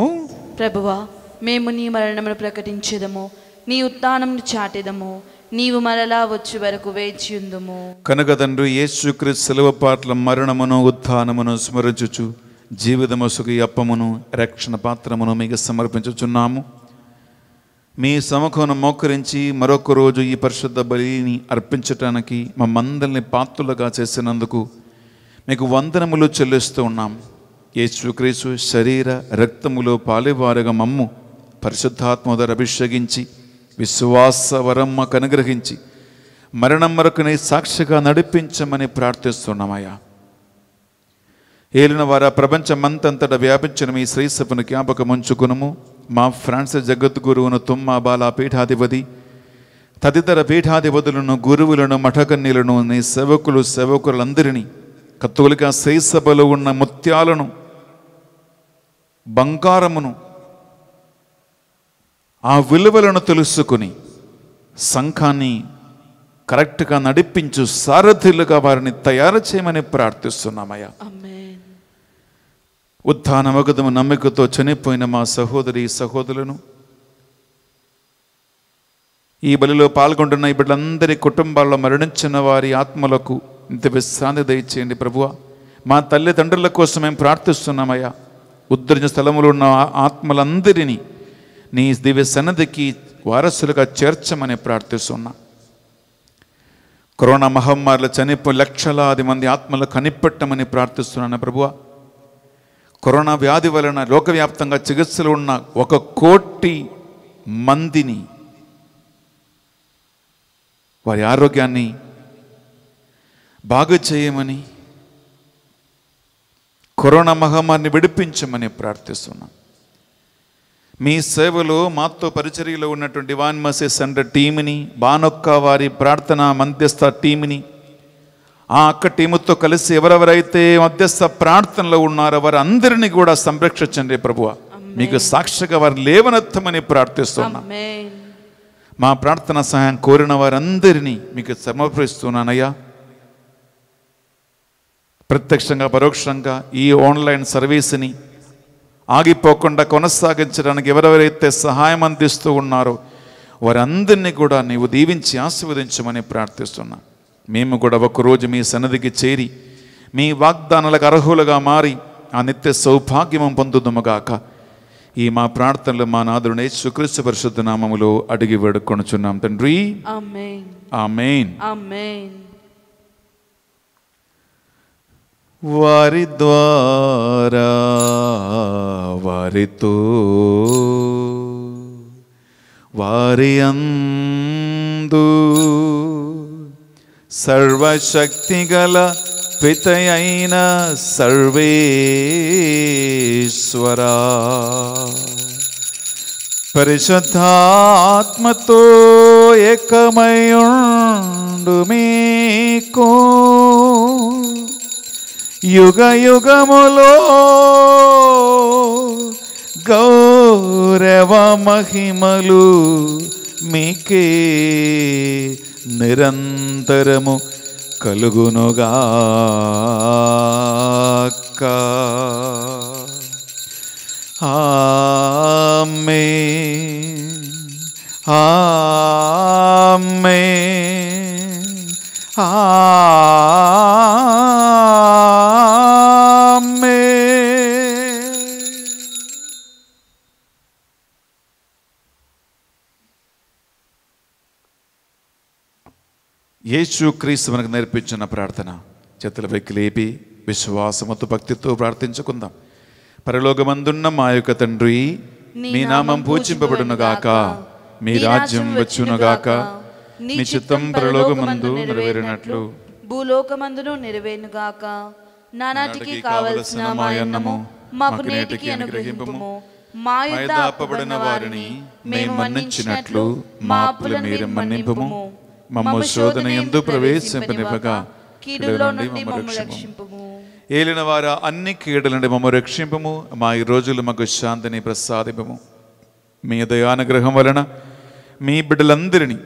ప్రభువా మేము నీ మరణమును ప్రకటించేదము నీ ఉత్థానమును చాటేదము నీవు మరలా వచ్చే వరకు వేచి ఉందము
కనుక తండ్రి యేసుక్రీస్తు సెలవు పాటల మరణమును ఉత్నమును స్మరించుచు జీవితము సుఖి అప్పమును రక్షణ పాత్రమును మీకు సమర్పించుచున్నాము మీ సమకును మోకరించి మరొక రోజు ఈ పరిశుద్ధ బలిని అర్పించటానికి మమ్మందరిని పాత్రులుగా చేసినందుకు మీకు వందనములు చెల్లిస్తూ ఉన్నాము యేసుక్రీసు శరీర రక్తములో పాలివారుగా మమ్ము పరిశుద్ధాత్మదర అభిషేకించి విశ్వాసవరమ్మ కనుగ్రహించి మరణం మరకుని సాక్షిగా నడిపించమని ప్రార్థిస్తున్నామయ్యా ఏలిన వారా ప్రపంచమంతంతటా వ్యాపించిన మీ శ్రీసభను జ్ఞాపకం ముంచుకునుము మా ఫ్రాన్సిస్ జగద్గురువును తుమ్మ బాల పీఠాధిపతి తదితర పీఠాధిపతులను గురువులను మఠకన్నీలను నీ సేవకులు సేవకులందరినీ కత్తులుగా శ్రీసభలో ఉన్న ముత్యాలను బంగారమును ఆ విలువలను తెలుసుకుని సంఘాన్ని కరెక్ట్గా నడిపించు సారథులుగా వారిని తయారు చేయమని ప్రార్థిస్తున్నామయ్యా మగదము నమ్మికతో చనిపోయిన మా సహోదరి సహోదరులను ఈ బలిలో పాల్గొంటున్న ఈ బిడ్డలందరి కుటుంబాల్లో మరణించిన వారి ఆత్మలకు ఇంత విశ్రాంతి దయచేయండి ప్రభువ మా తల్లిదండ్రుల కోసం మేము ప్రార్థిస్తున్నామయ్యా ఉద్ధరించిన స్థలములో ఉన్న ఆత్మలందరినీ నీ దివ్య సన్నదికి వారసులుగా చేర్చమని ప్రార్థిస్తున్నా కరోనా మహమ్మారిలో చనిపో లక్షలాది మంది ఆత్మలు కనిపెట్టమని ప్రార్థిస్తున్నాను ప్రభువ కరోనా వ్యాధి వలన లోకవ్యాప్తంగా చికిత్సలు ఉన్న ఒక కోటి మందిని వారి ఆరోగ్యాన్ని బాగు చేయమని కరోనా మహమ్మారిని విడిపించమని ప్రార్థిస్తున్నాం మీ సేవలో మాతో పరిచర్యలో ఉన్నటువంటి వాన్ మసీస్ సెంటర్ టీమ్ని బానొక్క వారి ప్రార్థన మధ్యస్థ టీమ్ని ఆ అక్క టీముతో కలిసి ఎవరెవరైతే మధ్యస్థ ప్రార్థనలో ఉన్నారో అందరినీ కూడా సంరక్షించండి ప్రభు మీకు సాక్షిగా వారు లేవనెత్తమని ప్రార్థిస్తున్నా మా ప్రార్థన సహాయం కోరిన వారందరినీ మీకు సమర్పిస్తున్నానయ్యా ప్రత్యక్షంగా పరోక్షంగా ఈ ఆన్లైన్ సర్వీస్ని ఆగిపోకుండా కొనసాగించడానికి ఎవరెవరైతే సహాయం అందిస్తూ ఉన్నారో వారందరినీ కూడా నీవు దీవించి ఆశీర్వదించమని ప్రార్థిస్తున్నా మేము కూడా ఒకరోజు మీ సన్నిధికి చేరి మీ వాగ్దానాలకు అర్హులుగా మారి ఆ నిత్య సౌభాగ్యము పొందుదుమగాక ఈ మా ప్రార్థనలు మా నాదుడు శుక్రీస్తు పరిశుద్ధ నామములో అడిగి వేడుకొనుచున్నాం తండ్రి ఆమెన్ వారి ద్వారా వారితో వారి అందు సర్వశక్తిగల పితయైన సర్వేశ్వరా పరిశుద్ధాత్మతో ఏకమయుండు మీకో యుగ యుగములో గౌరవ మహిమలు మీకే నిరంతరము కలుగునుగాక ఆమె ఆమె ఆ యేసు క్రీస్తు మనకు నేర్పించిన ప్రార్థన చేతుల పైకి లేపి విశ్వాసముతో భక్తితో ప్రార్థించుకుందాం పరలోకమందున్న మా యొక్క తండ్రి మీ నామం పూజింపబడునుగాక మీ రాజ్యం వచ్చునుగాక మీ చిత్తం పరలోకమందు నెరవేరినట్లు
భూలోకమందును నెరవేరునుగాక నానాటికి కావలసిన మా అన్నము
మాకు నేటికి అనుగ్రహింపము
మా యొక్క అప్పబడిన
వారిని మేము మన్నించినట్లు మా అప్పుల మీరు మన్నింపము మమ్మ శోధన ఎందు ప్రవేశింపనివ్వగా నుండి మమ్మ ఏలిన వారు అన్ని కీడుల నుండి మమ్మ రక్షింపము మా ఈ రోజులు మాకు శాంతిని ప్రసాదింపము మీ దయానుగ్రహం వలన మీ బిడ్డలందరినీ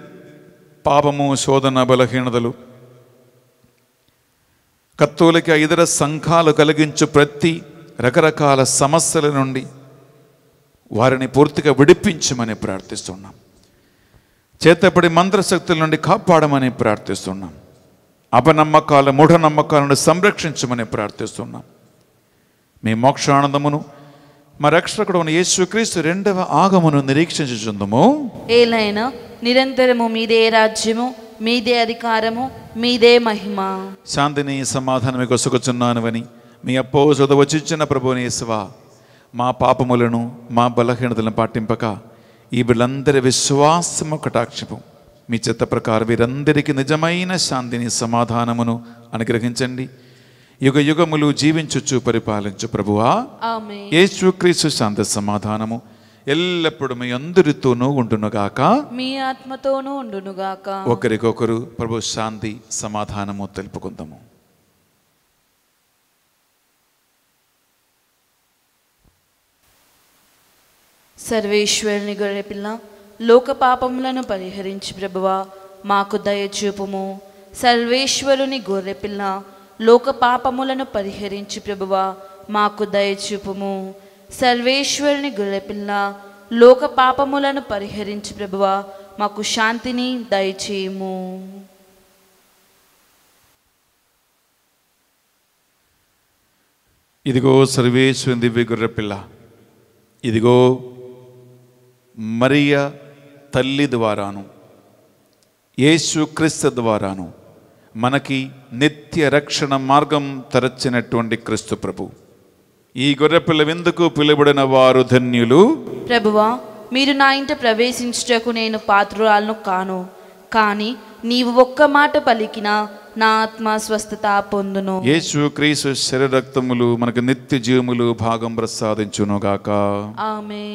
పాపము శోధన బలహీనతలు కత్తులకి ఇతర సంఘాలు కలిగించు ప్రతి రకరకాల సమస్యల నుండి వారిని పూర్తిగా విడిపించమని ప్రార్థిస్తున్నాం చేతపడి మంత్రశక్తుల నుండి కాపాడమని ప్రార్థిస్తున్నాం అపనమ్మకాల మూఢనమ్మకాల నుండి సంరక్షించమని ప్రార్థిస్తున్నాం మీ మోక్షానందమును మా రక్షకుడు యేసుక్రీస్తు రెండవ ఆగమును నిరీక్షించుచుందము
ఏలైనా నిరంతరము మీదే రాజ్యము మీదే అధికారము మీదే మహిమ
శాంతిని సమాధానం కొసుకుచున్నానువని మీ అప్పో ప్రభుని ప్రభునేశ్వ మా పాపములను మా బలహీనతలను పాటింపక ఈ వీళ్ళందరి విశ్వాసము కటాక్షిపు మీ చిత్త ప్రకారం వీరందరికీ నిజమైన శాంతిని సమాధానమును అనుగ్రహించండి యుగ యుగములు జీవించుచు పరిపాలించు ప్రభువా యేసుక్రీస్తు శాంతి సమాధానము ఎల్లప్పుడు మీ అందరితోనూ ఉండునుగాక
మీ ఆత్మతోనూ ఉండునుగాక
ఒకరికొకరు ప్రభు శాంతి సమాధానము తెలుపుకుందాము
సర్వేశ్వరుని గొర్రెపిల్ల లోక పాపములను పరిహరించి ప్రభువా మాకు దయచూపుము సర్వేశ్వరుని గొర్రెపిల్ల లోక పాపములను పరిహరించి ప్రభువా మాకు దయచూపుము సర్వేశ్వరుని గొర్రెపిల్ల లోక పాపములను పరిహరించి ప్రభువా మాకు శాంతిని దయచేయము
ఇదిగో సర్వేశ్వరుని దివ్య గొర్రెపిల్ల ఇదిగో మరియ తల్లి ద్వారాను యేసుక్రీస్తు ద్వారాను మనకి నిత్య రక్షణ మార్గం తెరచినటువంటి క్రీస్తు ప్రభు ఈ గొర్రెపిల్ల విందుకు పిలుబడిన వారు ధన్యులు
ప్రభువా మీరు నా ఇంట ప్రవేశించుటకు నేను పాత్రురాలను కాను కానీ నీవు ఒక్క మాట పలికినా నా ఆత్మ స్వస్థత పొందును యేసు
క్రీసు శరీరక్తములు మనకు నిత్య జీవములు భాగం ప్రసాదించునుగాక ఆమె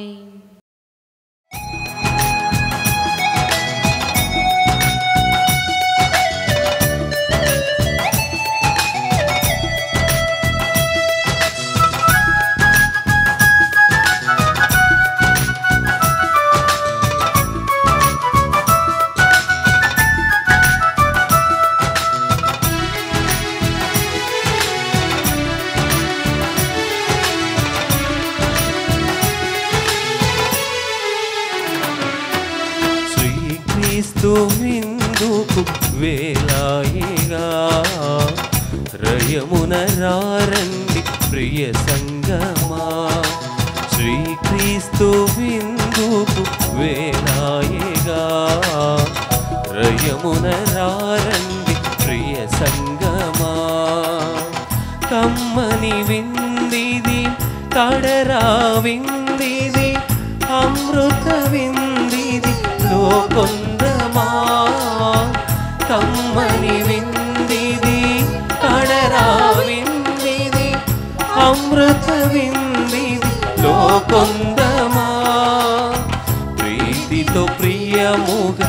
యమునరారండి ప్రియ సంగమా శ్రీక్రీస్తు విందుకు వేలాయేగా రయమునరారండి ప్రియ సంగమా కమ్మని విందిది తడరా విందిది అమృత విందిది లోకొందమా కమ్మని వింది అమృత వింది లోకొందమా ప్రీతితో ప్రియముగా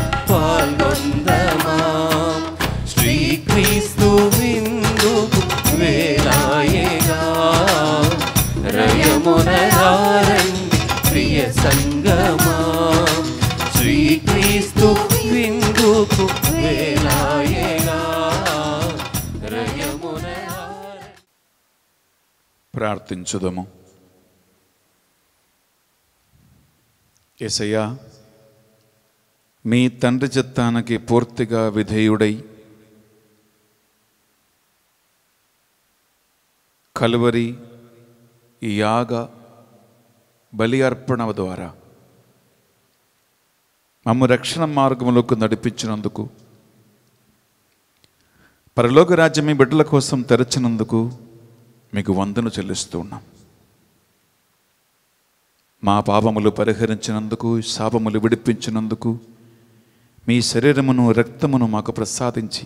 ప్రార్థించుదము ఎసయా మీ తండ్రి చిత్తానికి పూర్తిగా విధేయుడై కలువరి యాగ బలి అర్పణ ద్వారా మమ్మ రక్షణ మార్గములకు నడిపించినందుకు పరలోక రాజ్యం మీ బిడ్డల కోసం తెరచినందుకు మీకు వందను చెల్లిస్తూ ఉన్నాం మా పాపములు పరిహరించినందుకు శాపములు విడిపించినందుకు మీ శరీరమును రక్తమును మాకు ప్రసాదించి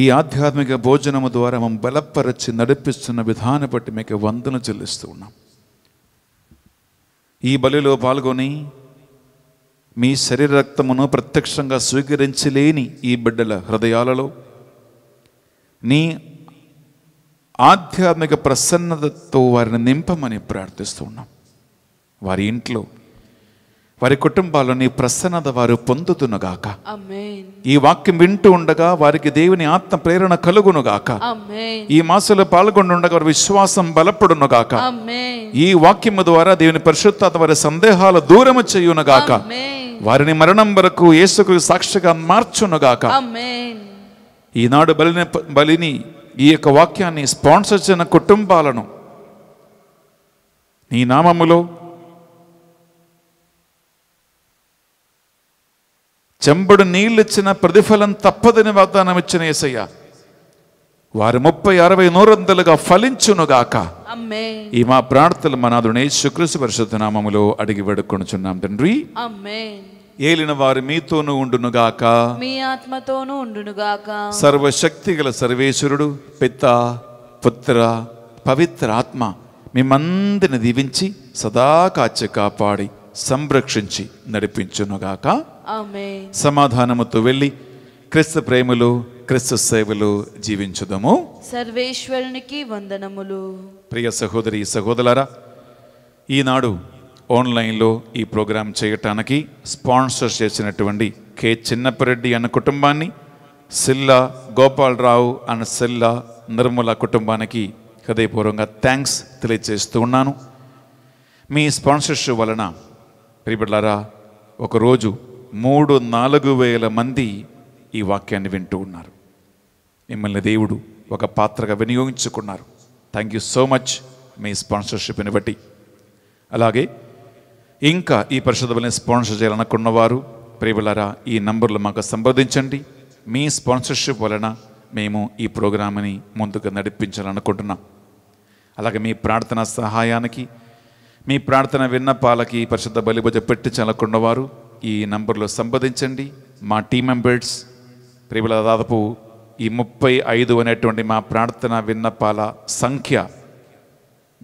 ఈ ఆధ్యాత్మిక భోజనము ద్వారా మేము బలపరచి నడిపిస్తున్న విధానం బట్టి మీకు వందన చెల్లిస్తూ ఉన్నాం ఈ బలిలో పాల్గొని మీ శరీర రక్తమును ప్రత్యక్షంగా స్వీకరించలేని ఈ బిడ్డల హృదయాలలో నీ ఆధ్యాత్మిక ప్రసన్నతతో వారిని నింపమని ప్రార్థిస్తూ ఉన్నాం వారి ఇంట్లో వారి కుటుంబాల్లో నీ ప్రసన్నత వారు పొందుతునుగాక ఈ వాక్యం వింటూ ఉండగా వారికి దేవుని ఆత్మ ప్రేరణ కలుగునుగాక ఈ మాసంలో పాల్గొండుండగా వారి విశ్వాసం బలపడునుగాక ఈ వాక్యం ద్వారా దేవుని పరిశుద్ధాత్మ వారి సందేహాలు దూరము చేయునుగాక వారిని మరణం వరకు ఏసుకు సాక్షిగా మార్చునుగాక ఈనాడు బలిని బలిని ఈ యొక్క వాక్యాన్ని స్పాన్సర్ చేసిన కుటుంబాలను నీ నామములో చెంబడు నీళ్ళిచ్చిన ప్రతిఫలం తప్పదని వాగ్దానం ఇచ్చిన ఏసయ్య వారి ముప్పై అరవై నూరొందలుగా ఫలించునుగాక ఈ మా ప్రార్థనలు మనాదుని శుక్రసు పరిశుద్ధ నామములో అడిగి చున్నాం తండ్రి ఏలిన వారు మీతోనూ ఉండునుగాక
మీ ఆత్మతోనూ ఉండునుగాక
సర్వశక్తి గల సర్వేశ్వరుడు పిత పుత్ర పవిత్ర ఆత్మ మిమ్మందిని దీవించి సదా కాచి కాపాడి సంరక్షించి నడిపించునుగాక సమాధానముతో వెళ్ళి క్రిస్తు ప్రేమలు క్రిస్తు సేవలు జీవించుదము
సర్వేశ్వరునికి వందనములు
ప్రియ సహోదరి సహోదరులారా ఈనాడు ఆన్లైన్లో ఈ ప్రోగ్రాం చేయటానికి స్పాన్సర్ చేసినటువంటి కె చిన్నపరెడ్డి అన్న కుటుంబాన్ని సిల్లా గోపాలరావు అన్న సిల్లా నిర్మల కుటుంబానికి హృదయపూర్వకంగా థ్యాంక్స్ తెలియజేస్తూ ఉన్నాను మీ స్పాన్సర్షిప్ వలన ప్రిబిడ్లారా ఒకరోజు మూడు నాలుగు వేల మంది ఈ వాక్యాన్ని వింటూ ఉన్నారు మిమ్మల్ని దేవుడు ఒక పాత్రగా వినియోగించుకున్నారు థ్యాంక్ యూ సో మచ్ మీ స్పాన్సర్షిప్ని బట్టి అలాగే ఇంకా ఈ పరిశుభలని స్పాన్సర్ చేయాలనుకున్న వారు ప్రేమలరా ఈ నంబర్లు మాకు సంప్రదించండి మీ స్పాన్సర్షిప్ వలన మేము ఈ ప్రోగ్రామ్ని ముందుకు నడిపించాలనుకుంటున్నాం అలాగే మీ ప్రార్థన సహాయానికి మీ ప్రార్థన విన్నపాలకి పరిశుద్ధ బలి పెట్టి చల్లకున్నవారు ఈ నంబర్లో సంప్రదించండి మా టీం మెంబర్స్ ప్రేమల దాదాపు ఈ ముప్పై ఐదు అనేటువంటి మా ప్రార్థన విన్నపాల సంఖ్య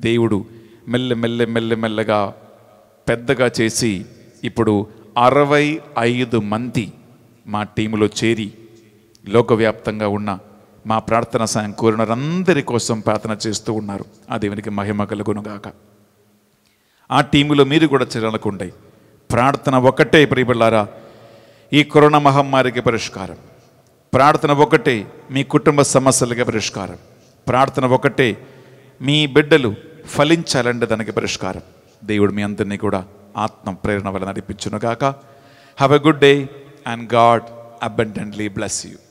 దేవుడు మెల్లె మెల్లె మెల్లె మెల్లగా పెద్దగా చేసి ఇప్పుడు అరవై ఐదు మంది మా టీములో చేరి లోకవ్యాప్తంగా ఉన్న మా ప్రార్థన సాయం కోరినరందరి కోసం ప్రార్థన చేస్తూ ఉన్నారు ఆ దేవునికి మహిమ కలుగునుగాక ఆ టీములో మీరు కూడా చేరాలనుకుంటాయి ప్రార్థన ఒకటే ప్రియబిళ్ళారా ఈ కరోనా మహమ్మారికి పరిష్కారం ప్రార్థన ఒకటే మీ కుటుంబ సమస్యలకి పరిష్కారం ప్రార్థన ఒకటే మీ బిడ్డలు ఫలించాలంటే దానికి పరిష్కారం దేవుడు మీ అందరినీ కూడా ఆత్మ ప్రేరణ వల్ల నడిపించునుగాక have a good day and God abundantly bless you